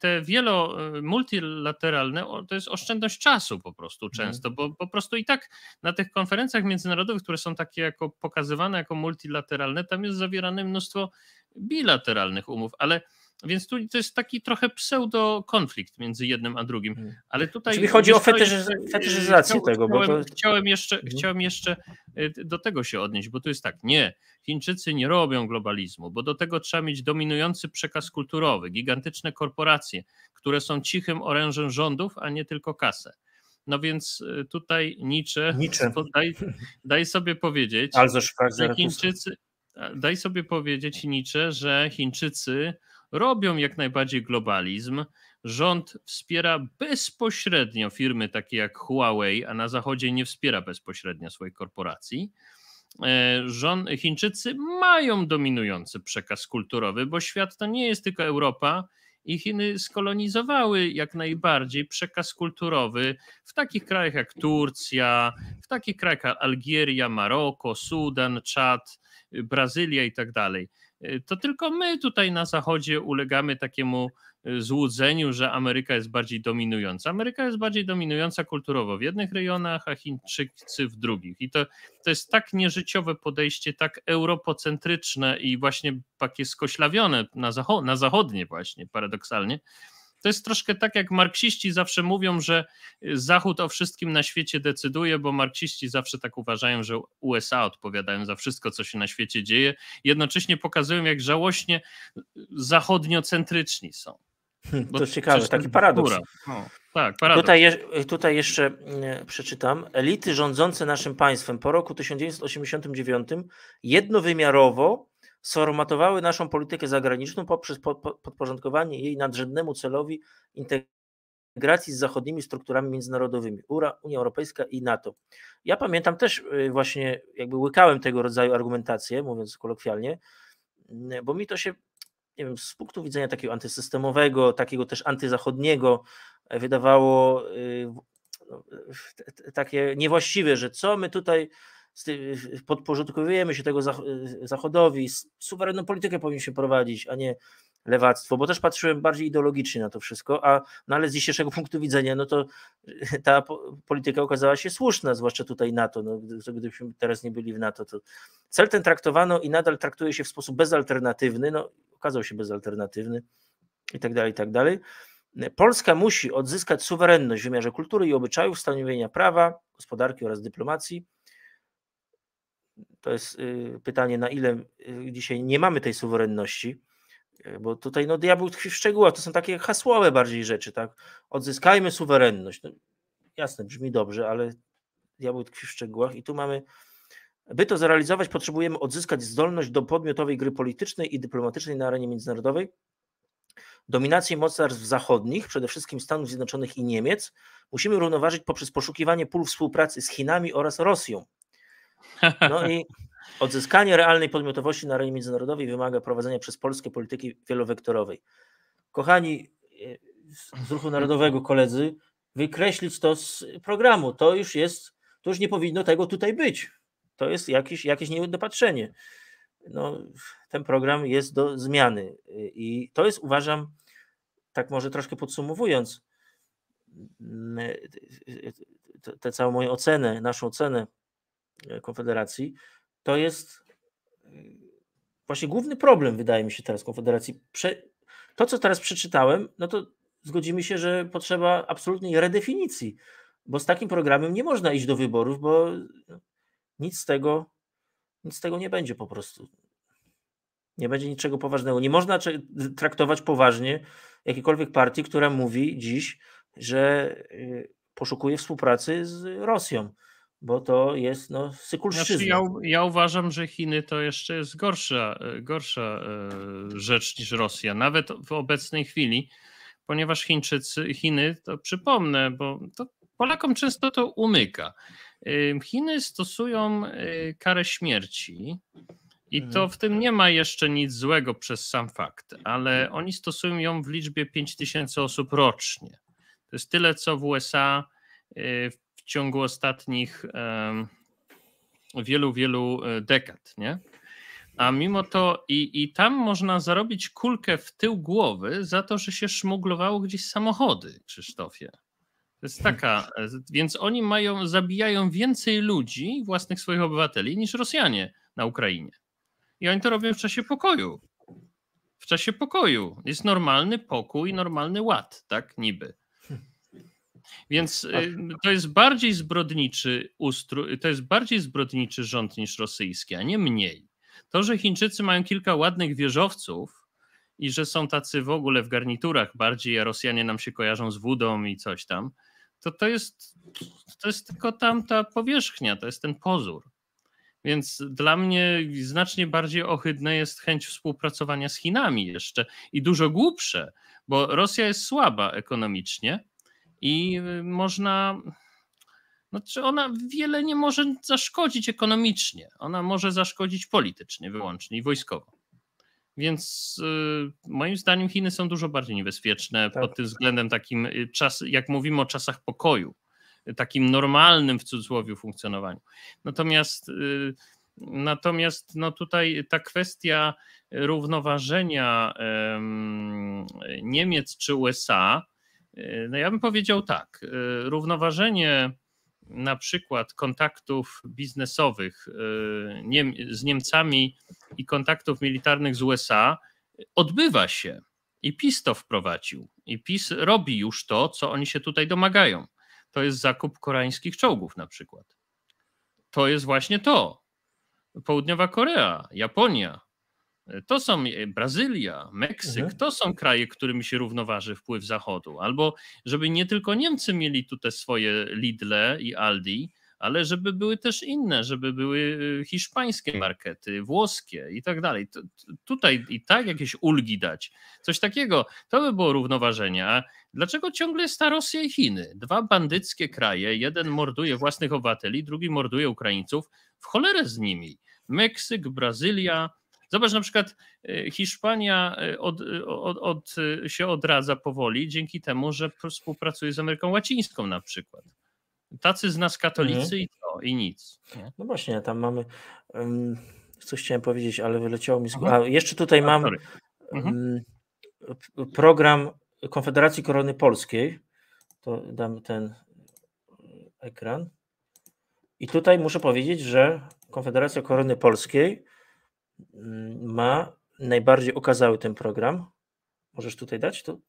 te wielo multilateralne to jest oszczędność czasu po prostu mhm. często, bo po prostu i tak na tych konferencjach międzynarodowych, które są takie jako pokazywane jako multilateralne, tam jest zawierane mnóstwo bilateralnych umów, ale więc tu to jest taki trochę pseudo-konflikt między jednym a drugim. Hmm. Ale tutaj. Czyli chodzi o fetyszy, fetyszyzację tego. Bo to... chciałem, jeszcze, mhm. chciałem jeszcze e, do tego się odnieść, bo to jest tak. Nie, Chińczycy nie robią globalizmu, bo do tego trzeba mieć dominujący przekaz kulturowy, gigantyczne korporacje, które są cichym orężem rządów, a nie tylko kasę. No więc e, tutaj Nietzsche, Nietzsche. (laughs) Daj, daj sobie powiedzieć, że Chińczycy, daj sobie powiedzieć Nietzsche, że Chińczycy robią jak najbardziej globalizm. Rząd wspiera bezpośrednio firmy takie jak Huawei, a na Zachodzie nie wspiera bezpośrednio swoich korporacji. Rząd, e, Chińczycy mają dominujący przekaz kulturowy, bo świat to nie jest tylko Europa, i Chiny skolonizowały jak najbardziej przekaz kulturowy w takich krajach jak Turcja, w takich krajach jak Algieria, Maroko, Sudan, Czad, Brazylia i tak dalej. Y, to tylko my tutaj na Zachodzie ulegamy takiemu y, złudzeniu, że Ameryka jest bardziej dominująca. Ameryka jest bardziej dominująca kulturowo w jednych rejonach, a Chińczycy w drugich. I to, to jest tak nieżyciowe podejście, tak europocentryczne i właśnie takie skoślawione na, zacho na zachodnie właśnie paradoksalnie, to jest troszkę tak, jak marksiści zawsze mówią, że Zachód o wszystkim na świecie decyduje, bo marksiści zawsze tak uważają, że USA odpowiadają za wszystko, co się na świecie dzieje. Jednocześnie pokazują, jak żałośnie zachodniocentryczni są. Hmm, to ciekawe, taki paradoks. No, tak, paradoks. Tutaj, tutaj jeszcze e, przeczytam. Elity rządzące naszym państwem po roku 1989 jednowymiarowo sformatowały naszą politykę zagraniczną poprzez podporządkowanie jej nadrzędnemu celowi integracji z zachodnimi strukturami międzynarodowymi, URA, Unia Europejska i NATO. Ja pamiętam też y, właśnie, jakby łykałem tego rodzaju argumentację, mówiąc kolokwialnie, mm, bo mi to się, nie wiem, z punktu widzenia takiego antysystemowego, takiego też antyzachodniego, e, wydawało y, no, takie niewłaściwe, że co my tutaj podporządkowujemy się tego e, Zachodowi, suwerenną politykę powinniśmy prowadzić, a nie lewactwo, bo też patrzyłem bardziej ideologicznie na to wszystko, a no ale z dzisiejszego (laughs) punktu widzenia, no to e, ta polityka okazała się słuszna, zwłaszcza tutaj NATO, no, gdybyśmy teraz nie byli w NATO, to cel ten traktowano i nadal traktuje się w sposób bezalternatywny, no okazał się bezalternatywny i tak dalej, i tak dalej. Polska musi odzyskać suwerenność w wymiarze kultury i obyczajów, stanowienia prawa, gospodarki oraz dyplomacji, to jest y, pytanie, na ile y, dzisiaj nie mamy tej suwerenności, e, bo tutaj no, diabeł tkwi w szczegółach, to są takie hasłowe bardziej rzeczy, tak? Odzyskajmy suwerenność. No, jasne, brzmi dobrze, ale diabeł tkwi w szczegółach i tu mamy. By to zrealizować, potrzebujemy odzyskać zdolność do podmiotowej gry politycznej i dyplomatycznej na arenie międzynarodowej, dominację mocarstw zachodnich, przede wszystkim Stanów Zjednoczonych i Niemiec, musimy równoważyć poprzez poszukiwanie pól współpracy z Chinami oraz Rosją. No i odzyskanie realnej podmiotowości na arenie międzynarodowej wymaga prowadzenia przez Polskę polityki wielowektorowej. Kochani z Ruchu Narodowego koledzy, wykreślić to z programu. To już jest, to już nie powinno tego tutaj być. To jest jakieś, jakieś niedopatrzenie. No, ten program jest do zmiany i to jest, uważam, tak może troszkę podsumowując, tę całą moją ocenę, naszą ocenę E, Konfederacji, to jest y, właśnie główny problem, wydaje mi się, teraz Konfederacji. Prze... To, co teraz przeczytałem, no to zgodzimy się, że potrzeba absolutnej redefinicji, bo z takim programem nie można iść do wyborów, bo no, nic z tego, nic z tego nie będzie po prostu. Nie będzie niczego poważnego. Nie można traktować poważnie jakiejkolwiek partii, która mówi dziś, że y, poszukuje współpracy z Rosją bo to jest no, sykulszczyzna. Znaczy ja, ja, uważam, że Chiny to jeszcze jest gorsza, e, gorsza e, rzecz niż Rosja, nawet w obecnej chwili, ponieważ Chińczycy, Chiny, to przypomnę, bo to Polakom często to umyka. E, Chiny stosują karę śmierci. I to mhm. w tym nie ma jeszcze nic złego przez sam fakt, ale oni stosują ją w liczbie 5000 osób rocznie. To jest tyle, co w USA ciągu ostatnich wielu, wielu e, dekad, nie? A mimo to i, i tam można zarobić kulkę w tył głowy za to, że się szmuglowało gdzieś samochody, Krzysztofie. To jest taka, e, więc oni mają, zabijają więcej ludzi, własnych swoich obywateli, niż Rosjanie na Ukrainie. I oni to robią w czasie pokoju. W czasie pokoju. Jest normalny pokój, normalny ład, tak niby. Więc tak. y, to jest bardziej zbrodniczy ustrój, to jest bardziej zbrodniczy rząd niż rosyjski, a nie mniej. To, że Chińczycy mają kilka ładnych wieżowców i że są tacy w ogóle w garniturach bardziej, a Rosjanie nam się kojarzą z wódą i coś tam, to to jest, to jest tylko tamta powierzchnia, to jest ten pozór. Więc dla mnie znacznie bardziej ohydne jest chęć współpracowania z Chinami jeszcze i dużo głupsze, bo Rosja jest słaba ekonomicznie, i y, można. Znaczy ona wiele nie może zaszkodzić ekonomicznie, ona może zaszkodzić politycznie wyłącznie i wojskowo. Więc y, moim zdaniem Chiny są dużo bardziej niebezpieczne tak. pod tym względem takim, y, czas, jak mówimy o czasach pokoju, y, takim normalnym w cudzysłowie funkcjonowaniu. Natomiast, y, natomiast no tutaj ta kwestia równoważenia y, Niemiec czy USA no ja bym powiedział tak, y, równoważenie na przykład kontaktów biznesowych y, z Niemcami i kontaktów militarnych z USA odbywa się i PiS to wprowadził. I PiS robi już to, co oni się tutaj domagają. To jest zakup koreańskich czołgów na przykład. To jest właśnie to. Południowa Korea, Japonia, to są e, Brazylia, Meksyk, mhm. to są kraje, którymi się równoważy wpływ Zachodu. Albo żeby nie tylko Niemcy mieli tu te swoje Lidle i Aldi, ale żeby były też inne, żeby były e, hiszpańskie markety, włoskie i tak dalej. Tutaj i tak jakieś ulgi dać, coś takiego, to by było równoważenie. A dlaczego ciągle jest ta Rosja i Chiny? Dwa bandyckie kraje, jeden morduje własnych obywateli, drugi morduje Ukraińców, w cholerę z nimi. Meksyk, Brazylia, Zobacz na przykład, e, Hiszpania e, e, od, od, od, się odradza powoli dzięki temu, że współpracuje z Ameryką Łacińską na przykład. Tacy z nas katolicy mhm. i to, i nic. No właśnie, tam mamy. Um, coś chciałem powiedzieć, ale wyleciało mi z mhm. głowy. A jeszcze tutaj mam mhm. program Konfederacji Korony Polskiej. To dam ten ekran. I tutaj muszę powiedzieć, że Konfederacja Korony Polskiej Mm, ma najbardziej okazały ten program. Możesz tutaj dać? Tu?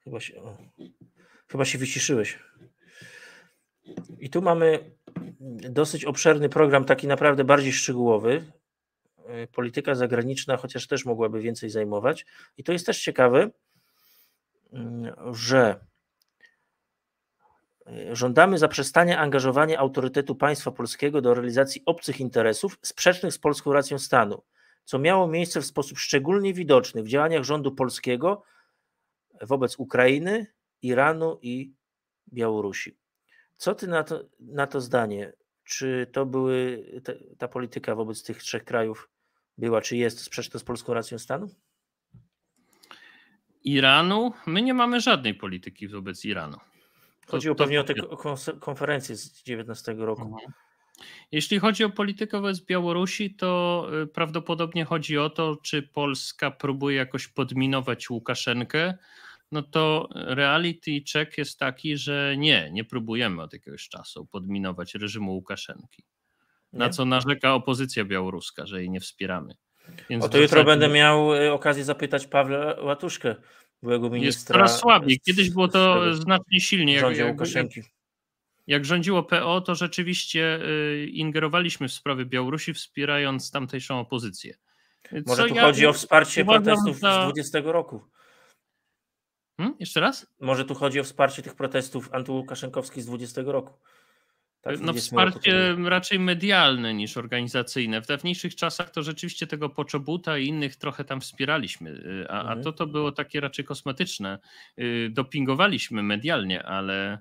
Chyba się, o. chyba się wyciszyłeś. I tu mamy dosyć obszerny program, taki naprawdę bardziej szczegółowy. Y, polityka zagraniczna, chociaż też mogłaby więcej zajmować. I to jest też ciekawe, mm, że Żądamy zaprzestania angażowania autorytetu państwa polskiego do realizacji obcych interesów sprzecznych z polską racją stanu, co miało miejsce w sposób szczególnie widoczny w działaniach rządu polskiego wobec Ukrainy, Iranu i Białorusi. Co ty na to, na to zdanie? Czy to były te, ta polityka wobec tych trzech krajów była, czy jest sprzeczna z polską racją stanu? Iranu? My nie mamy żadnej polityki wobec Iranu. Chodziło to, pewnie o te konferencje z 19 roku. Mhm. Jeśli chodzi o politykę wobec Białorusi, to y, prawdopodobnie chodzi o to, czy Polska próbuje jakoś podminować Łukaszenkę. No to reality check jest taki, że nie, nie próbujemy od jakiegoś czasu podminować reżimu Łukaszenki. Na co narzeka opozycja białoruska, że jej nie wspieramy. Więc o to jutro zasadzie... będę miał y, okazję zapytać Pawła Łatuszkę, byłego ministra. Jest coraz słabiej. Kiedyś było to znacznie silniej. Jak, jak, jak rządziło PO, to rzeczywiście y, ingerowaliśmy w sprawy Białorusi, wspierając tamtejszą opozycję. Y, co Może tu ja chodzi o wsparcie protestów za... z 20 roku. Hmm? Jeszcze raz? Może tu chodzi o wsparcie tych protestów antyłukaszenkowskich z 20 roku. Tak, no wsparcie raczej medialne niż organizacyjne. W dawniejszych czasach to rzeczywiście tego poczobuta i innych trochę tam wspieraliśmy, y, a, mhm. a to to było takie raczej kosmetyczne. Y, dopingowaliśmy medialnie, ale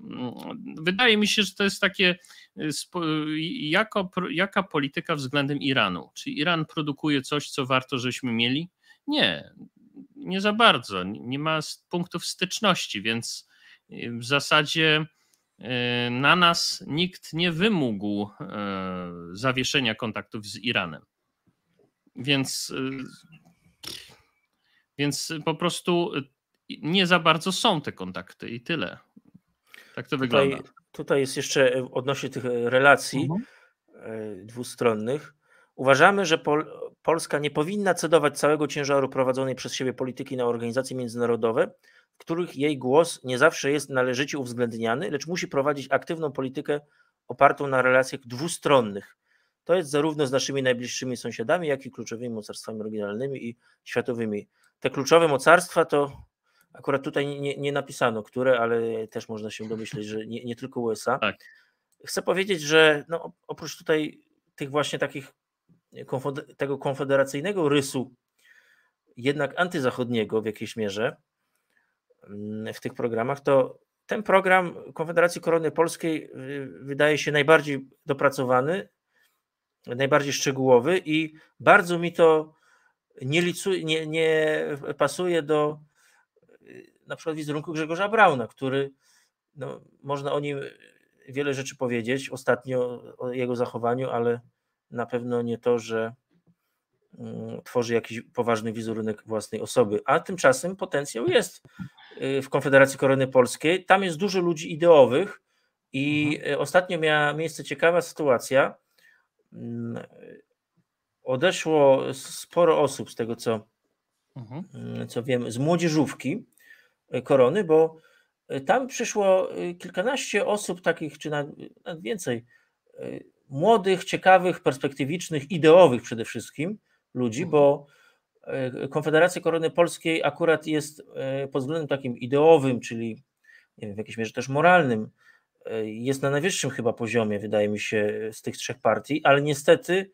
mm, wydaje mi się, że to jest takie, y, jako, jaka polityka względem Iranu? Czy Iran produkuje coś, co warto, żeśmy mieli? Nie, nie za bardzo. Nie ma punktów styczności, więc w zasadzie Yy, na nas nikt nie wymógł yy, zawieszenia kontaktów z Iranem. Więc, yy, więc po prostu nie za bardzo są te kontakty i tyle. Tak to tutaj, wygląda. Tutaj jest jeszcze odnośnie tych relacji mhm. dwustronnych. Uważamy, że Polska nie powinna cedować całego ciężaru prowadzonej przez siebie polityki na organizacje międzynarodowe, w których jej głos nie zawsze jest należycie uwzględniany, lecz musi prowadzić aktywną politykę opartą na relacjach dwustronnych. To jest zarówno z naszymi najbliższymi sąsiadami, jak i kluczowymi mocarstwami regionalnymi i światowymi. Te kluczowe mocarstwa to akurat tutaj nie, nie napisano, które, ale też można się domyśleć, że nie, nie tylko USA. Tak. Chcę powiedzieć, że no, oprócz tutaj tych właśnie takich tego konfederacyjnego rysu, jednak antyzachodniego w jakiejś mierze mm, w tych programach, to ten program Konfederacji Korony Polskiej y, wydaje się najbardziej dopracowany, najbardziej szczegółowy i bardzo mi to nie, licuje, nie, nie pasuje do y, na przykład wizerunku Grzegorza Brauna, który no, można o nim wiele rzeczy powiedzieć ostatnio o jego zachowaniu, ale na pewno nie to, że mm, tworzy jakiś poważny wizerunek własnej osoby, a tymczasem potencjał jest y, w Konfederacji Korony Polskiej. Tam jest dużo ludzi ideowych i mhm. Y, ostatnio miała miejsce ciekawa sytuacja. Mm, odeszło sporo osób z tego, co, mhm. Mm, co wiem, z młodzieżówki y, Korony, bo tam przyszło kilkanaście osób takich, czy nawet więcej, młodych, ciekawych, perspektywicznych, ideowych przede wszystkim ludzi, bo e, Konfederacja Korony Polskiej akurat jest e, pod względem takim ideowym, czyli wiem, w jakiejś mierze też moralnym, e, jest na najwyższym chyba poziomie, wydaje mi się, z tych trzech partii, ale niestety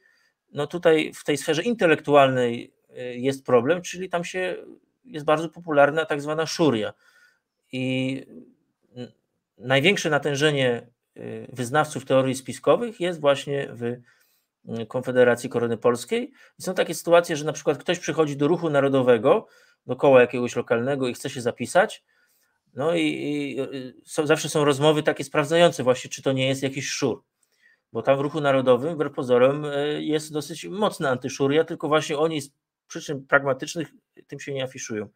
no tutaj w tej sferze intelektualnej jest problem, czyli tam się jest bardzo popularna tak zwana szuria. I największe natężenie Y, wyznawców teorii spiskowych jest właśnie w y, Konfederacji Korony Polskiej. I są takie sytuacje, że na przykład ktoś przychodzi do ruchu narodowego, do koła jakiegoś lokalnego i chce się zapisać. No i, i y, są, zawsze są rozmowy takie sprawdzające właśnie, czy to nie jest jakiś szur. Bo tam w ruchu narodowym, wbrew pozorem, jest dosyć antyszur. antyszuria, tylko właśnie oni z przyczyn pragmatycznych tym się nie afiszują.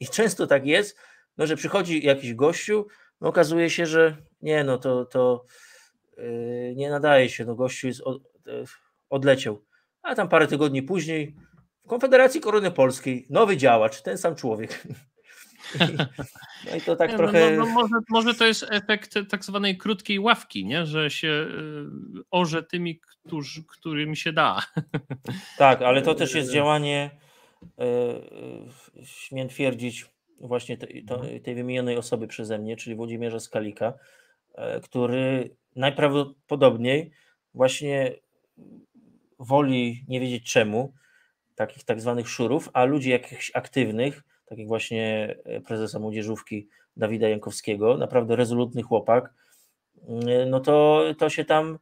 I często tak jest, no, że przychodzi jakiś gościu, okazuje się, że nie, no to, to yy, nie nadaje się, no gościu jest od, yy, odleciał. A tam parę tygodni później w Konfederacji Korony Polskiej nowy działacz, ten sam człowiek. (laughs) No i to tak no, trochę. No, no, no, może, może to jest efekt tak zwanej krótkiej ławki, nie? że się y, orze tymi, którzy, którym się da. Tak, ale to też (laughs) jest działanie, e, e, śmiem twierdzić, właśnie tej, mhm. tej wymienionej osoby przeze mnie, czyli Włodzimierza Skalika, e, który najprawdopodobniej właśnie woli nie wiedzieć czemu, takich tak zwanych szurów, a ludzi jakichś aktywnych, takich właśnie e, prezesa młodzieżówki Dawida Jankowskiego, naprawdę rezolutny chłopak, e, no to, to się tam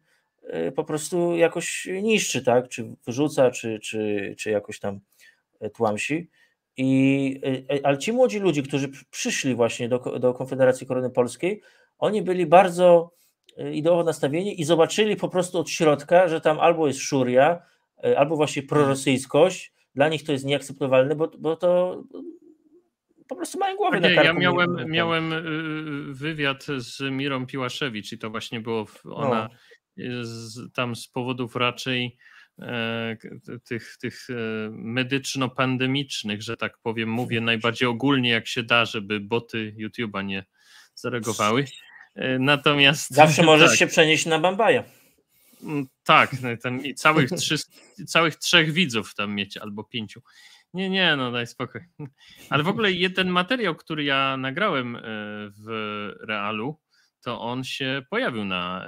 po prostu jakoś niszczy, tak? Czy wyrzuca, czy, czy, czy jakoś tam tłamsi. I, e, e, ale ci młodzi ludzie, którzy przyszli właśnie do, do Konfederacji Korony Polskiej, oni byli bardzo e, ideowo nastawieni i zobaczyli po prostu od środka, że tam albo jest szuria, albo właśnie prorosyjskość. Dla nich to jest nieakceptowalne, bo, bo to mm, po prostu mają głowę nie, na karku. Ja miałem, miałem y, y, wywiad z Mirą Piłaszewicz i to właśnie było, ona no. z, tam z powodów raczej E, tych, tych e, medyczno-pandemicznych, że tak powiem, mówię najbardziej ogólnie jak się da, żeby boty YouTube'a nie zareagowały. E, natomiast. Zawsze (laughs) tak. możesz tak, się przenieść na Bambaja. Mm, tak, no i całych, trzy, całych trzech widzów tam mieć albo pięciu. Nie, nie, no daj spokój. Ale w ogóle jeden materiał, który ja nagrałem w Realu, to on się pojawił na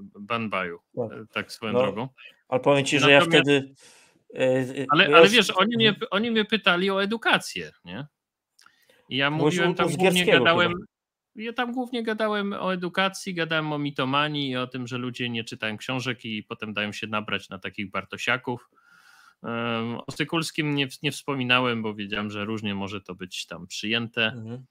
Bambaju, tak. tak swoją no, drogą. Ale powiem ci, że Natomiast... E, e, ja wtedy. Ale, ale wiesz, oni mnie, oni mnie pytali o edukację, nie? I ja mówiłem, tam głównie gadałem. Ja tam głównie gadałem o edukacji, gadałem o mitomanii i o tym, że ludzie nie czytają książek i potem dają się nabrać na takich Bartosiaków. O Sykulskim nie, nie wspominałem, bo wiedziałem, że różnie może to być tam przyjęte. Mhm.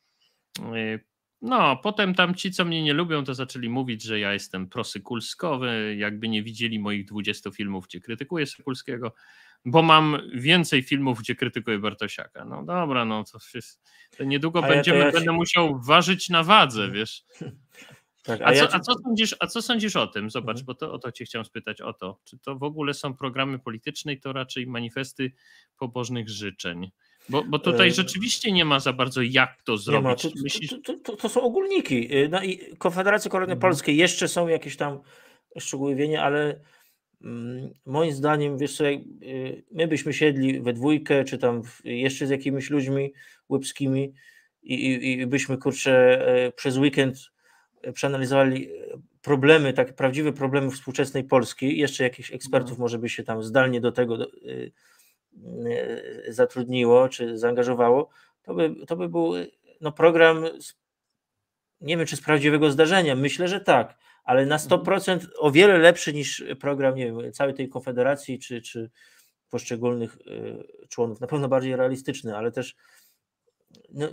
E, no, potem tam ci, co mnie nie lubią, to zaczęli mówić, że ja jestem prosykulskowy, jakby nie widzieli moich 20 filmów, gdzie krytykuję Sykulskiego, bo mam więcej filmów, gdzie krytykuję Bartosiaka. No dobra, no to, jest, to niedługo ja będziemy, to ja się... będę musiał ważyć na wadze, wiesz. (laughs) Tak, a, a, ja co, a, co, sądzisz, a co sądzisz o tym? Zobacz, mhm. bo to, o to cię chciałem spytać, o to. Czy to w ogóle są programy polityczne i to raczej manifesty pobożnych życzeń? Bo, bo tutaj rzeczywiście nie ma za bardzo jak to zrobić. To, to, to, to, są ogólniki. Y, no i Konfederacje Korony mhm. Polskiej jeszcze są jakieś tam szczegółowienie, ale mm, moim zdaniem, wiesz co, y, my byśmy siedli we dwójkę, czy tam jeszcze z jakimiś ludźmi łebskimi i, i, i byśmy, kurczę, y, przez weekend przeanalizowali problemy, tak prawdziwe problemy współczesnej Polski, jeszcze jakichś mhm. ekspertów może by się tam zdalnie do tego... Do, E, zatrudniło czy zaangażowało, to by, to by był no, program, nie wiem czy z prawdziwego zdarzenia, myślę, że tak, ale na 100% mhm. o wiele lepszy niż program nie wiem, całej tej konfederacji czy, czy poszczególnych e, członków. Na pewno bardziej realistyczny, ale też no,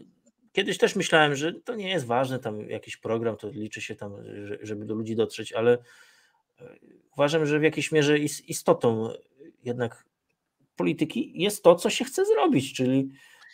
kiedyś też myślałem, że to nie jest ważne, tam jakiś program, to liczy się tam, żeby do ludzi dotrzeć, ale e, uważam, że w jakiejś mierze istotą jednak polityki jest to, co się chce zrobić, czyli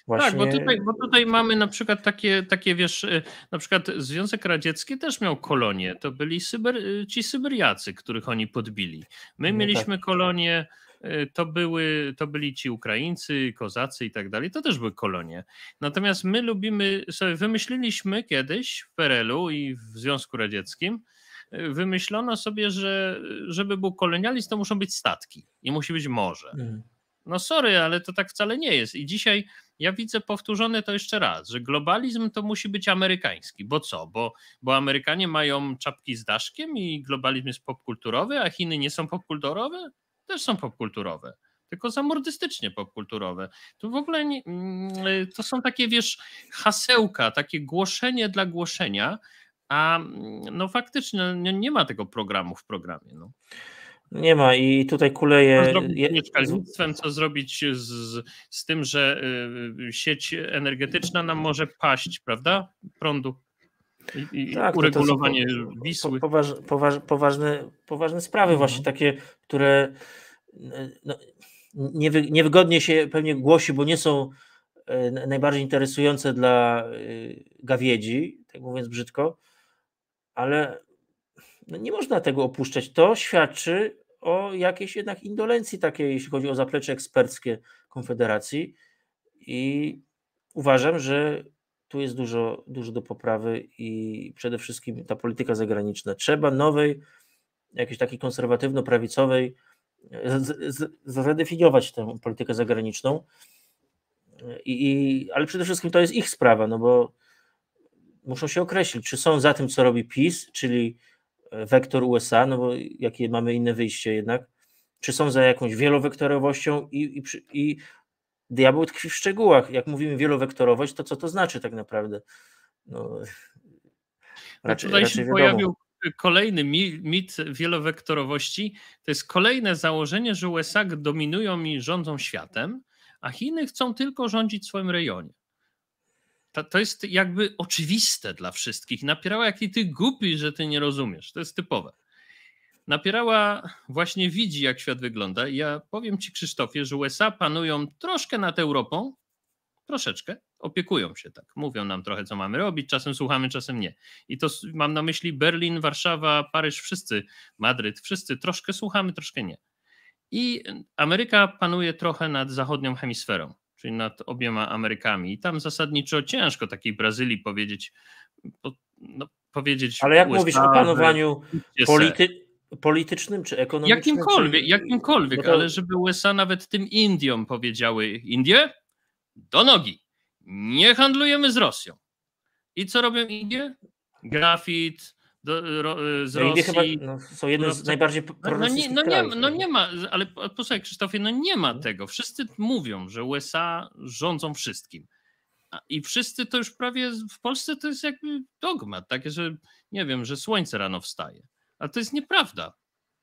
Właśnie... Tak, bo tutaj, bo tutaj mamy na przykład takie, takie, wiesz, y, na przykład Związek Radziecki też miał kolonie, to byli Syber, y, ci Syberiacy, których oni podbili. My no mieliśmy tak. kolonie, y, to, były, to byli ci Ukraińcy, Kozacy i tak dalej, to też były kolonie. Natomiast my lubimy, sobie wymyśliliśmy kiedyś w PRL-u i w Związku Radzieckim, wymyślono sobie, że żeby był kolonializm, to muszą być statki i musi być morze. Mhm. No sorry, ale to tak wcale nie jest. I dzisiaj ja widzę powtórzone to jeszcze raz, że globalizm to musi być amerykański. Bo co? Bo, bo Amerykanie mają czapki z daszkiem i globalizm jest popkulturowy, a Chiny nie są popkulturowe? Też są popkulturowe tylko zamordystycznie popkulturowe. To w ogóle nie, mm, to są takie, wiesz, hasełka, takie głoszenie dla głoszenia, a mm, no faktycznie no, nie, nie ma tego programu w programie. No. Nie ma i tutaj kuleje. Co zrobić mieszkalnictwem, co zrobić z, z tym, że y, sieć energetyczna nam może paść, prawda? Prądu. I, tak, uregulowanie to Wisły. Poważ, poważ, poważne, poważne sprawy, mhm. właśnie takie, które no, niewy, niewygodnie się pewnie głosi, bo nie są e, najbardziej interesujące dla y, gawiedzi, tak mówiąc brzydko, ale no nie można tego opuszczać. To świadczy o jakiejś jednak indolencji takiej, jeśli chodzi o zaplecze eksperckie Konfederacji i uważam, że tu jest dużo, dużo do poprawy i przede wszystkim ta polityka zagraniczna. Trzeba nowej, jakiejś takiej konserwatywno-prawicowej, e, zredefiniować tę politykę zagraniczną. I, I, ale przede wszystkim to jest ich sprawa, no bo muszą się określić, czy są za tym, co robi PiS, czyli wektor USA, no bo jakie mamy inne wyjście jednak, czy są za jakąś wielowektorowością i, i, i diabeł tkwi w szczegółach. Jak mówimy wielowektorowość, to co to znaczy tak naprawdę? No, raczej, no tutaj raczej się wiadomo. pojawił kolejny mit wielowektorowości. To jest kolejne założenie, że USA dominują i rządzą światem, a Chiny chcą tylko rządzić w swoim rejonie. To, to jest jakby oczywiste dla wszystkich. Napierała, jaki ty głupi, że ty nie rozumiesz. To jest typowe. Napierała właśnie widzi, jak świat wygląda. I ja powiem ci, Krzysztofie, że USA panują troszkę nad Europą, troszeczkę, opiekują się tak, mówią nam trochę, co mamy robić, czasem słuchamy, czasem nie. I to mam na myśli Berlin, Warszawa, Paryż, wszyscy, Madryt, wszyscy troszkę słuchamy, troszkę nie. I Ameryka panuje trochę nad zachodnią hemisferą czyli nad obiema Amerykami. I tam zasadniczo ciężko takiej Brazylii powiedzieć, bo, no, powiedzieć. Ale jak USA, mówisz o panowaniu politycznym czy ekonomicznym? Jakimkolwiek, czy... jakimkolwiek no to... ale żeby USA nawet tym Indiom powiedziały: Indie, do nogi, nie handlujemy z Rosją. I co robią Indie? Grafit, do, ro, y, z no Rosji. Chyba, no, są jednym z najbardziej no, no prorosyjskich no, nie, no, nie, no nie ma, ale posłuchaj Krzysztofie, no nie ma mhm. tego. Wszyscy mówią, że USA rządzą wszystkim. I wszyscy to już prawie w Polsce to jest jakby dogmat, takie, że nie wiem, że słońce rano wstaje. Ale to jest nieprawda.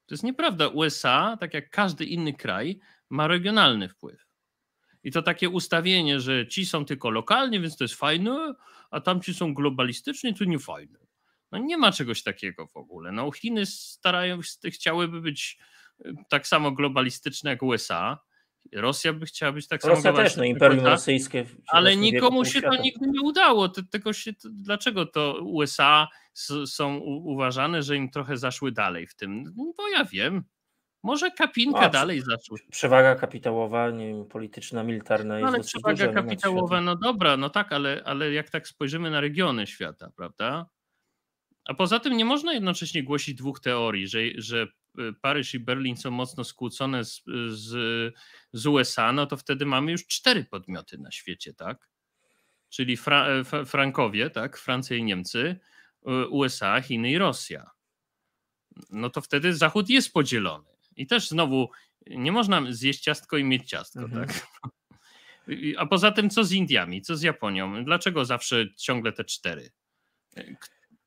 To jest nieprawda. USA, tak jak każdy inny kraj, ma regionalny wpływ. I to takie ustawienie, że ci są tylko lokalnie, więc to jest fajne, a tamci są globalistyczni, to nie fajne. No nie ma czegoś takiego w ogóle. No Chiny starają się, chciałyby być y, tak samo globalistyczne jak USA. Rosja by chciała być tak Rosja samo globalistyczna. Rosja też, no imperium rosyjskie. Ale nikomu się to nigdy nie udało. Tylko się, to, dlaczego to USA są uważane, że im trochę zaszły dalej w tym? No, bo ja wiem, może kapinka dalej zaczął. Przewaga kapitałowa, nie wiem, polityczna, militarna. No, ale przewaga kapitałowa, no dobra, no tak, ale, ale jak tak spojrzymy na regiony świata, prawda? A poza tym nie można jednocześnie głosić dwóch teorii, że, że y, Paryż i Berlin są mocno skłócone z, z, z USA, no to wtedy mamy już cztery podmioty na świecie, tak? Czyli Fra e, Frankowie, tak? Francja i Niemcy, y, USA, Chiny i Rosja. No to wtedy Zachód jest podzielony. I też znowu nie można zjeść ciastko i mieć ciastko, mhm. tak? (laughs) A poza tym, co z Indiami, co z Japonią? Dlaczego zawsze ciągle te cztery? Y,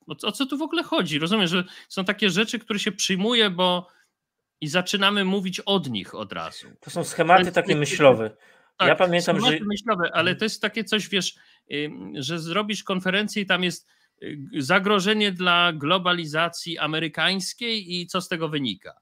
o, o co tu w ogóle chodzi? Rozumiem, że są takie rzeczy, które się przyjmuje, bo i zaczynamy mówić od nich od razu. To są schematy ale, takie myślowe. Tak, ja pamiętam, schematy że. myślowe, ale to jest takie coś, wiesz, że zrobisz konferencję i tam jest y, zagrożenie dla globalizacji amerykańskiej i co z tego wynika.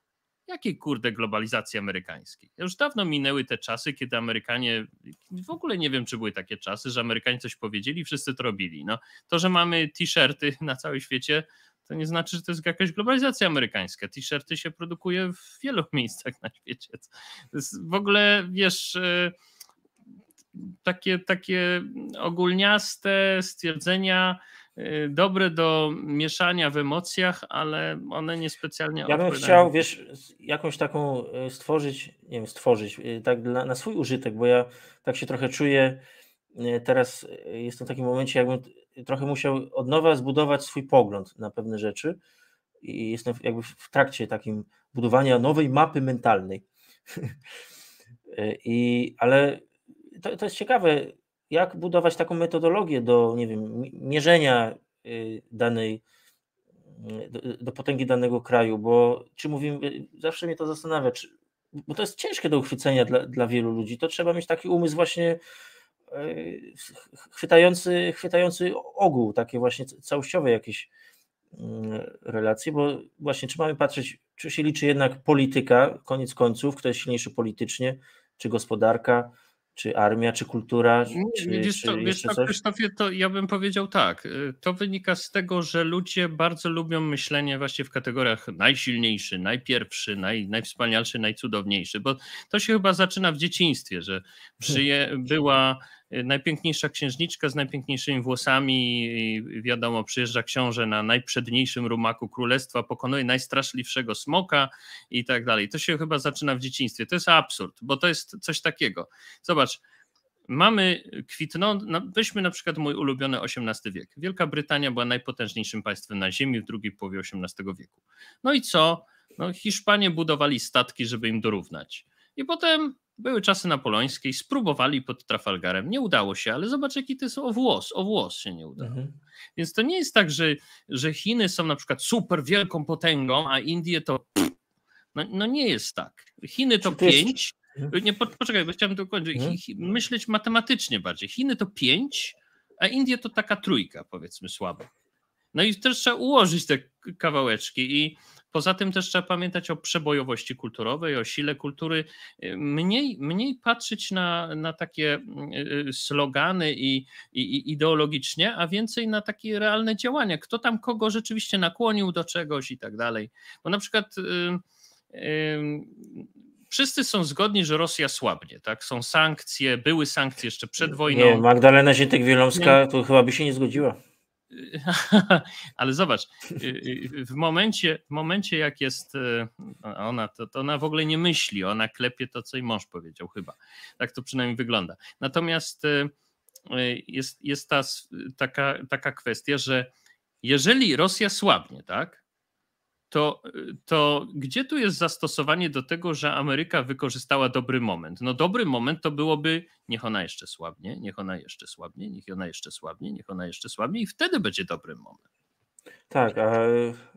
Jakiej kurde globalizacji amerykańskiej? Już dawno minęły te czasy, kiedy Amerykanie, w ogóle nie wiem, czy były takie czasy, że Amerykanie coś powiedzieli i wszyscy to robili. No, to, że mamy t-shirty (laughs) na całym świecie, to nie znaczy, że to jest jakaś globalizacja amerykańska. T-shirty się produkuje w wielu (laughs) miejscach na świecie. To jest w ogóle, wiesz e, takie, takie ogólniaste stwierdzenia Y, dobre do mieszania w emocjach, ale one niespecjalnie Ja bym chciał, wiesz, jakąś taką y, stworzyć, nie wiem, stworzyć, y, tak dla, na swój użytek, bo ja tak się trochę czuję, teraz jestem w takim momencie, jakbym trochę musiał od nowa zbudować swój pogląd na pewne rzeczy i jestem jakby w trakcie takim budowania nowej mapy mentalnej. (laughs) I, ale to, to jest ciekawe, jak budować taką metodologię do, nie wiem, mierzenia y, danej, y, do, do potęgi danego kraju, bo czy mówimy, y, zawsze mnie to zastanawia, czy, bo to jest ciężkie do uchwycenia dla, dla wielu ludzi, to trzeba mieć taki umysł właśnie chwytający, chwytający ogół, takie właśnie całościowe jakieś mm, relacje, bo właśnie czy mamy patrzeć, czy się liczy jednak polityka, koniec końców, kto jest silniejszy politycznie, czy gospodarka, czy armia, czy kultura? Czy, wiesz, to, czy to, Krzysztofie, to ja bym powiedział tak. Y, to wynika z tego, że ludzie bardzo lubią myślenie właśnie w kategoriach najsilniejszy, najpierwszy, naj, najwspanialszy, najcudowniejszy, bo to się chyba zaczyna w dzieciństwie, że hmm. przyje, była Y, najpiękniejsza księżniczka z najpiękniejszymi włosami i wiadomo, przyjeżdża książę na najprzedniejszym rumaku królestwa, pokonuje najstraszliwszego smoka i tak dalej. To się chyba zaczyna w dzieciństwie. To jest absurd, bo to jest coś takiego. Zobacz, mamy kwitną, no weźmy na przykład mój ulubiony XVIII wiek. Wielka Brytania była najpotężniejszym państwem na ziemi w drugiej połowie XVIII wieku. No i co? No, Hiszpanie budowali statki, żeby im dorównać. I potem były czasy napoleońskie, spróbowali pod Trafalgarem, nie udało się, ale zobacz, jaki to jest o włos, o włos się nie udało. Mhm. Więc to nie jest tak, że, że Chiny są na przykład super wielką potęgą, a Indie to. No, no nie jest tak. Chiny to 5. Mhm. Nie, poczekaj, bo chciałem tylko mhm. myśleć matematycznie bardziej. Chiny to 5, a Indie to taka trójka, powiedzmy słaba. No i też trzeba ułożyć te kawałeczki i Poza tym też trzeba pamiętać o przebojowości kulturowej, o sile kultury. Y, mniej, mniej patrzeć na, na takie y, y, slogany i, i, ideologicznie, a więcej na takie realne działania. Kto tam kogo rzeczywiście nakłonił do czegoś i tak dalej. Bo na przykład. Yy, yy, wszyscy są zgodni, że Rosja słabnie, tak? Są sankcje, były sankcje jeszcze przed no, wojną. Magdalena Ziętek-Wielomska tu chyba by się nie zgodziła. (laughs) Ale zobacz, y, y, w momencie, w momencie jak jest y, no, ona, to, to ona w ogóle nie myśli, ona klepie to, co jej mąż powiedział chyba. Tak to przynajmniej wygląda. Natomiast jest, jest ta, taka, taka kwestia, że jeżeli Rosja słabnie, tak, to, to gdzie tu jest zastosowanie do tego, że Ameryka wykorzystała dobry moment? No dobry moment to byłoby niech ona jeszcze słabnie, niech ona jeszcze słabnie, niech ona jeszcze słabnie, niech ona jeszcze słabnie i wtedy będzie dobry moment. Tak, a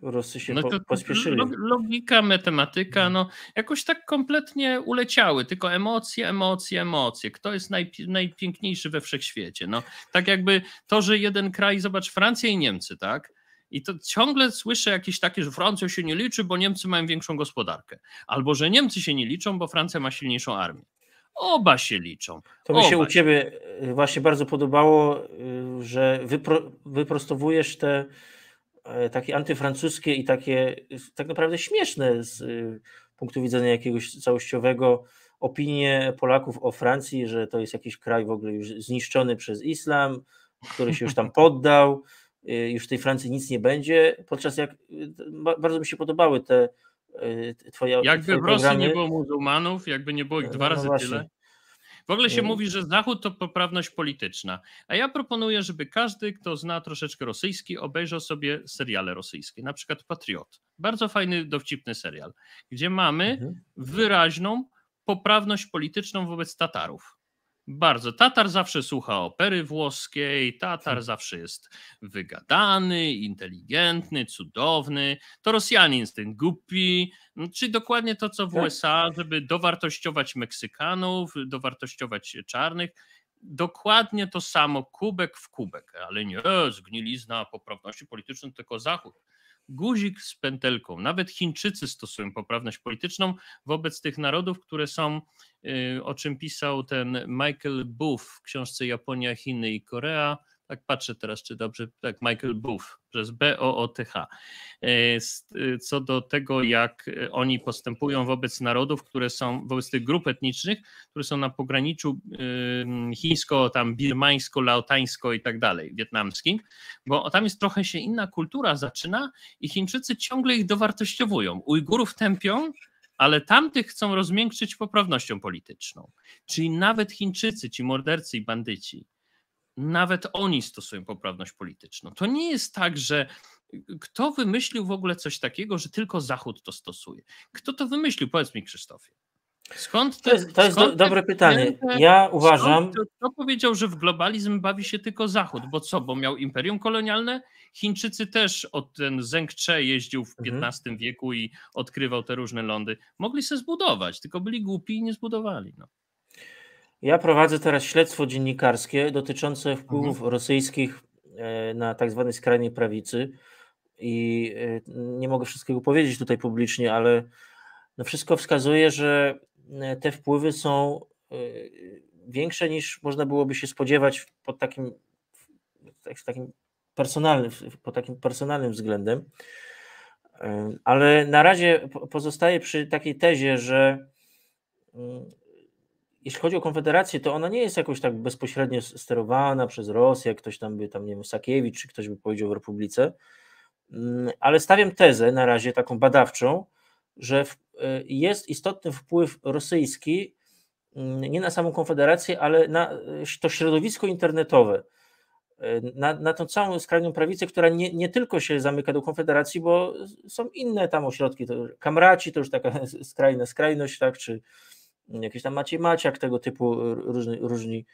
Rosy się no to pospieszyli. Logika, matematyka, mhm. no jakoś tak kompletnie uleciały, tylko emocje, emocje, emocje. Kto jest najpiękniejszy we wszechświecie? No, tak jakby to, że jeden kraj, zobacz, Francja i Niemcy, tak? I to ciągle słyszę jakieś takie, że Francja się nie liczy, bo Niemcy mają większą gospodarkę. Albo że Niemcy się nie liczą, bo Francja ma silniejszą armię. Oba się liczą. To mi się u ciebie y, właśnie bardzo podobało, y, że wypro, wyprostowujesz te y, takie antyfrancuskie i takie tak naprawdę śmieszne z punktu widzenia jakiegoś całościowego opinie Polaków o Francji, że to jest jakiś kraj w ogóle już zniszczony przez islam, który się już tam (laughs) poddał, Y, już w tej Francji nic nie będzie, podczas jak y, bardzo mi się podobały te y, twoje Jakby twoje w Rosji programy. nie było muzułmanów, jakby nie było ich e, dwa no razy właśnie. tyle. W ogóle się mówi, że Zachód to poprawność polityczna. A ja proponuję, żeby każdy, kto zna troszeczkę rosyjski, obejrzał sobie seriale rosyjskie, na przykład Patriot. Bardzo fajny, dowcipny serial, gdzie mamy mhm. wyraźną poprawność polityczną wobec Tatarów. Bardzo. Tatar zawsze słucha opery włoskiej, Tatar (laughs) zawsze jest wygadany, inteligentny, cudowny. To Rosjanin jest ten głupi, mm, czyli dokładnie to, co w tak. USA, żeby dowartościować Meksykanów, dowartościować czarnych. Dokładnie to samo, kubek w kubek, ale nie zgnilizna poprawności politycznej, tylko Zachód guzik z pętelką. Nawet Chińczycy stosują poprawność polityczną wobec tych narodów, które są, y, o czym pisał ten Michael Buff w książce Japonia, Chiny i Korea, tak patrzę teraz, czy dobrze, tak, Michael Booth, przez B-O-O-T-H. E, e, co do tego, jak e, oni postępują wobec narodów, które są, wobec tych grup etnicznych, które są na pograniczu chińsko, tam birmańsko, laotańsko i tak dalej, wietnamskim, bo tam jest trochę się inna kultura zaczyna i Chińczycy ciągle ich dowartościowują. Ujgurów tępią, ale tamtych chcą rozmiękczyć poprawnością polityczną. Czyli nawet Chińczycy, ci mordercy i bandyci, nawet oni stosują poprawność polityczną. To nie jest tak, że y, kto wymyślił w ogóle coś takiego, że tylko Zachód to stosuje? Kto to wymyślił? Powiedz mi, Krzysztofie. Skąd te, to jest, to jest do, dobre pytanie. Ja uważam. Kto, powiedział, że w globalizm bawi się tylko Zachód? Bo co? Bo miał imperium kolonialne? Chińczycy też od ten Zeng jeździł w XV mhm. wieku i odkrywał te różne lądy. Mogli się zbudować, tylko byli głupi i nie zbudowali. No. Ja prowadzę teraz śledztwo dziennikarskie dotyczące wpływów mhm. rosyjskich e, na tak zwanej skrajnej prawicy i e, nie mogę wszystkiego powiedzieć tutaj publicznie, ale no wszystko wskazuje, że e, te wpływy są większe niż można byłoby się spodziewać pod takim, takim personalnym, pod takim personalnym względem. Ale na razie pozostaję przy takiej tezie, że mm, jeśli chodzi o Konfederację, to ona nie jest jakoś tak bezpośrednio sterowana przez Rosję, ktoś tam by, tam nie wiem, Sakiewicz, czy ktoś by powiedział w Republice, mm, ale stawiam tezę na razie taką badawczą, że y, jest istotny wpływ rosyjski mm, nie na samą Konfederację, ale na y, to środowisko internetowe, y, na, na tą całą skrajną prawicę, która nie, nie tylko się zamyka do Konfederacji, bo są inne tam ośrodki, to kamraci to już taka (laughs) skrajna skrajność, tak, czy jakieś tam Maciej Maciak, tego typu różni, różni,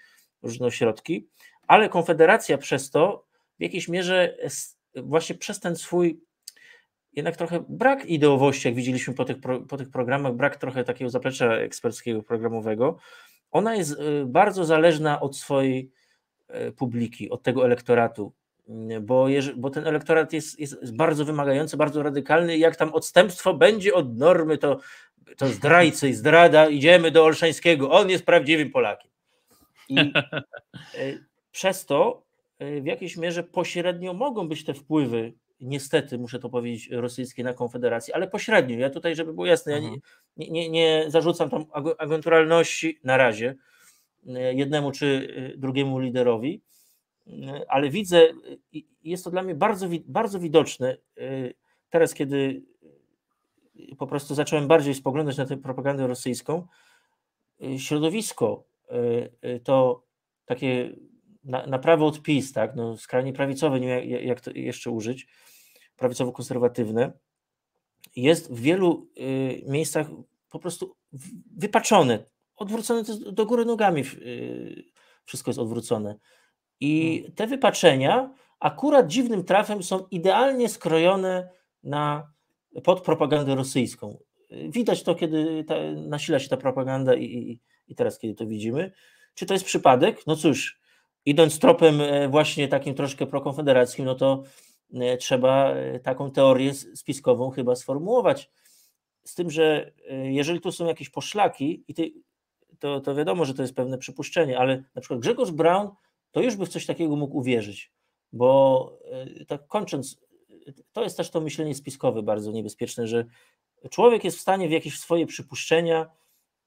różne ośrodki, ale Konfederacja przez to w jakiejś mierze właśnie przez ten swój jednak trochę brak ideowości, jak widzieliśmy po tych, po tych programach, brak trochę takiego zaplecza eksperckiego, programowego, ona jest y, bardzo zależna od swojej y, publiki, od tego elektoratu, bo, bo ten elektorat jest, jest bardzo wymagający, bardzo radykalny. Jak tam odstępstwo będzie od normy, to to zdrajcy i zdrada, idziemy do Olszańskiego, on jest prawdziwym Polakiem. I e, przez to e, w jakiejś mierze pośrednio mogą być te wpływy, niestety muszę to powiedzieć, rosyjskie na Konfederację, ale pośrednio. Ja tutaj, żeby było jasne, mhm. ja nie, nie, nie zarzucam tam agenturalności na razie e, jednemu czy drugiemu liderowi, ale widzę, jest to dla mnie bardzo, bardzo widoczne teraz, kiedy po prostu zacząłem bardziej spoglądać na tę propagandę rosyjską, y, środowisko y, y, to takie na, na prawo od PiS, tak, no, skrajnie prawicowe, nie wiem jak, jak to jeszcze użyć, prawicowo-konserwatywne, jest w wielu miejscach po prostu wypaczone, odwrócone do góry nogami, wszystko jest odwrócone. I hmm. te wypaczenia akurat dziwnym trafem są idealnie skrojone na pod propagandę rosyjską. Widać to, kiedy ta, nasila się ta propaganda i, i, i teraz, kiedy to widzimy. Czy to jest przypadek? No cóż, idąc tropem e, właśnie takim troszkę prokonfederackim, no to e, trzeba e, taką teorię spiskową chyba sformułować. Z tym, że jeżeli tu są jakieś poszlaki, i ty, to, to wiadomo, że to jest pewne przypuszczenie, ale na przykład Grzegorz Brown to już by w coś takiego mógł uwierzyć, bo tak kończąc to jest też to myślenie spiskowe bardzo niebezpieczne, że człowiek jest w stanie w jakieś swoje przypuszczenia,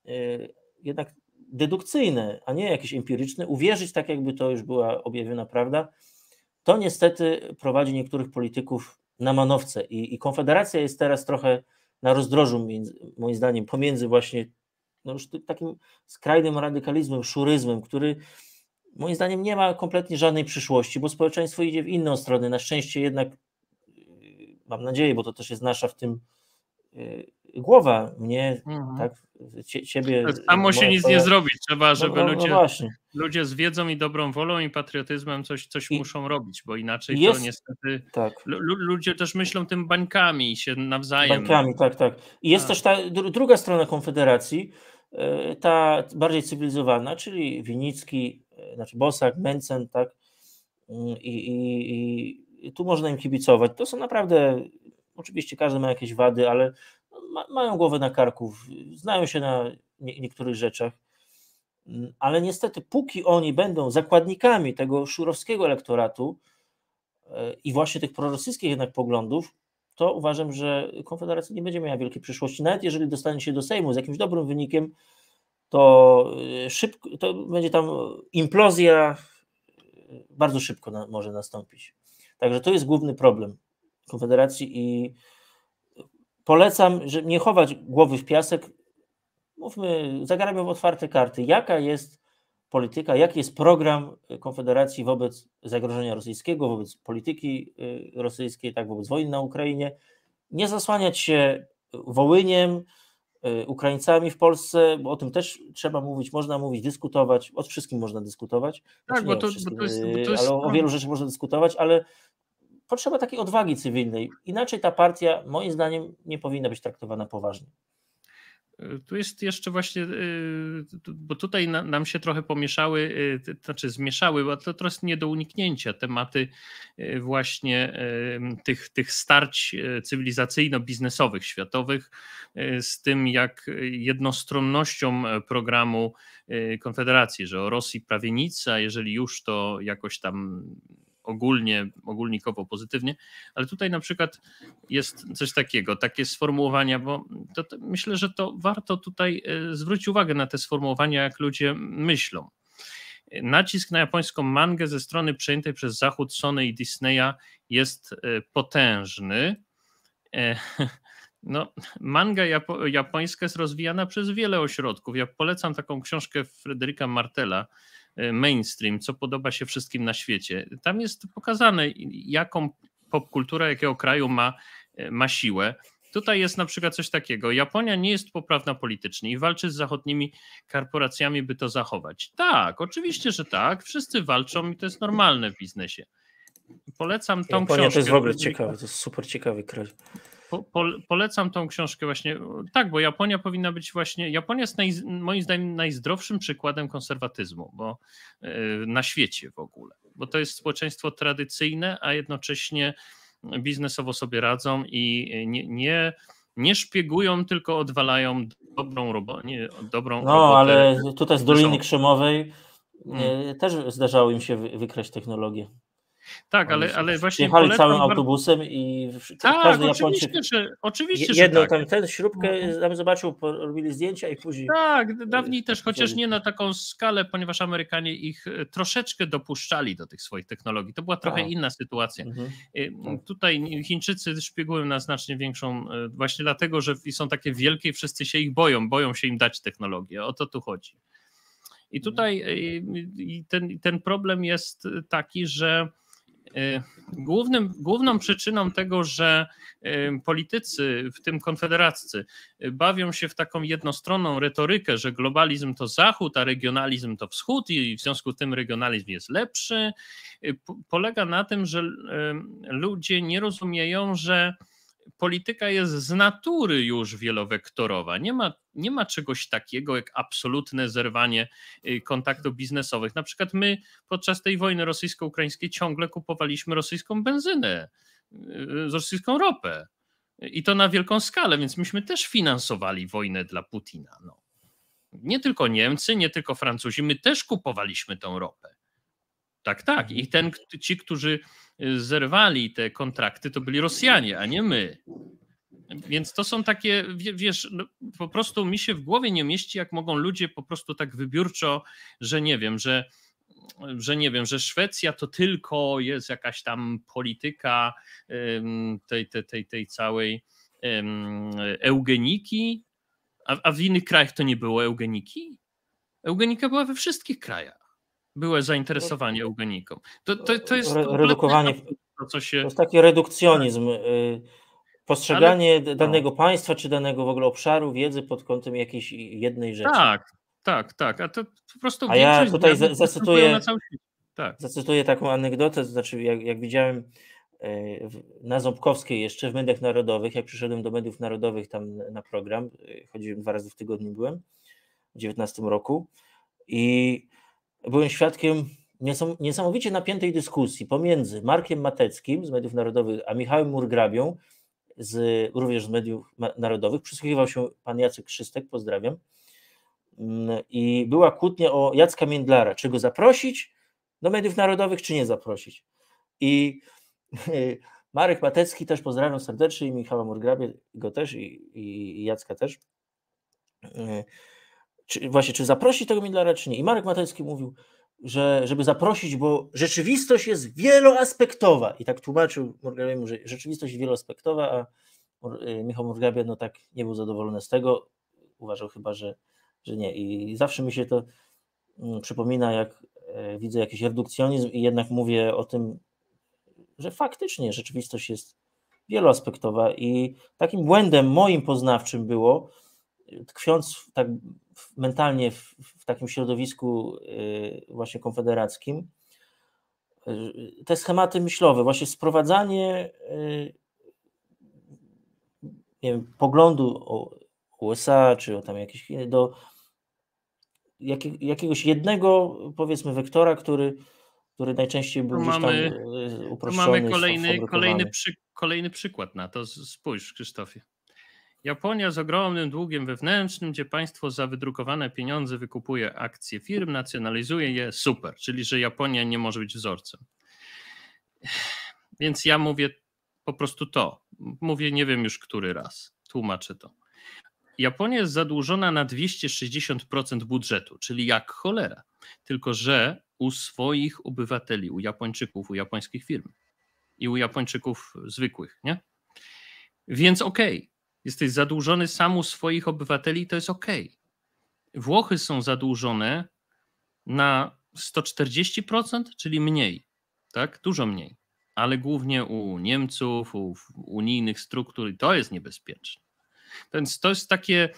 e, jednak dedukcyjne, a nie jakieś empiryczne, uwierzyć tak, jakby to już była objawiona prawda, to niestety prowadzi niektórych polityków na manowce. I, i Konfederacja jest teraz trochę na rozdrożu, między, moim zdaniem, pomiędzy właśnie no już takim skrajnym radykalizmem, szuryzmem, który moim zdaniem nie ma kompletnie żadnej przyszłości, bo społeczeństwo idzie w inną stronę. Na szczęście jednak mam nadzieję, bo to też jest nasza w tym y, głowa, mnie, mhm. tak, ciebie. Tak, y, samo się nic nie zrobić, trzeba, no, żeby no, no, ludzie, no ludzie z wiedzą i dobrą wolą i patriotyzmem coś, coś I muszą robić, bo inaczej jest, to niestety tak. ludzie też myślą tym bańkami się nawzajem. Bańkami, tak, tak. I jest też ta druga strona Konfederacji, y, ta bardziej cywilizowana, czyli Winicki, znaczy Bosak, Mencen, tak, i, i, i tu można im kibicować. To są naprawdę, oczywiście każdy ma jakieś wady, ale ma, mają głowę na karku, znają się na nie, niektórych rzeczach, mm, ale niestety póki oni będą zakładnikami tego szurowskiego elektoratu e, i właśnie tych prorosyjskich jednak poglądów, to uważam, że Konfederacja nie będzie miała wielkiej przyszłości. Nawet jeżeli dostanie się do Sejmu z jakimś dobrym wynikiem, to e, szybko, to będzie tam implozja e, bardzo szybko na, może nastąpić. Także to jest główny problem Konfederacji i polecam, że nie chować głowy w piasek. Mówmy, zagrajmy w otwarte karty. Jaka jest polityka, jaki jest program Konfederacji wobec zagrożenia rosyjskiego, wobec polityki y, rosyjskiej, tak wobec wojny na Ukrainie? Nie zasłaniać się Wołyniem, Y, Ukraińcami w Polsce, bo o tym też trzeba mówić, można mówić, dyskutować, o wszystkim można dyskutować. Tak, znaczy bo to, bo to, jest, y, bo to jest... Ale o wielu rzeczy można dyskutować, ale potrzeba takiej odwagi cywilnej. Inaczej ta partia, moim zdaniem, nie powinna być traktowana poważnie. Y, tu jest jeszcze właśnie, y, bo tutaj nam się trochę pomieszały, y, znaczy zmieszały, bo to teraz nie do uniknięcia tematy właśnie tych, tych starć cywilizacyjno-biznesowych, światowych, z tym jak jednostronnością e, programu Konfederacji, że o Rosji prawie nic, a jeżeli już to jakoś tam ogólnie, ogólnikowo pozytywnie, ale tutaj na przykład jest coś takiego, takie sformułowania, bo to, to myślę, że to warto tutaj e, zwrócić uwagę na te sformułowania, jak ludzie myślą. Nacisk na japońską mangę ze strony przejętej przez Zachód Sony i Disneya jest e, potężny. E, (laughs) no, manga japo japońska jest rozwijana przez wiele ośrodków. Ja polecam taką książkę Fryderyka Martela, E, mainstream, co podoba się wszystkim na świecie. Tam jest pokazane, jaką popkultura jakiego kraju ma, e, ma siłę. Tutaj jest na przykład coś takiego. Japonia nie jest poprawna politycznie i walczy z zachodnimi korporacjami, by to zachować. Tak, oczywiście, że tak. Wszyscy walczą i to jest normalne w biznesie. Polecam tą Japonia książkę. to jest w ogóle ciekawe, to jest super ciekawy kraj. Po, polecam tą książkę właśnie. Tak, bo Japonia powinna być właśnie. Japonia jest naj, moim zdaniem najzdrowszym przykładem konserwatyzmu, bo e, na świecie w ogóle. Bo to jest społeczeństwo tradycyjne, a jednocześnie biznesowo sobie radzą i nie, nie nie szpiegują, tylko odwalają dobrą robotę. Dobrą no, robotę ale tutaj z Doliny Krzemowej hmm. też zdarzało im się wykreślić technologię. Tak, ale, ale właśnie. Jechali całym autobusem i tak, każdy oczywiście, Japończyk. Że, oczywiście, jedną że tak. tam tę śrubkę mhm. tam zobaczył, robili zdjęcia i później. Tak, dawniej też, chociaż nie na taką skalę, ponieważ Amerykanie ich e, troszeczkę dopuszczali do tych swoich technologii. To była trochę A. inna sytuacja. Mhm. E, tutaj Chińczycy szpiegują na znacznie większą, e, właśnie dlatego, że są takie wielkie i wszyscy się ich boją, boją się im dać technologię. O to tu chodzi. I mhm. tutaj ten, ten problem jest taki, że Y, głównym, główną przyczyną tego, że y, politycy, w tym konfederaccy, y, bawią się w taką jednostronną retorykę, że globalizm to zachód, a regionalizm to wschód i w związku z tym regionalizm jest lepszy, polega na tym, że ludzie nie rozumieją, że polityka jest z natury już wielowektorowa. Nie ma, nie ma czegoś takiego jak absolutne zerwanie y, kontaktów biznesowych. Na przykład my podczas tej wojny rosyjsko-ukraińskiej ciągle kupowaliśmy rosyjską benzynę, y, y, rosyjską ropę. I to na wielką skalę, więc myśmy też finansowali wojnę dla Putina. No. Nie tylko Niemcy, nie tylko Francuzi, my też kupowaliśmy tą ropę. Tak, tak. I ten, ci, którzy zerwali te kontrakty, to byli Rosjanie, a nie my. Więc to są takie, wiesz, no, po prostu mi się w głowie nie mieści, jak mogą ludzie po prostu tak wybiórczo, że nie wiem, że, że nie wiem, że Szwecja to tylko jest jakaś tam polityka tej, tej, tej, tej całej eugeniki, a, a w innych krajach to nie było eugeniki? Eugenika była we wszystkich krajach byłe zainteresowanie eugeniką. To, to, to jest redukowanie. To, co się... to jest taki redukcjonizm. Tak. Y, postrzeganie Ale... No. danego państwa czy danego w ogóle obszaru wiedzy pod kątem jakiejś jednej rzeczy. Tak, tak, tak. A to po prostu. A ja tutaj zacytuję, tak. zacytuję taką anegdotę. To znaczy, jak, jak widziałem e, na Ząbkowskiej jeszcze w Mediach Narodowych, jak przyszedłem do Mediów Narodowych tam na program, e, chodziłem dwa razy w tygodniu byłem w 2019 roku i byłem świadkiem niesamowicie napiętej dyskusji pomiędzy Markiem Mateckim z Mediów Narodowych, a Michałem Murgrabią, z, również z Mediów Narodowych. Przysłuchiwał się pan Jacek Krzystek, pozdrawiam. Mm, I była kłótnia o Jacka Międlara, czy go zaprosić do Mediów Narodowych, czy nie zaprosić. I (laughs) Marek Matecki też pozdrawiam serdecznie i Michała Murgrabie go też i, i Jacka też mm, czy, właśnie, czy zaprosić tego Midlera, czy nie. I Marek Matejski mówił, że, żeby zaprosić, bo rzeczywistość jest wieloaspektowa. I tak tłumaczył Morgabiemu, że rzeczywistość jest wieloaspektowa, a y, Michał Morgabia no tak nie był zadowolony z tego. Uważał chyba, że, że nie. I zawsze mi się to mm, przypomina, jak e, widzę jakiś redukcjonizm i jednak mówię o tym, że faktycznie rzeczywistość jest wieloaspektowa i takim błędem moim poznawczym było, tkwiąc tak mentalnie w, w takim środowisku y, właśnie konfederackim, y, te schematy myślowe, właśnie sprowadzanie y, nie wiem, poglądu o USA czy o tam Chiny do jakiegoś jednego powiedzmy wektora, który, który najczęściej był gdzieś tam uproszczony. Mamy kolejny, kolejny, przy, kolejny przykład na to. Spójrz, Krzysztofie. Japonia z ogromnym długiem wewnętrznym, gdzie państwo za wydrukowane pieniądze wykupuje akcje firm, nacjonalizuje je, super, czyli że Japonia nie może być wzorcem. Więc ja mówię po prostu to. Mówię nie wiem już który raz, tłumaczę to. Japonia jest zadłużona na 260% budżetu, czyli jak cholera. Tylko, że u swoich obywateli, u Japończyków, u japońskich firm i u Japończyków zwykłych, nie? Więc okej, okay, Jesteś zadłużony samu swoich obywateli, to jest ok. Włochy są zadłużone na 140%, czyli mniej, tak? Dużo mniej, ale głównie u Niemców, u unijnych struktur i to jest niebezpieczne. Więc to jest takie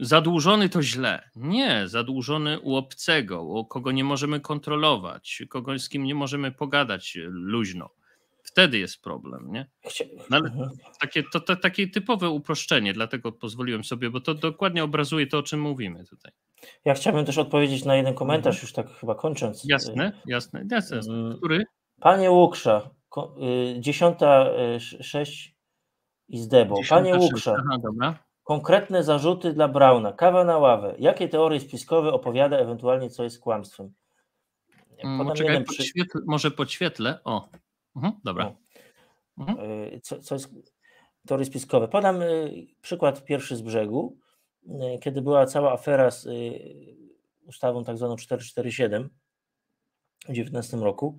zadłużony to źle. Nie, zadłużony u obcego, u kogo nie możemy kontrolować, kogo z kim nie możemy pogadać luźno Wtedy jest problem, nie? No, ale mhm. takie, to, to, takie typowe uproszczenie, dlatego pozwoliłem sobie, bo to dokładnie obrazuje to, o czym mówimy tutaj. Ja chciałbym też odpowiedzieć na jeden komentarz, mhm. już tak chyba kończąc. Jasne, y, jasne, jasne. Y, Który? Panie Łuksza, y, 10.6 i zdebą. Panie Łuksza, konkretne zarzuty dla Brauna. Kawa na ławę. Jakie teorie spiskowe opowiada, ewentualnie co jest kłamstwem? Mm, podam jeden podświetl, może podświetlę. O, Mhm, dobra. Mhm. E, co, co jest teorie spiskowe. Podam e, przykład pierwszy z brzegu, e, kiedy była cała afera z ustawą tak zwaną 447 w 2019 roku,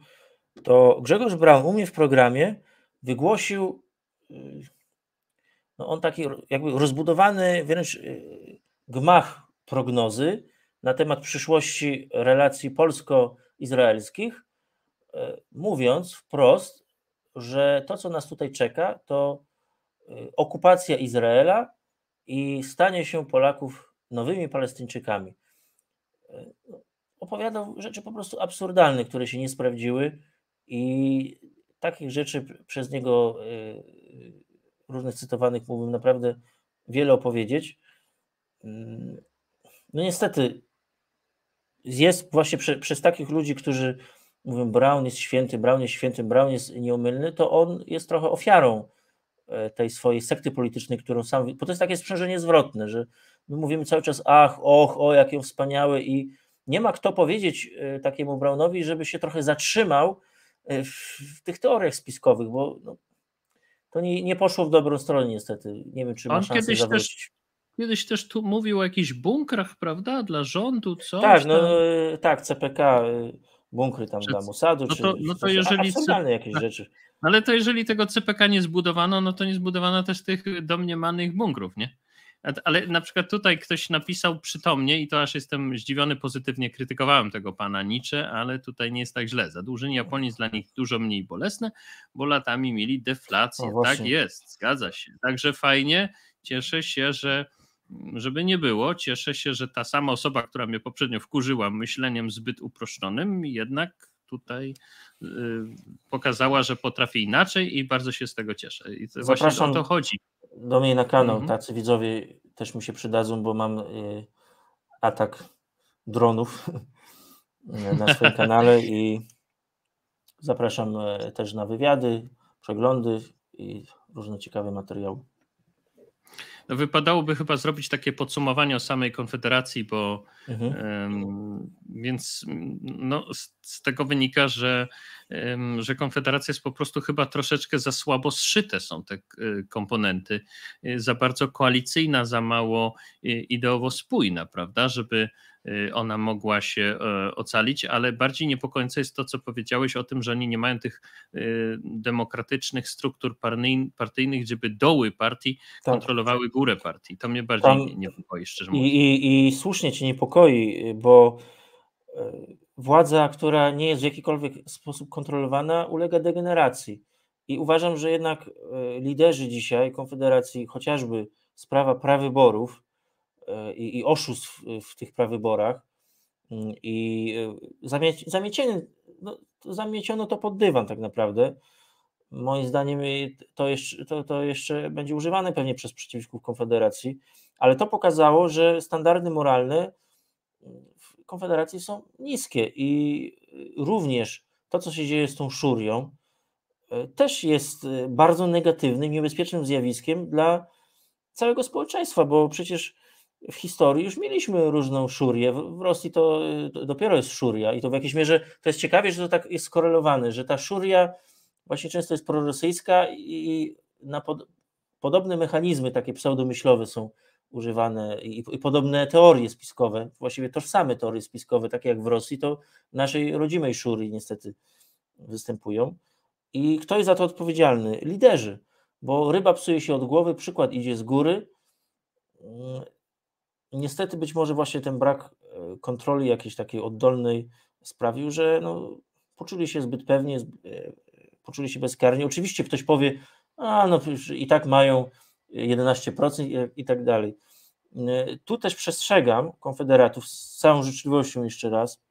to Grzegorz Braun u mnie w programie wygłosił no on taki jakby rozbudowany wręcz gmach prognozy na temat przyszłości relacji polsko-izraelskich E, mówiąc wprost, że to, co nas tutaj czeka, to e, okupacja Izraela i stanie się Polaków nowymi Palestyńczykami. E, no, opowiadał rzeczy po prostu absurdalne, które się nie sprawdziły i takich rzeczy przez niego różnych cytowanych mógłbym naprawdę wiele opowiedzieć. Mm, no niestety jest właśnie prze, przez takich ludzi, którzy mówią, Brown jest święty, Brown jest święty, Brown jest nieomylny, to on jest trochę ofiarą e, tej swojej sekty politycznej, którą sam. Bo to jest takie sprzężenie zwrotne, że my mówimy cały czas, ach, och, o, jaki on wspaniały, i nie ma kto powiedzieć e, takiemu Brownowi, żeby się trochę zatrzymał e, w tych teoriach spiskowych, bo no, to nie, nie poszło w dobrą stronę, niestety. Nie wiem, czy ma szansę kiedyś Też, kiedyś też tu mówił o jakichś bunkrach, prawda, dla rządu, coś. Tak, no, tak, CPK bunkry tam dla Mossadu, no to, czy, no to jeżeli absurdalne jakieś tak. rzeczy. Ale to jeżeli tego CPK nie zbudowano, no to nie zbudowano też tych domniemanych bunkrów, nie? Ale na przykład tutaj ktoś napisał przytomnie i to aż jestem zdziwiony pozytywnie, krytykowałem tego pana nicze, ale tutaj nie jest tak źle. Zadłużenie Japonii jest dla nich dużo mniej bolesne, bo latami mieli deflację. No tak jest, zgadza się. Także fajnie, cieszę się, że żeby nie było, cieszę się, że ta sama osoba, która mnie poprzednio wkurzyła myśleniem zbyt uproszczonym, jednak tutaj y, pokazała, że potrafi inaczej i bardzo się z tego cieszę. I to Zapraszam właśnie o to chodzi. Do mnie na kanał, mhm. tacy widzowie też mi się przydadzą, bo mam y, atak dronów na swoim (laughs) kanale i zapraszam e, też na wywiady, przeglądy i różne ciekawe materiały. No wypadałoby chyba zrobić takie podsumowanie o samej Konfederacji, bo mhm. um, więc no, z, z, tego wynika, że, um, że Konfederacja jest po prostu chyba troszeczkę za słabo zszyte są te y, komponenty, y, za bardzo koalicyjna, za mało y, ideowo spójna, prawda, żeby Y, ona mogła się e, ocalić, ale bardziej niepokojące jest to, co powiedziałeś o tym, że oni nie mają tych y, demokratycznych struktur partyjnych, gdzieby doły partii tak. kontrolowały górę partii. To mnie bardziej Tam... niepokoi, szczerze mówiąc. I, i, I słusznie cię niepokoi, bo e, władza, która nie jest w jakikolwiek sposób kontrolowana, ulega degeneracji. I uważam, że jednak e, liderzy dzisiaj Konfederacji, chociażby sprawa prawyborów, E, i, i oszustw w tych prawyborach mm, i e, zamieci, zamiecienie, no, zamieciono to pod dywan tak naprawdę. Moim zdaniem to jeszcze, to, to jeszcze będzie używane pewnie przez przeciwników Konfederacji, ale to pokazało, że standardy moralne w Konfederacji są niskie i e, również to, co się dzieje z tą szurią, też jest bardzo negatywnym, niebezpiecznym zjawiskiem dla całego społeczeństwa, bo przecież w historii już mieliśmy różną szurię. W Rosji to dopiero jest szuria i to w jakiejś mierze to jest ciekawie, że to tak jest skorelowane, że ta szuria właśnie często jest prorosyjska i na pod, podobne mechanizmy takie pseudomyślowe są używane i, i, podobne teorie spiskowe, właściwie tożsame teorie spiskowe, takie jak w Rosji, to w naszej rodzimej szurii niestety występują. I kto jest za to odpowiedzialny? Liderzy, bo ryba psuje się od głowy, przykład idzie z góry niestety być może właśnie ten brak e, kontroli jakiejś takiej oddolnej sprawił, że no, poczuli się zbyt pewnie, e, poczuli się bezkarni. Oczywiście ktoś powie, a no i tak mają 11% e, i tak dalej. Tu też przestrzegam konfederatów z całą życzliwością jeszcze raz.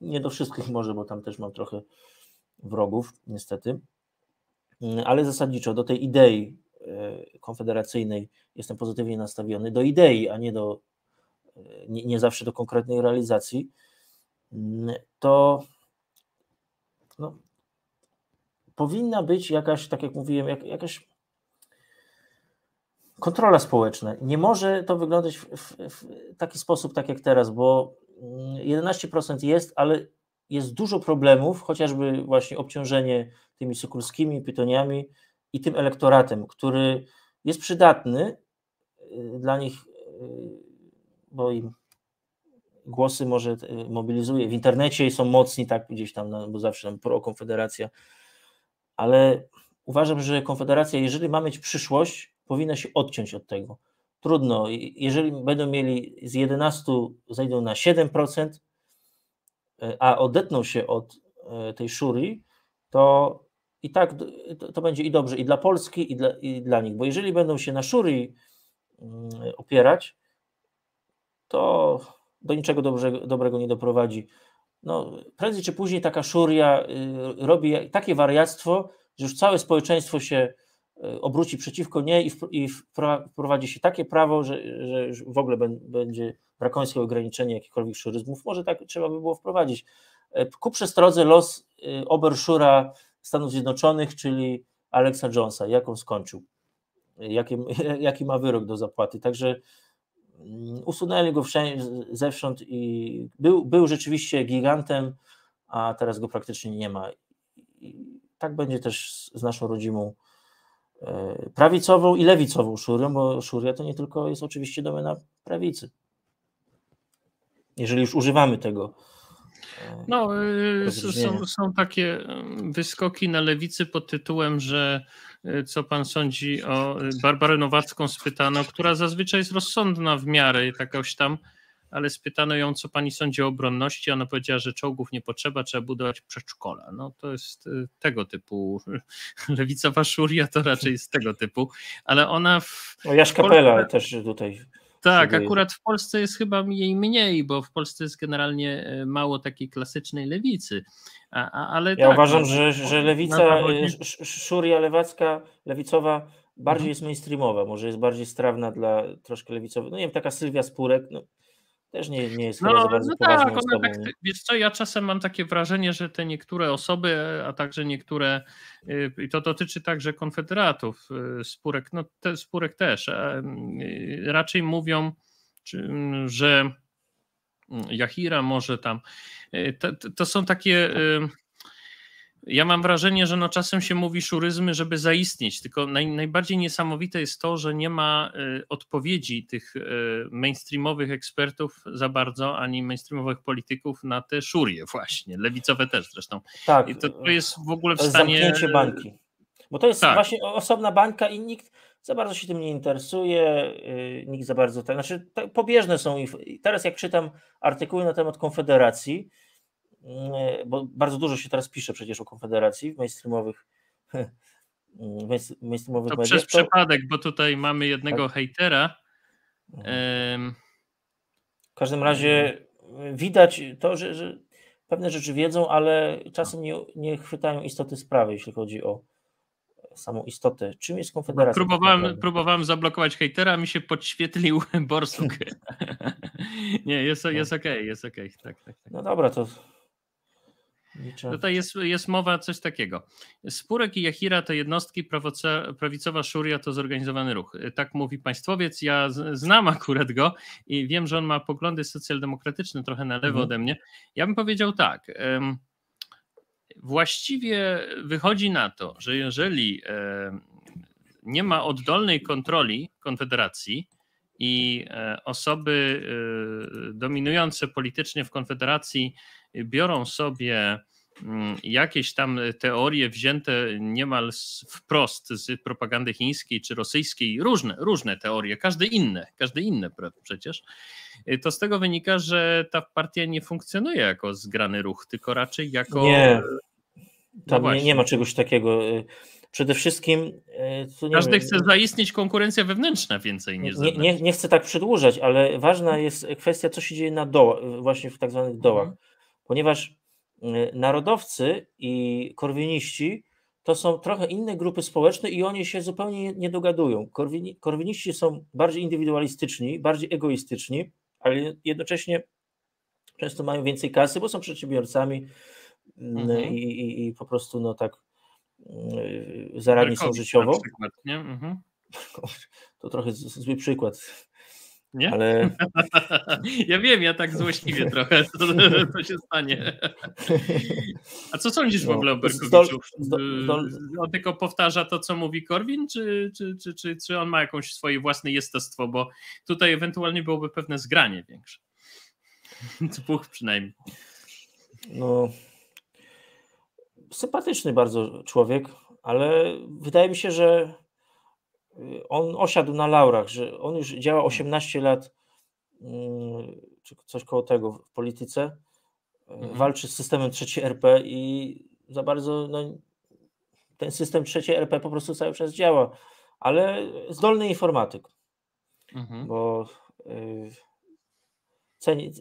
Nie do wszystkich może, bo tam też mam trochę wrogów, niestety, ale zasadniczo do tej idei E, konfederacyjnej jestem pozytywnie nastawiony do idei, a nie do e, nie, nie zawsze do konkretnej realizacji, mm, to no, powinna być jakaś, tak jak mówiłem, jak, jakaś kontrola społeczna. Nie może to wyglądać w, w, w, taki sposób, tak jak teraz, bo 11% mm, jest, ale jest dużo problemów, chociażby właśnie obciążenie tymi sokulskimi pytaniami i tym elektoratem, który jest przydatny y, dla nich, y, bo im głosy może y, mobilizuje. W internecie są mocni, tak gdzieś tam, no, bo zawsze tam pro-konfederacja, ale uważam, że Konfederacja, jeżeli ma mieć przyszłość, powinna się odciąć od tego. Trudno, jeżeli będą mieli z 11, zejdą na 7%, a odetną się od tej szury, to i tak to będzie i dobrze i dla Polski, i dla, i dla nich, bo jeżeli będą się na szury mm, opierać, to do niczego dobrego, dobrego nie doprowadzi. No, prędzej czy później taka szuria y, robi takie wariactwo, że już całe społeczeństwo się y, obróci przeciwko niej i wprowadzi się takie prawo, że, że już w ogóle będzie drakońskie ograniczenie jakichkolwiek szuryzmów. Może tak trzeba by było wprowadzić. E, ku przestrodze los y, Oberszura Stanów Zjednoczonych, czyli Alexa Jonesa, jaką skończył, jaki, (laughs) jaki ma wyrok do zapłaty. Także mm, usunęli go wszędzie, zewsząd i był, był rzeczywiście gigantem, a teraz go praktycznie nie ma. I tak będzie też z naszą rodzimą e, prawicową i lewicową szurią, bo szuria to nie tylko jest oczywiście domena prawicy. Jeżeli już używamy tego, no, y, są, są takie mm, wyskoki na lewicy pod tytułem, że y, co pan sądzi o y, Barbarę Nowacką spytano, która zazwyczaj jest rozsądna w miarę jakaś tam, ale spytano ją, co pani sądzi o obronności. Ona powiedziała, że czołgów nie potrzeba, trzeba budować przedszkola. No to jest tego typu. (laughs) Lewicowa szuria to raczej jest tego typu, ale ona w. O no, Jasz Kapela też tutaj. Tak, akurat w Polsce jest chyba jej mniej, bo w Polsce jest generalnie e, mało takiej klasycznej lewicy. A, a, ale ja tak, uważam, no, że, że lewica, e, szuria lewacka, lewicowa bardziej mhm. jest mainstreamowa, może jest bardziej strawna dla troszkę lewicowych. No nie wiem, taka Sylwia Spurek, no, też nie, nie jest no, bardzo no tak, osobą, tak, wiesz co, ja czasem mam takie wrażenie, że te niektóre osoby, a także niektóre, y, i to dotyczy także konfederatów, y, spórek, no te, spórek też, y, raczej mówią, mm, że mm, Jahira może tam, to, to są takie ja mam wrażenie, że no czasem się mówi szuryzmy, żeby zaistnieć, tylko naj, najbardziej niesamowite jest to, że nie ma y, odpowiedzi tych y, mainstreamowych ekspertów za bardzo, ani mainstreamowych polityków na te szurie właśnie, lewicowe też zresztą. Tak. I to, to y, jest w ogóle w stanie... Zamknięcie bańki. Bo to jest tak. właśnie osobna bańka i nikt za bardzo się tym nie interesuje, y, nikt za bardzo... Tak, znaczy, tak, pobieżne są... Teraz jak czytam artykuły na temat Konfederacji, bo bardzo dużo się teraz pisze przecież o Konfederacji w mainstreamowych (laughs) w mainstreamowych To mediach, przez to... przypadek, bo tutaj mamy tak. jednego tak. hejtera. Mhm. W każdym razie widać to, że, że, pewne rzeczy wiedzą, ale czasem nie, nie chwytają istoty sprawy, jeśli chodzi o samą istotę. Czym jest Konfederacja? Tak próbowałem, próbowałem zablokować hejtera, a mi się podświetlił (laughs) Borsuk. (laughs) nie, jest, jest no. okej, jest OK, Tak, tak, tak. No dobra, to Liczę. Tutaj jest, jest mowa coś takiego. Spurek i Jahira to jednostki, prawoce, prawicowa szuria to zorganizowany ruch. Tak mówi państwowiec, ja znam akurat go i wiem, że on ma poglądy socjaldemokratyczne trochę na lewo mhm. ode mnie. Ja bym powiedział tak, właściwie wychodzi na to, że jeżeli nie ma oddolnej kontroli Konfederacji, i e, osoby e, dominujące politycznie w Konfederacji biorą sobie Mm, jakieś tam e, teorie wzięte niemal wprost z propagandy chińskiej czy rosyjskiej, różne, różne teorie, każde inne, każdy inne przecież, e, to z tego wynika, że ta partia nie funkcjonuje jako zgrany ruch, tylko raczej jako. Nie, tam no nie, nie ma czegoś takiego. E, przede wszystkim. Każdy wiem, chce zaistnieć konkurencja wewnętrzna więcej nie, znaczy. nie, nie, chcę tak przedłużać, ale ważna jest kwestia, co się dzieje na dołach, właśnie w tak zwanych dołach. Mhm. Ponieważ Y, narodowcy i korwiniści to są trochę inne grupy społeczne i oni się zupełnie nie dogadują. Korwini, korwiniści są bardziej indywidualistyczni, bardziej egoistyczni, ale jednocześnie często mają więcej kasy, bo są przedsiębiorcami mm, mhm. i, i, i, po prostu no tak y, zaradni są życiowo. Przykład, mhm. (laughs) To trochę zły przykład. Nie? Ale... (laughs) Ja wiem, ja tak złośliwie (laughs) trochę, to, się stanie. A co sądzisz no, w ogóle o Berkowiczu? On tylko powtarza to, co mówi Korwin, czy, czy, czy, czy, czy on ma jakąś swoje własne jestestwo, bo tutaj ewentualnie byłoby pewne zgranie większe. (laughs) Dwóch przynajmniej. No, sympatyczny bardzo człowiek, ale wydaje mi się, że on osiadł na laurach, że on już działa 18 mhm. lat, mm, czy coś koło tego w polityce, e, mhm. walczy z systemem trzeciej RP i za bardzo no, ten system trzeciej RP po prostu cały czas działa, ale zdolny informatyk, mhm. bo e, ceni,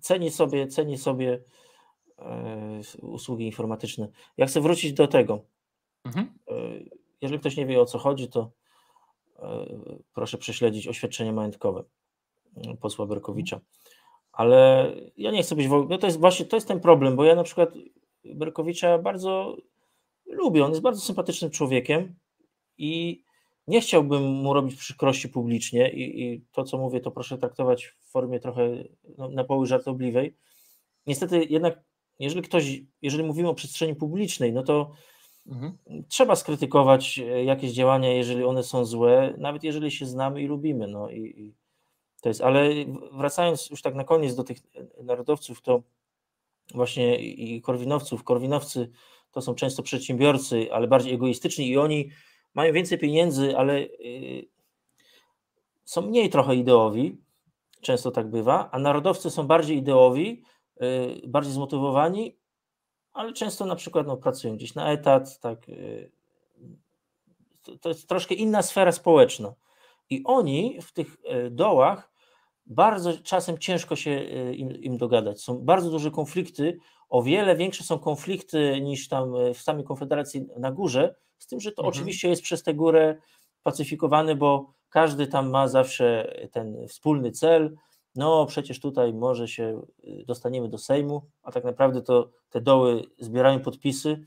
ceni sobie, ceni sobie e, usługi informatyczne. Ja chcę wrócić do tego. Mhm. Jeżeli ktoś nie wie o co chodzi, to e, proszę prześledzić oświadczenie majątkowe e, posła Berkowicza. Ale ja nie chcę być w ogóle, no to jest właśnie to jest ten problem, bo ja na przykład Berkowicza bardzo lubię, on jest bardzo sympatycznym człowiekiem i nie chciałbym mu robić przykrości publicznie i, i to, co mówię, to proszę traktować w formie trochę no, na poły żartobliwej. Niestety jednak, jeżeli ktoś, jeżeli mówimy o przestrzeni publicznej, no to Mhm. Trzeba skrytykować e, jakieś działania, jeżeli one są złe, nawet jeżeli się znamy i lubimy. No i, i to jest, ale wracając już tak na koniec do tych e, e, narodowców, to właśnie i korwinowców, korwinowcy to są często przedsiębiorcy, ale bardziej egoistyczni i oni mają więcej pieniędzy, ale są mniej trochę ideowi, często tak bywa, a narodowcy są bardziej ideowi, bardziej zmotywowani ale często na przykład no, pracują gdzieś na etat, tak. Y, to, jest troszkę inna sfera społeczna. I oni w tych y, dołach bardzo czasem ciężko się y, im, im dogadać. Są bardzo duże konflikty, o wiele większe są konflikty niż tam w samej Konfederacji na górze, z tym, że to mhm. oczywiście jest przez tę górę pacyfikowane, bo każdy tam ma zawsze ten wspólny cel, no przecież tutaj może się y, dostaniemy do Sejmu, a tak naprawdę to te doły zbierają podpisy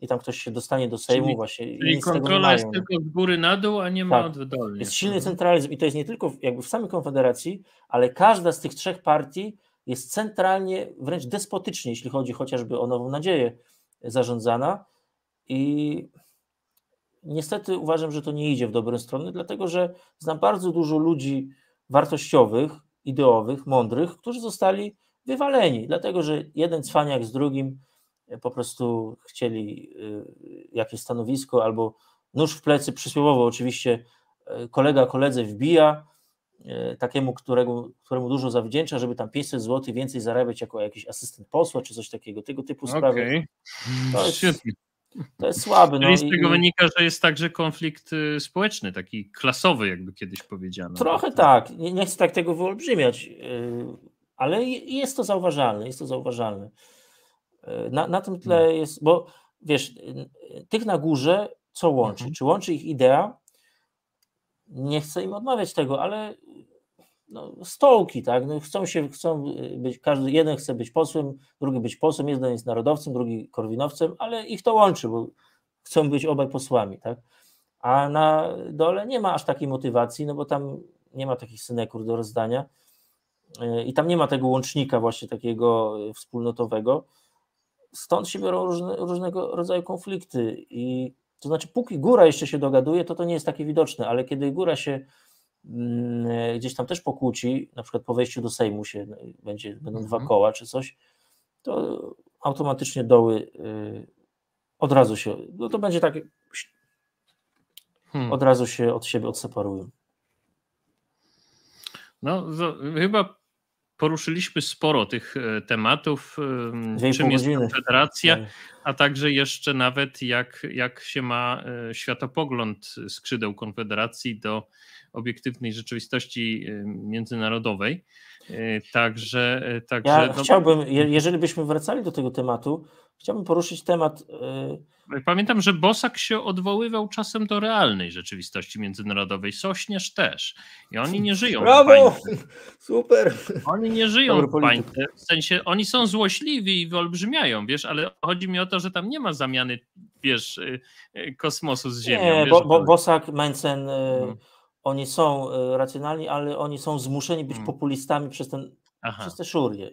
i tam ktoś się dostanie do Sejmu czyli, właśnie. Czyli i kontrola jest tylko z góry na dół, a nie tak. ma oddolnie. Jest silny mhm. centralizm i to jest nie tylko jakby w samej Konfederacji, ale każda z tych trzech partii jest centralnie, wręcz despotycznie, jeśli chodzi chociażby o Nową Nadzieję, y, zarządzana i niestety uważam, że to nie idzie w dobrą stronę, dlatego że znam bardzo dużo ludzi wartościowych, ideowych, mądrych, którzy zostali wywaleni, dlatego że jeden cwaniak z drugim e, po prostu chcieli e, jakieś stanowisko albo nóż w plecy, przysłowiowo oczywiście e, kolega koledze wbija, takiemu, którego, któremu dużo zawdzięcza, żeby tam 500 zł więcej zarabiać jako jakiś asystent posła czy coś takiego, tego typu sprawy. Okay. To jest, Świetnie. To jest słaby. No. I z tego wynika, że jest także konflikt y, społeczny, taki klasowy, jakby kiedyś powiedziano. Trochę tak. Nie, nie chcę tak tego wyolbrzymiać, y, ale jest to zauważalne, jest to zauważalne. Y, na, na tym tle hmm. jest, bo wiesz, tych na górze co łączy? Mhm. Czy łączy ich idea? Nie chcę im odmawiać tego, ale no, stołki, tak? No, chcą się, chcą y, być, każdy jeden chce być posłem, drugi być posłem, jeden jest narodowcem, drugi korwinowcem, ale ich to łączy, bo chcą być obaj posłami, tak? A na dole nie ma aż takiej motywacji, no bo tam nie ma takich synekur do rozdania y, i tam nie ma tego łącznika właśnie takiego y, wspólnotowego. Stąd się biorą różne, różnego rodzaju konflikty i to znaczy póki góra jeszcze się dogaduje, to to nie jest takie widoczne, ale kiedy góra się Mm, e, gdzieś tam też pokłóci, na przykład po wejściu do Sejmu się e, będzie, będą dwa mhm. koła czy coś, to automatycznie doły e, od razu się, no to będzie tak, hmm. od razu się od siebie odseparują. No, chyba poruszyliśmy sporo tych e, tematów, Dzień czym jest Konfederacja, tak. a także jeszcze nawet jak, jak się ma e, światopogląd skrzydeł Konfederacji do obiektywnej rzeczywistości e, międzynarodowej. Także, także ja no... chciałbym, jeżeli byśmy wracali do tego tematu, Chciałbym poruszyć temat. Y, pamiętam, że Bosak się odwoływał czasem do realnej rzeczywistości międzynarodowej. Sośnierz też. I oni nie żyją. Brawo! Super! Oni nie żyją w pańce. W sensie oni są złośliwi i wyolbrzymiają, wiesz, ale chodzi mi o to, że tam nie ma zamiany, wiesz, y, y, kosmosu z Ziemią. Nie, wiesz, bo, bo, Bosak, Mencen, mhm. oni są racjonalni, ale oni są zmuszeni być mhm. populistami przez, ten, przez te szurie.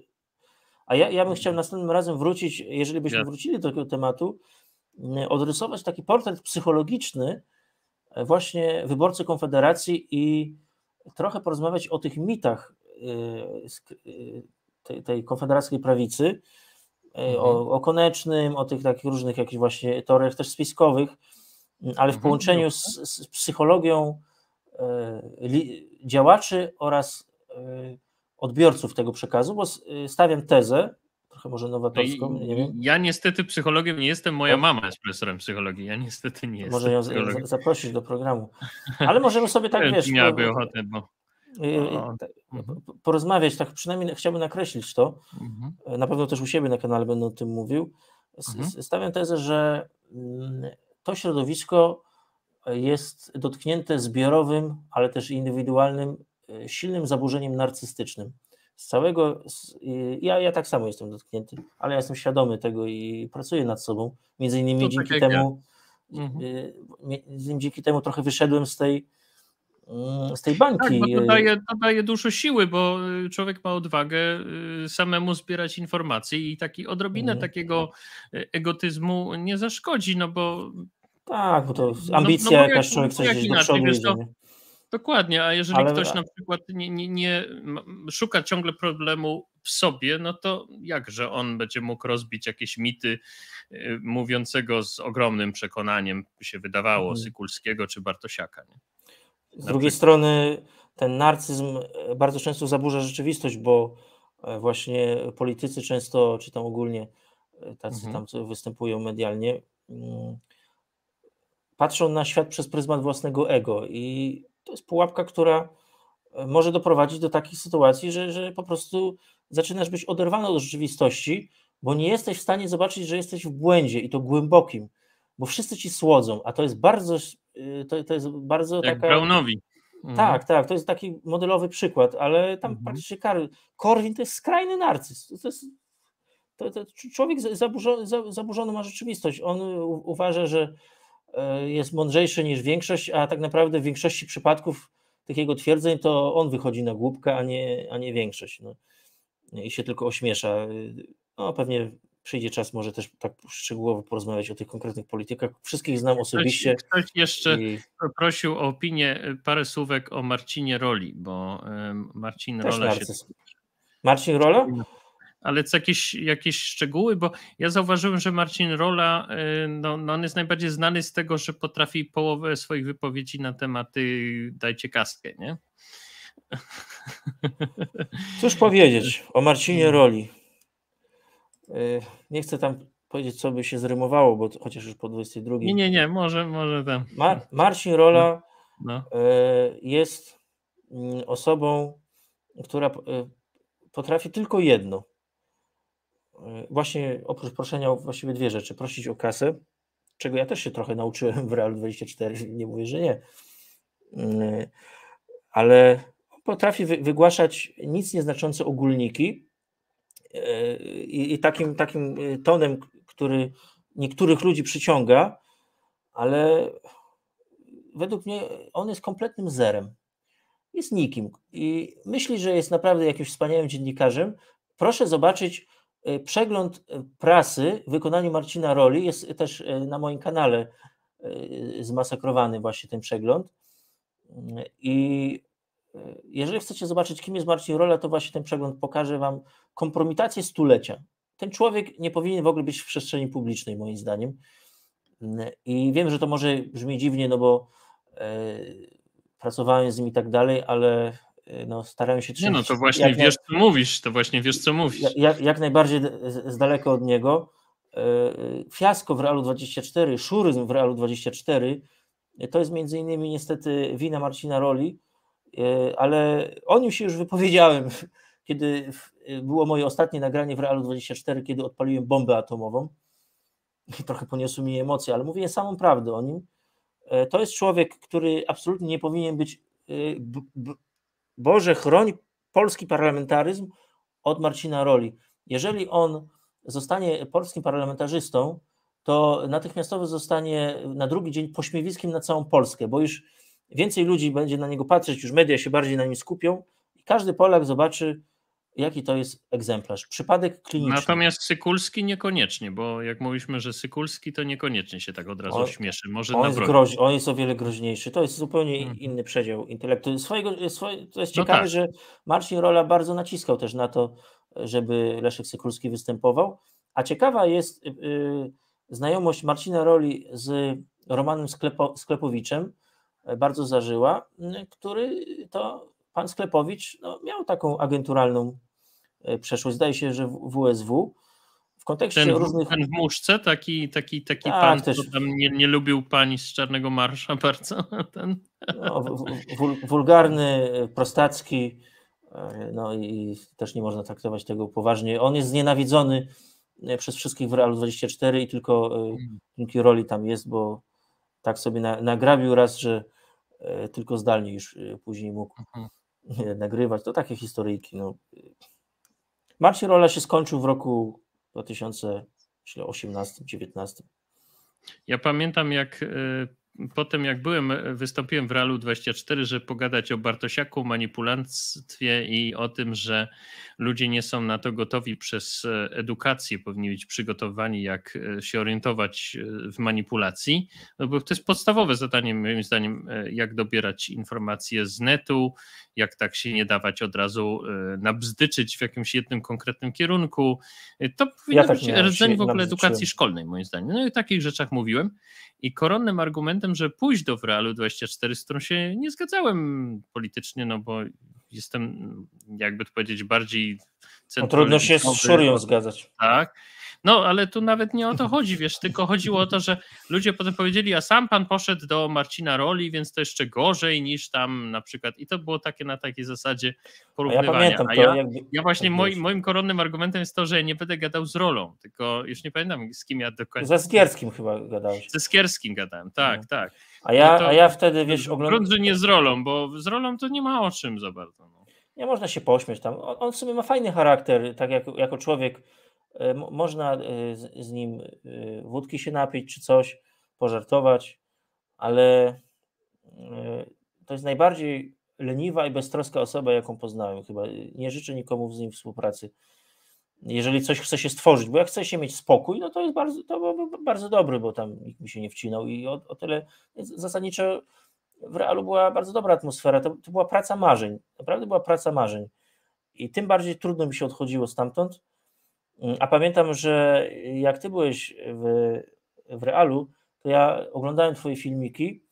A ja, ja bym chciał następnym razem wrócić, jeżeli byśmy ja. wrócili do tego tematu, mm, odrysować taki portret psychologiczny e, właśnie wyborcy Konfederacji i trochę porozmawiać o tych mitach e, e, tej, tej konfederackiej prawicy, mhm. o, o, Konecznym, o tych takich różnych jakichś właśnie teoriach też spiskowych, mm, ale w mhm, połączeniu z, z psychologią li, działaczy oraz odbiorców tego przekazu, bo y, stawiam tezę, trochę może no nowatorską, nie wiem. Ja niestety psychologiem nie jestem, moja mama jest profesorem psychologii, ja niestety nie jestem. Może ją y, zaprosić do programu. Ale możemy sobie tak, (laughs) wiesz... Miałaby ochotę, bo... Y, tak, mhm. Porozmawiać, tak przynajmniej chciałbym nakreślić to. Mhm. Na pewno też u siebie na kanale będę o tym mówił. Mhm. Stawiam tezę, że mm, to środowisko jest dotknięte zbiorowym, ale też indywidualnym Y, silnym zaburzeniem narcystycznym. Z całego, z, y, ja, ja tak samo jestem dotknięty, ale ja jestem świadomy tego i pracuję nad sobą. Między innymi to dzięki tak temu, mhm. y, między innymi dzięki temu trochę wyszedłem z tej, mm, z tej bańki. Tak, to, daje, to daje dużo siły, bo człowiek ma odwagę samemu zbierać informacje i taki odrobinę mm. takiego egotyzmu nie zaszkodzi, no bo tak, bo to ambicja no, no bo jakaś człowiek coś jak inaczej, do przodu wiesz, to, Dokładnie, a jeżeli Ale... ktoś no na tak. przykład nie, nie, nie, szuka ciągle problemu w sobie, no to jakże on będzie mógł rozbić jakieś mity y, mówiącego z ogromnym przekonaniem, się wydawało, mhm. Sykulskiego czy Bartosiaka. Nie? Z drugiej przykład. strony ten narcyzm e, bardzo często zaburza rzeczywistość, bo e, właśnie politycy często, czy tam ogólnie e, tacy mhm. tam, co występują medialnie, mm, patrzą na świat przez pryzmat własnego ego i to jest pułapka, która e, może doprowadzić do takich sytuacji, że, że po prostu zaczynasz być oderwany od rzeczywistości, bo nie jesteś w stanie zobaczyć, że jesteś w błędzie i to głębokim, bo wszyscy ci słodzą, a to jest bardzo, e, to, to jest bardzo Jak taka... Brownowi. Mhm. Tak, tak, to jest taki modelowy przykład, ale tam mhm. praktycznie Karl, Korwin to jest skrajny narcyz, to jest to, to człowiek zaburzony, zaburzony ma rzeczywistość, on uważa, że E, jest mądrzejszy niż większość, a tak naprawdę w większości przypadków tych jego twierdzeń to on wychodzi na głupkę, a nie, a nie większość. No. I się tylko ośmiesza. No, pewnie przyjdzie czas, może też tak szczegółowo porozmawiać o tych konkretnych politykach. Wszystkich znam osobiście. Ktoś, ktoś jeszcze I... prosił o opinię, e, parę słówek o Marcinie Roli, bo e, Marcin Rola się... Marcin Rola? ale co jakieś, jakieś szczegóły, bo ja zauważyłem, że Marcin Rola, e, no, no on jest najbardziej znany z tego, że potrafi połowę swoich wypowiedzi na tematy dajcie kaskę, nie? (laughs) Cóż powiedzieć o Marcinie mm. Roli? E, nie chcę tam powiedzieć, co by się zrymowało, bo chociaż już po 22. Nie, nie, nie, może, może tam. Mar Marcin Rola no. no. E, jest mm, osobą, która potrafi tylko jedno E, właśnie oprócz proszenia właściwie dwie rzeczy. Prosić o kasę, czego ja też się trochę nauczyłem w real 24, (laughs) nie mówię, że nie. E, ale potrafi wygłaszać nic nieznaczące ogólniki e, i, i takim, takim tonem, który niektórych ludzi przyciąga, ale według mnie on jest kompletnym zerem. Jest nikim i myśli, że jest naprawdę jakimś wspaniałym dziennikarzem. Proszę zobaczyć E, przegląd e, prasy w wykonaniu Marcina Roli jest e, też na moim kanale zmasakrowany właśnie ten przegląd. Mm, I jeżeli chcecie zobaczyć, kim jest Marcin Rola, to właśnie ten przegląd pokaże Wam kompromitację stulecia. Ten człowiek nie powinien w ogóle być w przestrzeni publicznej, moim zdaniem. Mm, I wiem, że to może brzmi dziwnie, no bo pracowałem z nim i tak dalej, ale Y, no, starają się trzymać. Nie no, to właśnie jak wiesz, co mówisz, to właśnie wiesz, co mówisz. Jak, jak najbardziej z, z daleka od niego. E, e, fiasko w Realu 24, szuryzm w Realu 24, e, to jest między innymi niestety wina Marcina Roli, ale o nim się już wypowiedziałem, (laughs) kiedy było moje ostatnie nagranie w Realu 24, kiedy odpaliłem bombę atomową. trochę poniosły mi emocje, ale mówię samą prawdę o nim. To jest człowiek, który absolutnie nie powinien być Boże, chroń polski parlamentaryzm od Marcina Roli. Jeżeli on zostanie polskim parlamentarzystą, to natychmiastowo zostanie na drugi dzień pośmiewiskiem na całą Polskę, bo już więcej ludzi będzie na niego patrzeć, już media się bardziej na nim skupią i każdy Polak zobaczy, jaki to jest egzemplarz. Przypadek kliniczny. Natomiast Sykulski niekoniecznie, bo jak mówiliśmy, że Sykulski to niekoniecznie się tak od razu on, śmieszy. Może on, jest groź, on jest o wiele groźniejszy. To jest zupełnie hmm. inny przedział intelektu. Swojego, swoje, to jest no ciekawe, tak. że Marcin Rola bardzo naciskał też na to, żeby Leszek Sykulski występował. A ciekawa jest yy, znajomość Marcina Roli z Romanem Sklepo, Sklepowiczem, e, bardzo zażyła, który to pan Sklepowicz no, miał taką agenturalną E, przeszłość. Zdaje się, że w WSW. W kontekście ten, różnych. ten w muszce, taki, taki, taki tak, pan, też... tam nie, nie lubił pani z Czarnego Marsza (laughs) bardzo. Ten... No, wulgarny, prostacki. E, no i też nie można traktować tego poważnie. On jest znienawidzony e, przez wszystkich w Realu 24 i tylko hmm. dzięki roli tam jest, bo tak sobie na, nagrabił raz, że tylko zdalnie już później mógł mhm. nagrywać. To takie historyjki. No. Marcin Rola się skończył w roku 2018-2019. Ja pamiętam, jak e, potem jak byłem, e, wystąpiłem w Ralu 24, że pogadać o Bartosiaku, manipulactwie i o tym, że ludzie nie są na to gotowi przez e, edukację, powinni być przygotowani, jak e, się orientować e, w manipulacji, no bo to jest podstawowe zadanie, moim zdaniem, jak dobierać informacje z netu, jak tak się nie dawać od razu nabzdyczyć w jakimś jednym konkretnym kierunku. To powinno ja tak być rdzeń w ogóle edukacji szkolnej, moim zdaniem. No i o takich rzeczach mówiłem. I koronnym argumentem, że pójść do Realu 24, z którą się nie zgadzałem politycznie, no bo jestem, jakby to powiedzieć, bardziej centralny. No trudno się z Shurią zgadzać. Tak, no, ale tu nawet nie o to chodzi, wiesz, tylko chodziło o to, że ludzie potem powiedzieli, a sam pan poszedł do Marcina Roli, więc to jeszcze gorzej niż tam na przykład. I to było takie na takiej zasadzie porównywania. A ja, pamiętam, a ja, ja właśnie moim, moim koronnym argumentem jest to, że nie będę gadał z Rolą, tylko już nie pamiętam z kim ja do końca. Ze Skierskim chyba gadałeś. Ze Skierskim gadałem, tak, no. tak. A ja, no to, a ja wtedy, wiesz, oglądam... że nie z Rolą, bo z Rolą to nie ma o czym za bardzo. No. Nie można się pośmiać tam. On, on w sumie ma fajny charakter, tak jak, jako człowiek E, można e, z nim e, wódki się napić czy coś, pożartować, ale to jest najbardziej leniwa i beztroska osoba, jaką poznałem. Chyba nie życzę nikomu z nim współpracy. Jeżeli coś chce się stworzyć, bo jak chce się mieć spokój, no to jest bardzo, to bardzo dobry, bo tam nikt mi się nie wcinał i o, o tyle zasadniczo w realu była bardzo dobra atmosfera. To, to była praca marzeń, naprawdę była praca marzeń. I tym bardziej trudno mi się odchodziło stamtąd, Mm, a pamiętam, że jak ty byłeś w, w realu, to ja oglądałem twoje filmiki.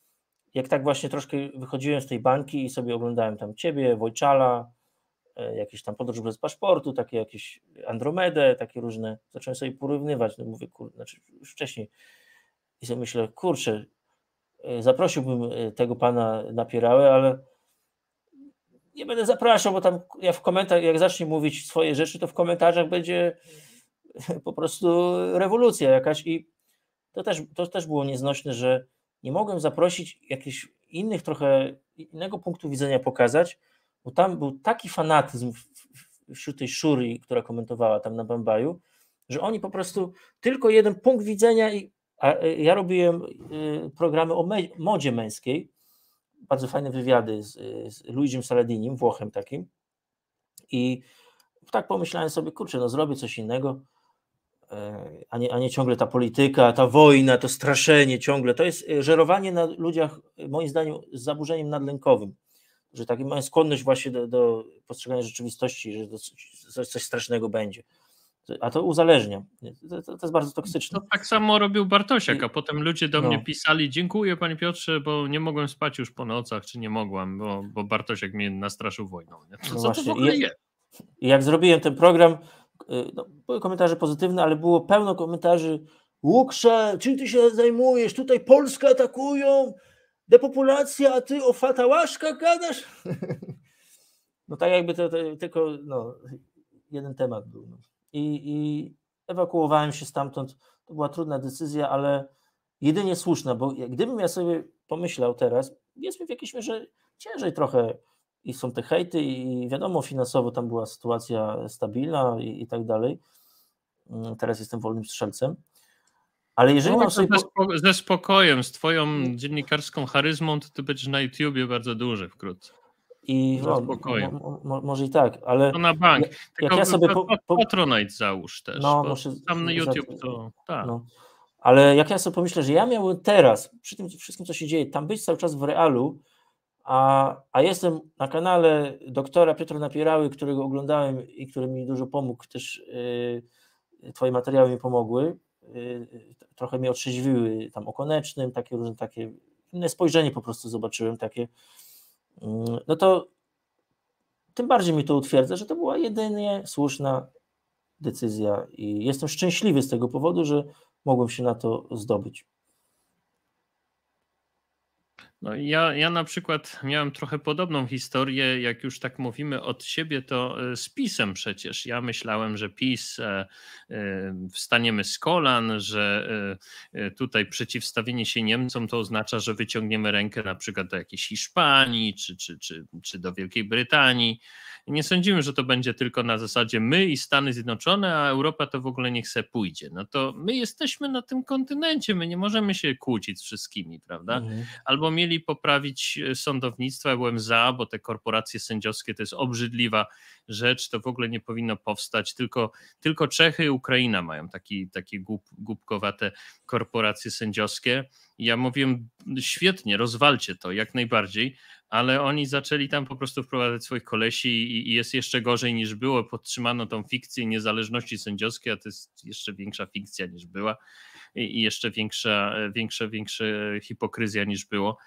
Jak tak właśnie troszkę wychodziłem z tej banki i sobie oglądałem tam ciebie, Wojczala, e, jakieś tam podróż bez paszportu, takie jakieś Andromedę, takie różne. Zacząłem sobie porównywać, no mówię, kur, znaczy już wcześniej. I sobie myślę, kurczę, e, zaprosiłbym e, tego pana na Pierałę, ale nie będę zapraszał, bo tam ja w komentarzach, jak zacznie mówić swoje rzeczy, to w komentarzach będzie po prostu rewolucja jakaś i to też, to też było nieznośne, że nie mogłem zaprosić jakichś innych trochę, innego punktu widzenia pokazać, bo tam był taki fanatyzm wśród tej szury, która komentowała tam na Bambaju, że oni po prostu tylko jeden punkt widzenia i a ja robiłem y, programy o modzie męskiej bardzo fajne wywiady z, z Luigiem Saladinim, Włochem takim. I tak pomyślałem sobie, kurczę, no zrobię coś innego, e, a nie, a nie ciągle ta polityka, ta wojna, to straszenie ciągle. To jest e, żerowanie na ludziach, e, moim zdaniem, z zaburzeniem nadlękowym. Że takim mają skłonność właśnie do, do postrzegania rzeczywistości, że coś, coś strasznego będzie. A to uzależnia. To, to, jest bardzo toksyczne. To tak samo robił Bartosiak, a potem ludzie do mnie no. pisali: Dziękuję, panie Piotrze, bo nie mogłem spać już po nocach, czy nie mogłam, bo, bo Bartosiak mnie nastraszył wojną. Nie? No to, no właśnie. to w ogóle jest? Jak zrobiłem ten program, y, no, były komentarze pozytywne, ale było pełno komentarzy. Łukrze, czym ty się zajmujesz? Tutaj Polskę atakują, depopulacja, a ty o fatałaszkach gadasz? (laughs) No tak jakby to, to tylko no, jeden temat był. No i, i ewakuowałem się stamtąd. To była trudna decyzja, ale jedynie słuszna, bo gdybym ja sobie pomyślał teraz, jest mi w jakiejś mierze ciężej trochę i są te hejty i wiadomo, finansowo tam była sytuacja stabilna i, i tak dalej. Mm, teraz jestem wolnym strzelcem. Ale jeżeli no, mam sobie... Ze spokojem, z twoją mm. dziennikarską charyzmą, to ty będziesz na YouTubie bardzo duży wkrótce. I no, mo, mo, może i tak, ale. To na bank. Jak, jak ja sobie po, po... Patronite załóż też. No, muszę, tam na YouTube to. Tak. No. Ale jak ja sobie pomyślę, że ja miałbym teraz, przy tym wszystkim, co się dzieje, tam być cały czas w realu, a, a jestem na kanale doktora Piotra Napierały, którego oglądałem i który mi dużo pomógł, też yy, twoje materiały mi pomogły, yy, trochę mnie otrzeźwiły tam o Konecznym, takie różne takie, inne spojrzenie po prostu zobaczyłem takie, Mm, no to tym bardziej mi to utwierdza, że to była jedynie słuszna decyzja i jestem szczęśliwy z tego powodu, że mogłem się na to zdobyć. No ja, ja na przykład miałem trochę podobną historię, jak już tak mówimy od siebie, to e, z PiSem przecież. Ja myślałem, że PiS e, e, wstaniemy z kolan, że tutaj przeciwstawienie się Niemcom to oznacza, że wyciągniemy rękę na przykład do jakiejś Hiszpanii czy, czy, czy, czy do Wielkiej Brytanii. Nie sądzimy, że to będzie tylko na zasadzie my i Stany Zjednoczone, a Europa to w ogóle niech se pójdzie. No to my jesteśmy na tym kontynencie, my nie możemy się kłócić z wszystkimi, prawda? Mhm. Albo mieli chcieli poprawić e, sądownictwo, ja byłem za, bo te korporacje sędziowskie to jest obrzydliwa rzecz, to w ogóle nie powinno powstać, tylko, tylko Czechy i Ukraina mają taki, takie głup, głupkowate korporacje sędziowskie. Ja mówiłem, świetnie, rozwalcie to jak najbardziej, ale oni zaczęli tam po prostu wprowadzać swoich kolesi i, i jest jeszcze gorzej niż było, podtrzymano tą fikcję niezależności sędziowskiej, a to jest jeszcze większa fikcja niż była i jeszcze większa, większa, większa hipokryzja niż było.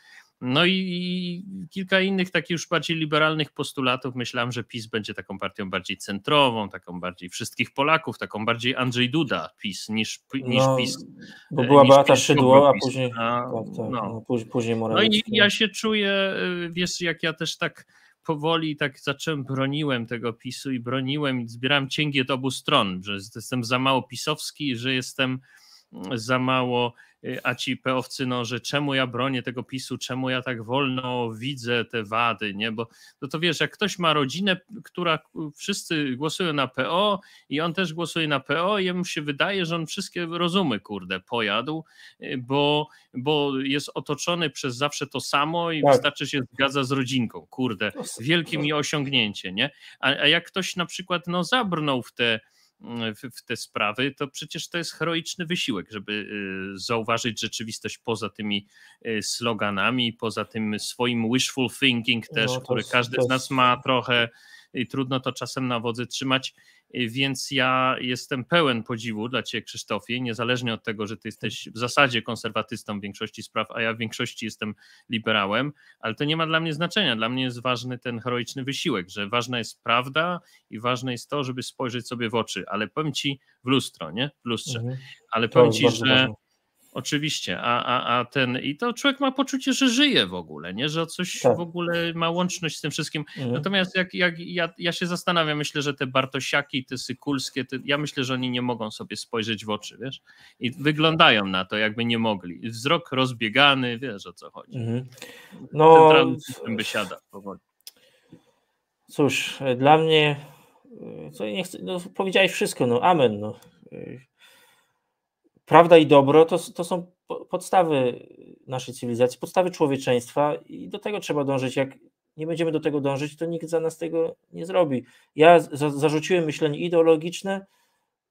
No i kilka innych takich już bardziej liberalnych postulatów. Myślałem, że PiS będzie taką partią bardziej centrową, taką bardziej wszystkich Polaków, taką bardziej Andrzej Duda PiS niż, niż no, PiS. Bo e, była Beata PiS, Szydło, a później, a, tak, tak, no. no później, później No i ja się czuję, e, wiesz, jak ja też tak powoli tak zacząłem, broniłem tego PiSu i broniłem, zbierałem cięgi od obu stron, że jestem za mało pisowski, że jestem za mało, y, a ci peowcy, no, że czemu ja bronię tego PiSu, czemu ja tak wolno widzę te wady, nie? Bo no to wiesz, jak ktoś ma rodzinę, która wszyscy głosują na PO i on też głosuje na PO i jemu się wydaje, że on wszystkie rozumy, kurde, pojadł, y, bo, bo jest otoczony przez zawsze to samo i tak. wystarczy się zgadza z rodzinką, kurde, wielkie mi osiągnięcie, nie? A, a jak ktoś na przykład, no, zabrnął w te E, w, w te sprawy, to przecież to jest heroiczny wysiłek, żeby e, zauważyć rzeczywistość poza tymi e, sloganami, poza tym swoim wishful thinking też, no, każdy z nas ma trochę i trudno to czasem na wodzy trzymać, y, więc ja jestem pełen podziwu dla Ciebie, Krzysztofie, niezależnie od tego, że Ty jesteś w zasadzie konserwatystą w większości spraw, a ja w większości jestem liberałem, ale to nie ma dla mnie znaczenia. Dla mnie jest ważny ten heroiczny wysiłek, że ważna jest prawda i ważne jest to, żeby spojrzeć sobie w oczy, ale powiem Ci w lustro, nie? W lustrze. Mhm. Ale powiem Ci, że ważne Oczywiście, a, a, a ten i to człowiek ma poczucie, że żyje w ogóle, nie? że coś tak. w ogóle ma łączność z tym wszystkim. Mhm. Natomiast jak, jak ja, ja się zastanawiam, myślę, że te Bartosiaki, te Sykulskie, te, ja myślę, że oni nie mogą sobie spojrzeć w oczy, wiesz? I wyglądają na to, jakby nie mogli. Wzrok rozbiegany, wiesz o co chodzi. Mhm. No, ten no, by wysiada powoli. Cóż, dla mnie, co nie chcę, no, powiedziałeś wszystko, no amen. No prawda i dobro to, to są podstawy naszej cywilizacji, podstawy człowieczeństwa i do tego trzeba dążyć. Jak nie będziemy do tego dążyć, to nikt za nas tego nie zrobi. Ja za, zarzuciłem myślenie ideologiczne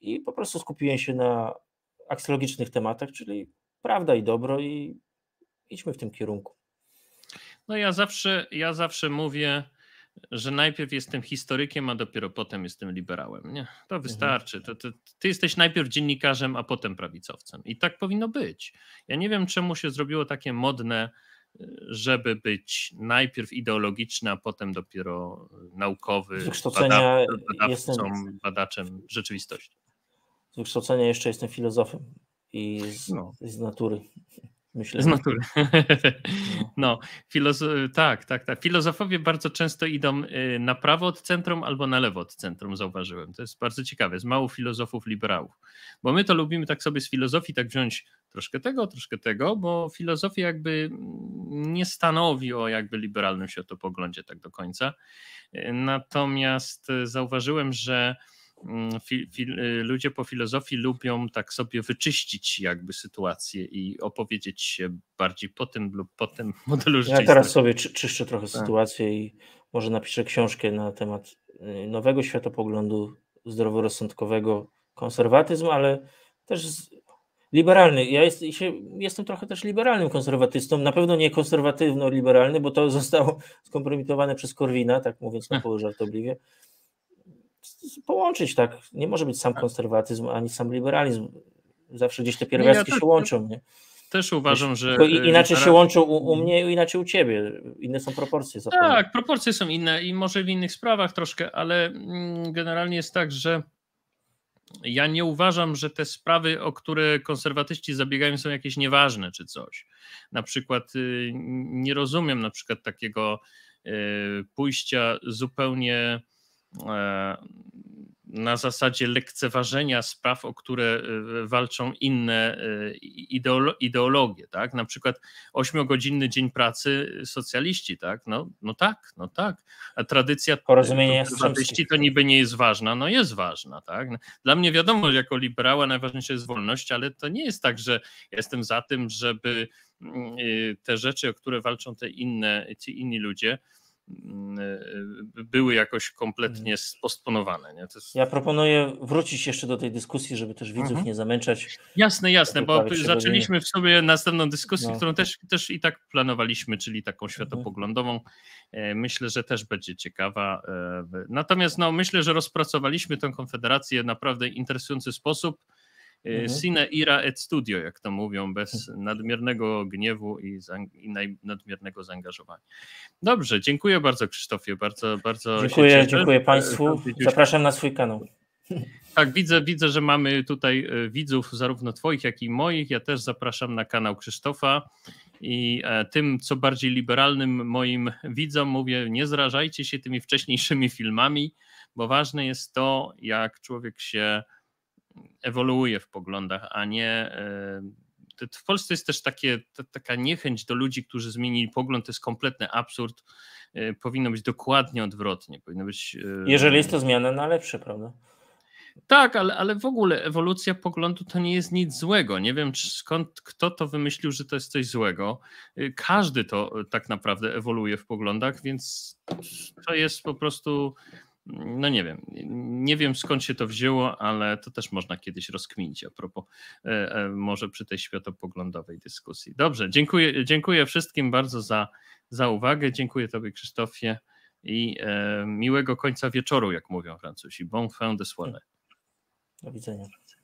i po prostu skupiłem się na aksjologicznych tematach, czyli prawda i dobro i idźmy w tym kierunku. No ja zawsze, ja zawsze mówię, że najpierw jestem historykiem, a dopiero potem jestem liberałem. Nie, to mhm. wystarczy. To, to, ty jesteś najpierw dziennikarzem, a potem prawicowcem. I tak powinno być. Ja nie wiem, czemu się zrobiło takie modne, y, żeby być najpierw ideologiczny, a potem dopiero naukowy, badaw, badawcą, jestem... badaczem rzeczywistości. Z wykształcenia jeszcze jestem filozofem i z, no. z natury. Myślę. Z natury. No. (laughs) no, filozo- tak, tak, tak. Filozofowie bardzo często idą y, na prawo od centrum albo na lewo od centrum, zauważyłem. To jest bardzo ciekawe. Jest mało filozofów liberałów, bo my to lubimy tak sobie z filozofii tak wziąć troszkę tego, troszkę tego, bo filozofia jakby nie stanowi o jakby liberalnym światopoglądzie tak do końca. Y, natomiast y, zauważyłem, że Mm, fi, fi, y, ludzie po filozofii lubią tak sobie wyczyścić jakby sytuację i opowiedzieć się bardziej po tym lub po tym (laughs) modelu życia. Ja teraz sobie czy, czyszczę trochę tak. sytuację i może napiszę książkę na temat y, nowego światopoglądu zdroworozsądkowego, konserwatyzm, ale też z, liberalny. Ja jest, się, jestem trochę też liberalnym konserwatystą, na pewno nie konserwatywno-liberalny, bo to (laughs) zostało skompromitowane przez Korwina, tak mówiąc na poły żartobliwie połączyć, tak? Nie może być sam tak. konserwatyzm ani sam liberalizm. Zawsze gdzieś te pierwiastki ja tak, się łączą, nie? Też uważam, że. Y, inaczej się łączą u, u, mnie, inaczej u ciebie. Inne są proporcje. Zapewne. Tak, proporcje są inne i może w innych sprawach troszkę, ale mm, generalnie jest tak, że ja nie uważam, że te sprawy, o które konserwatyści zabiegają, są jakieś nieważne czy coś. Na przykład y, nie rozumiem na przykład takiego y, pójścia zupełnie E, na zasadzie lekceważenia spraw, o które e, walczą inne e, ideologie, tak? Na przykład ośmiogodzinny dzień pracy socjaliści, tak? No, no tak, no tak. A tradycja porozumienia konserwatyści to niby nie jest ważna, no jest ważna, tak? Dla mnie wiadomo, jako liberała najważniejsza jest wolność, ale to nie jest tak, że jestem za tym, żeby mm, y, te rzeczy, o które walczą te inne, ci inni ludzie, Mm, y, y, były jakoś kompletnie mhm. spostponowane. Nie? Jest... Ja proponuję wrócić jeszcze do tej dyskusji, żeby też widzów mhm. nie zamęczać. Jasne, jasne, bo zaczęliśmy w sobie następną dyskusję, no. którą też, też i tak planowaliśmy, czyli taką światopoglądową. Mhm. E, myślę, że też będzie ciekawa. E, natomiast no, myślę, że rozpracowaliśmy tę konfederację w naprawdę interesujący sposób. Y, mhm. Sine ira et studio, jak to mówią, bez mhm. nadmiernego gniewu i, i nadmiernego zaangażowania. Dobrze, dziękuję bardzo Krzysztofie, bardzo, bardzo Dziękuję, dziękuję Państwu. Zapraszam na swój kanał. (laughs) Tak, widzę, widzę, że mamy tutaj y, widzów, zarówno Twoich, jak i moich. Ja też zapraszam na kanał Krzysztofa. I e, tym, co bardziej liberalnym moim widzom, mówię: nie zrażajcie się tymi wcześniejszymi filmami, bo ważne jest to, jak człowiek się ewoluuje w poglądach, a nie. E, w Polsce jest też takie, taka niechęć do ludzi, którzy zmienili pogląd, to jest kompletny absurd. E, powinno być dokładnie odwrotnie. Powinno być, e, Jeżeli jest to zmiana na lepsze, prawda? Tak, ale, ale w ogóle ewolucja poglądu to nie jest nic złego. Nie wiem skąd kto to wymyślił, że to jest coś złego. Każdy to tak naprawdę ewoluuje w poglądach, więc to jest po prostu no nie wiem, nie wiem skąd się to wzięło, ale to też można kiedyś rozkminić a propos e, e, może przy tej światopoglądowej dyskusji. Dobrze, dziękuję, dziękuję wszystkim bardzo za, za uwagę, dziękuję Tobie Krzysztofie i e, miłego końca wieczoru, jak mówią Francuzi. Bon fin de soirée. Do widzenia.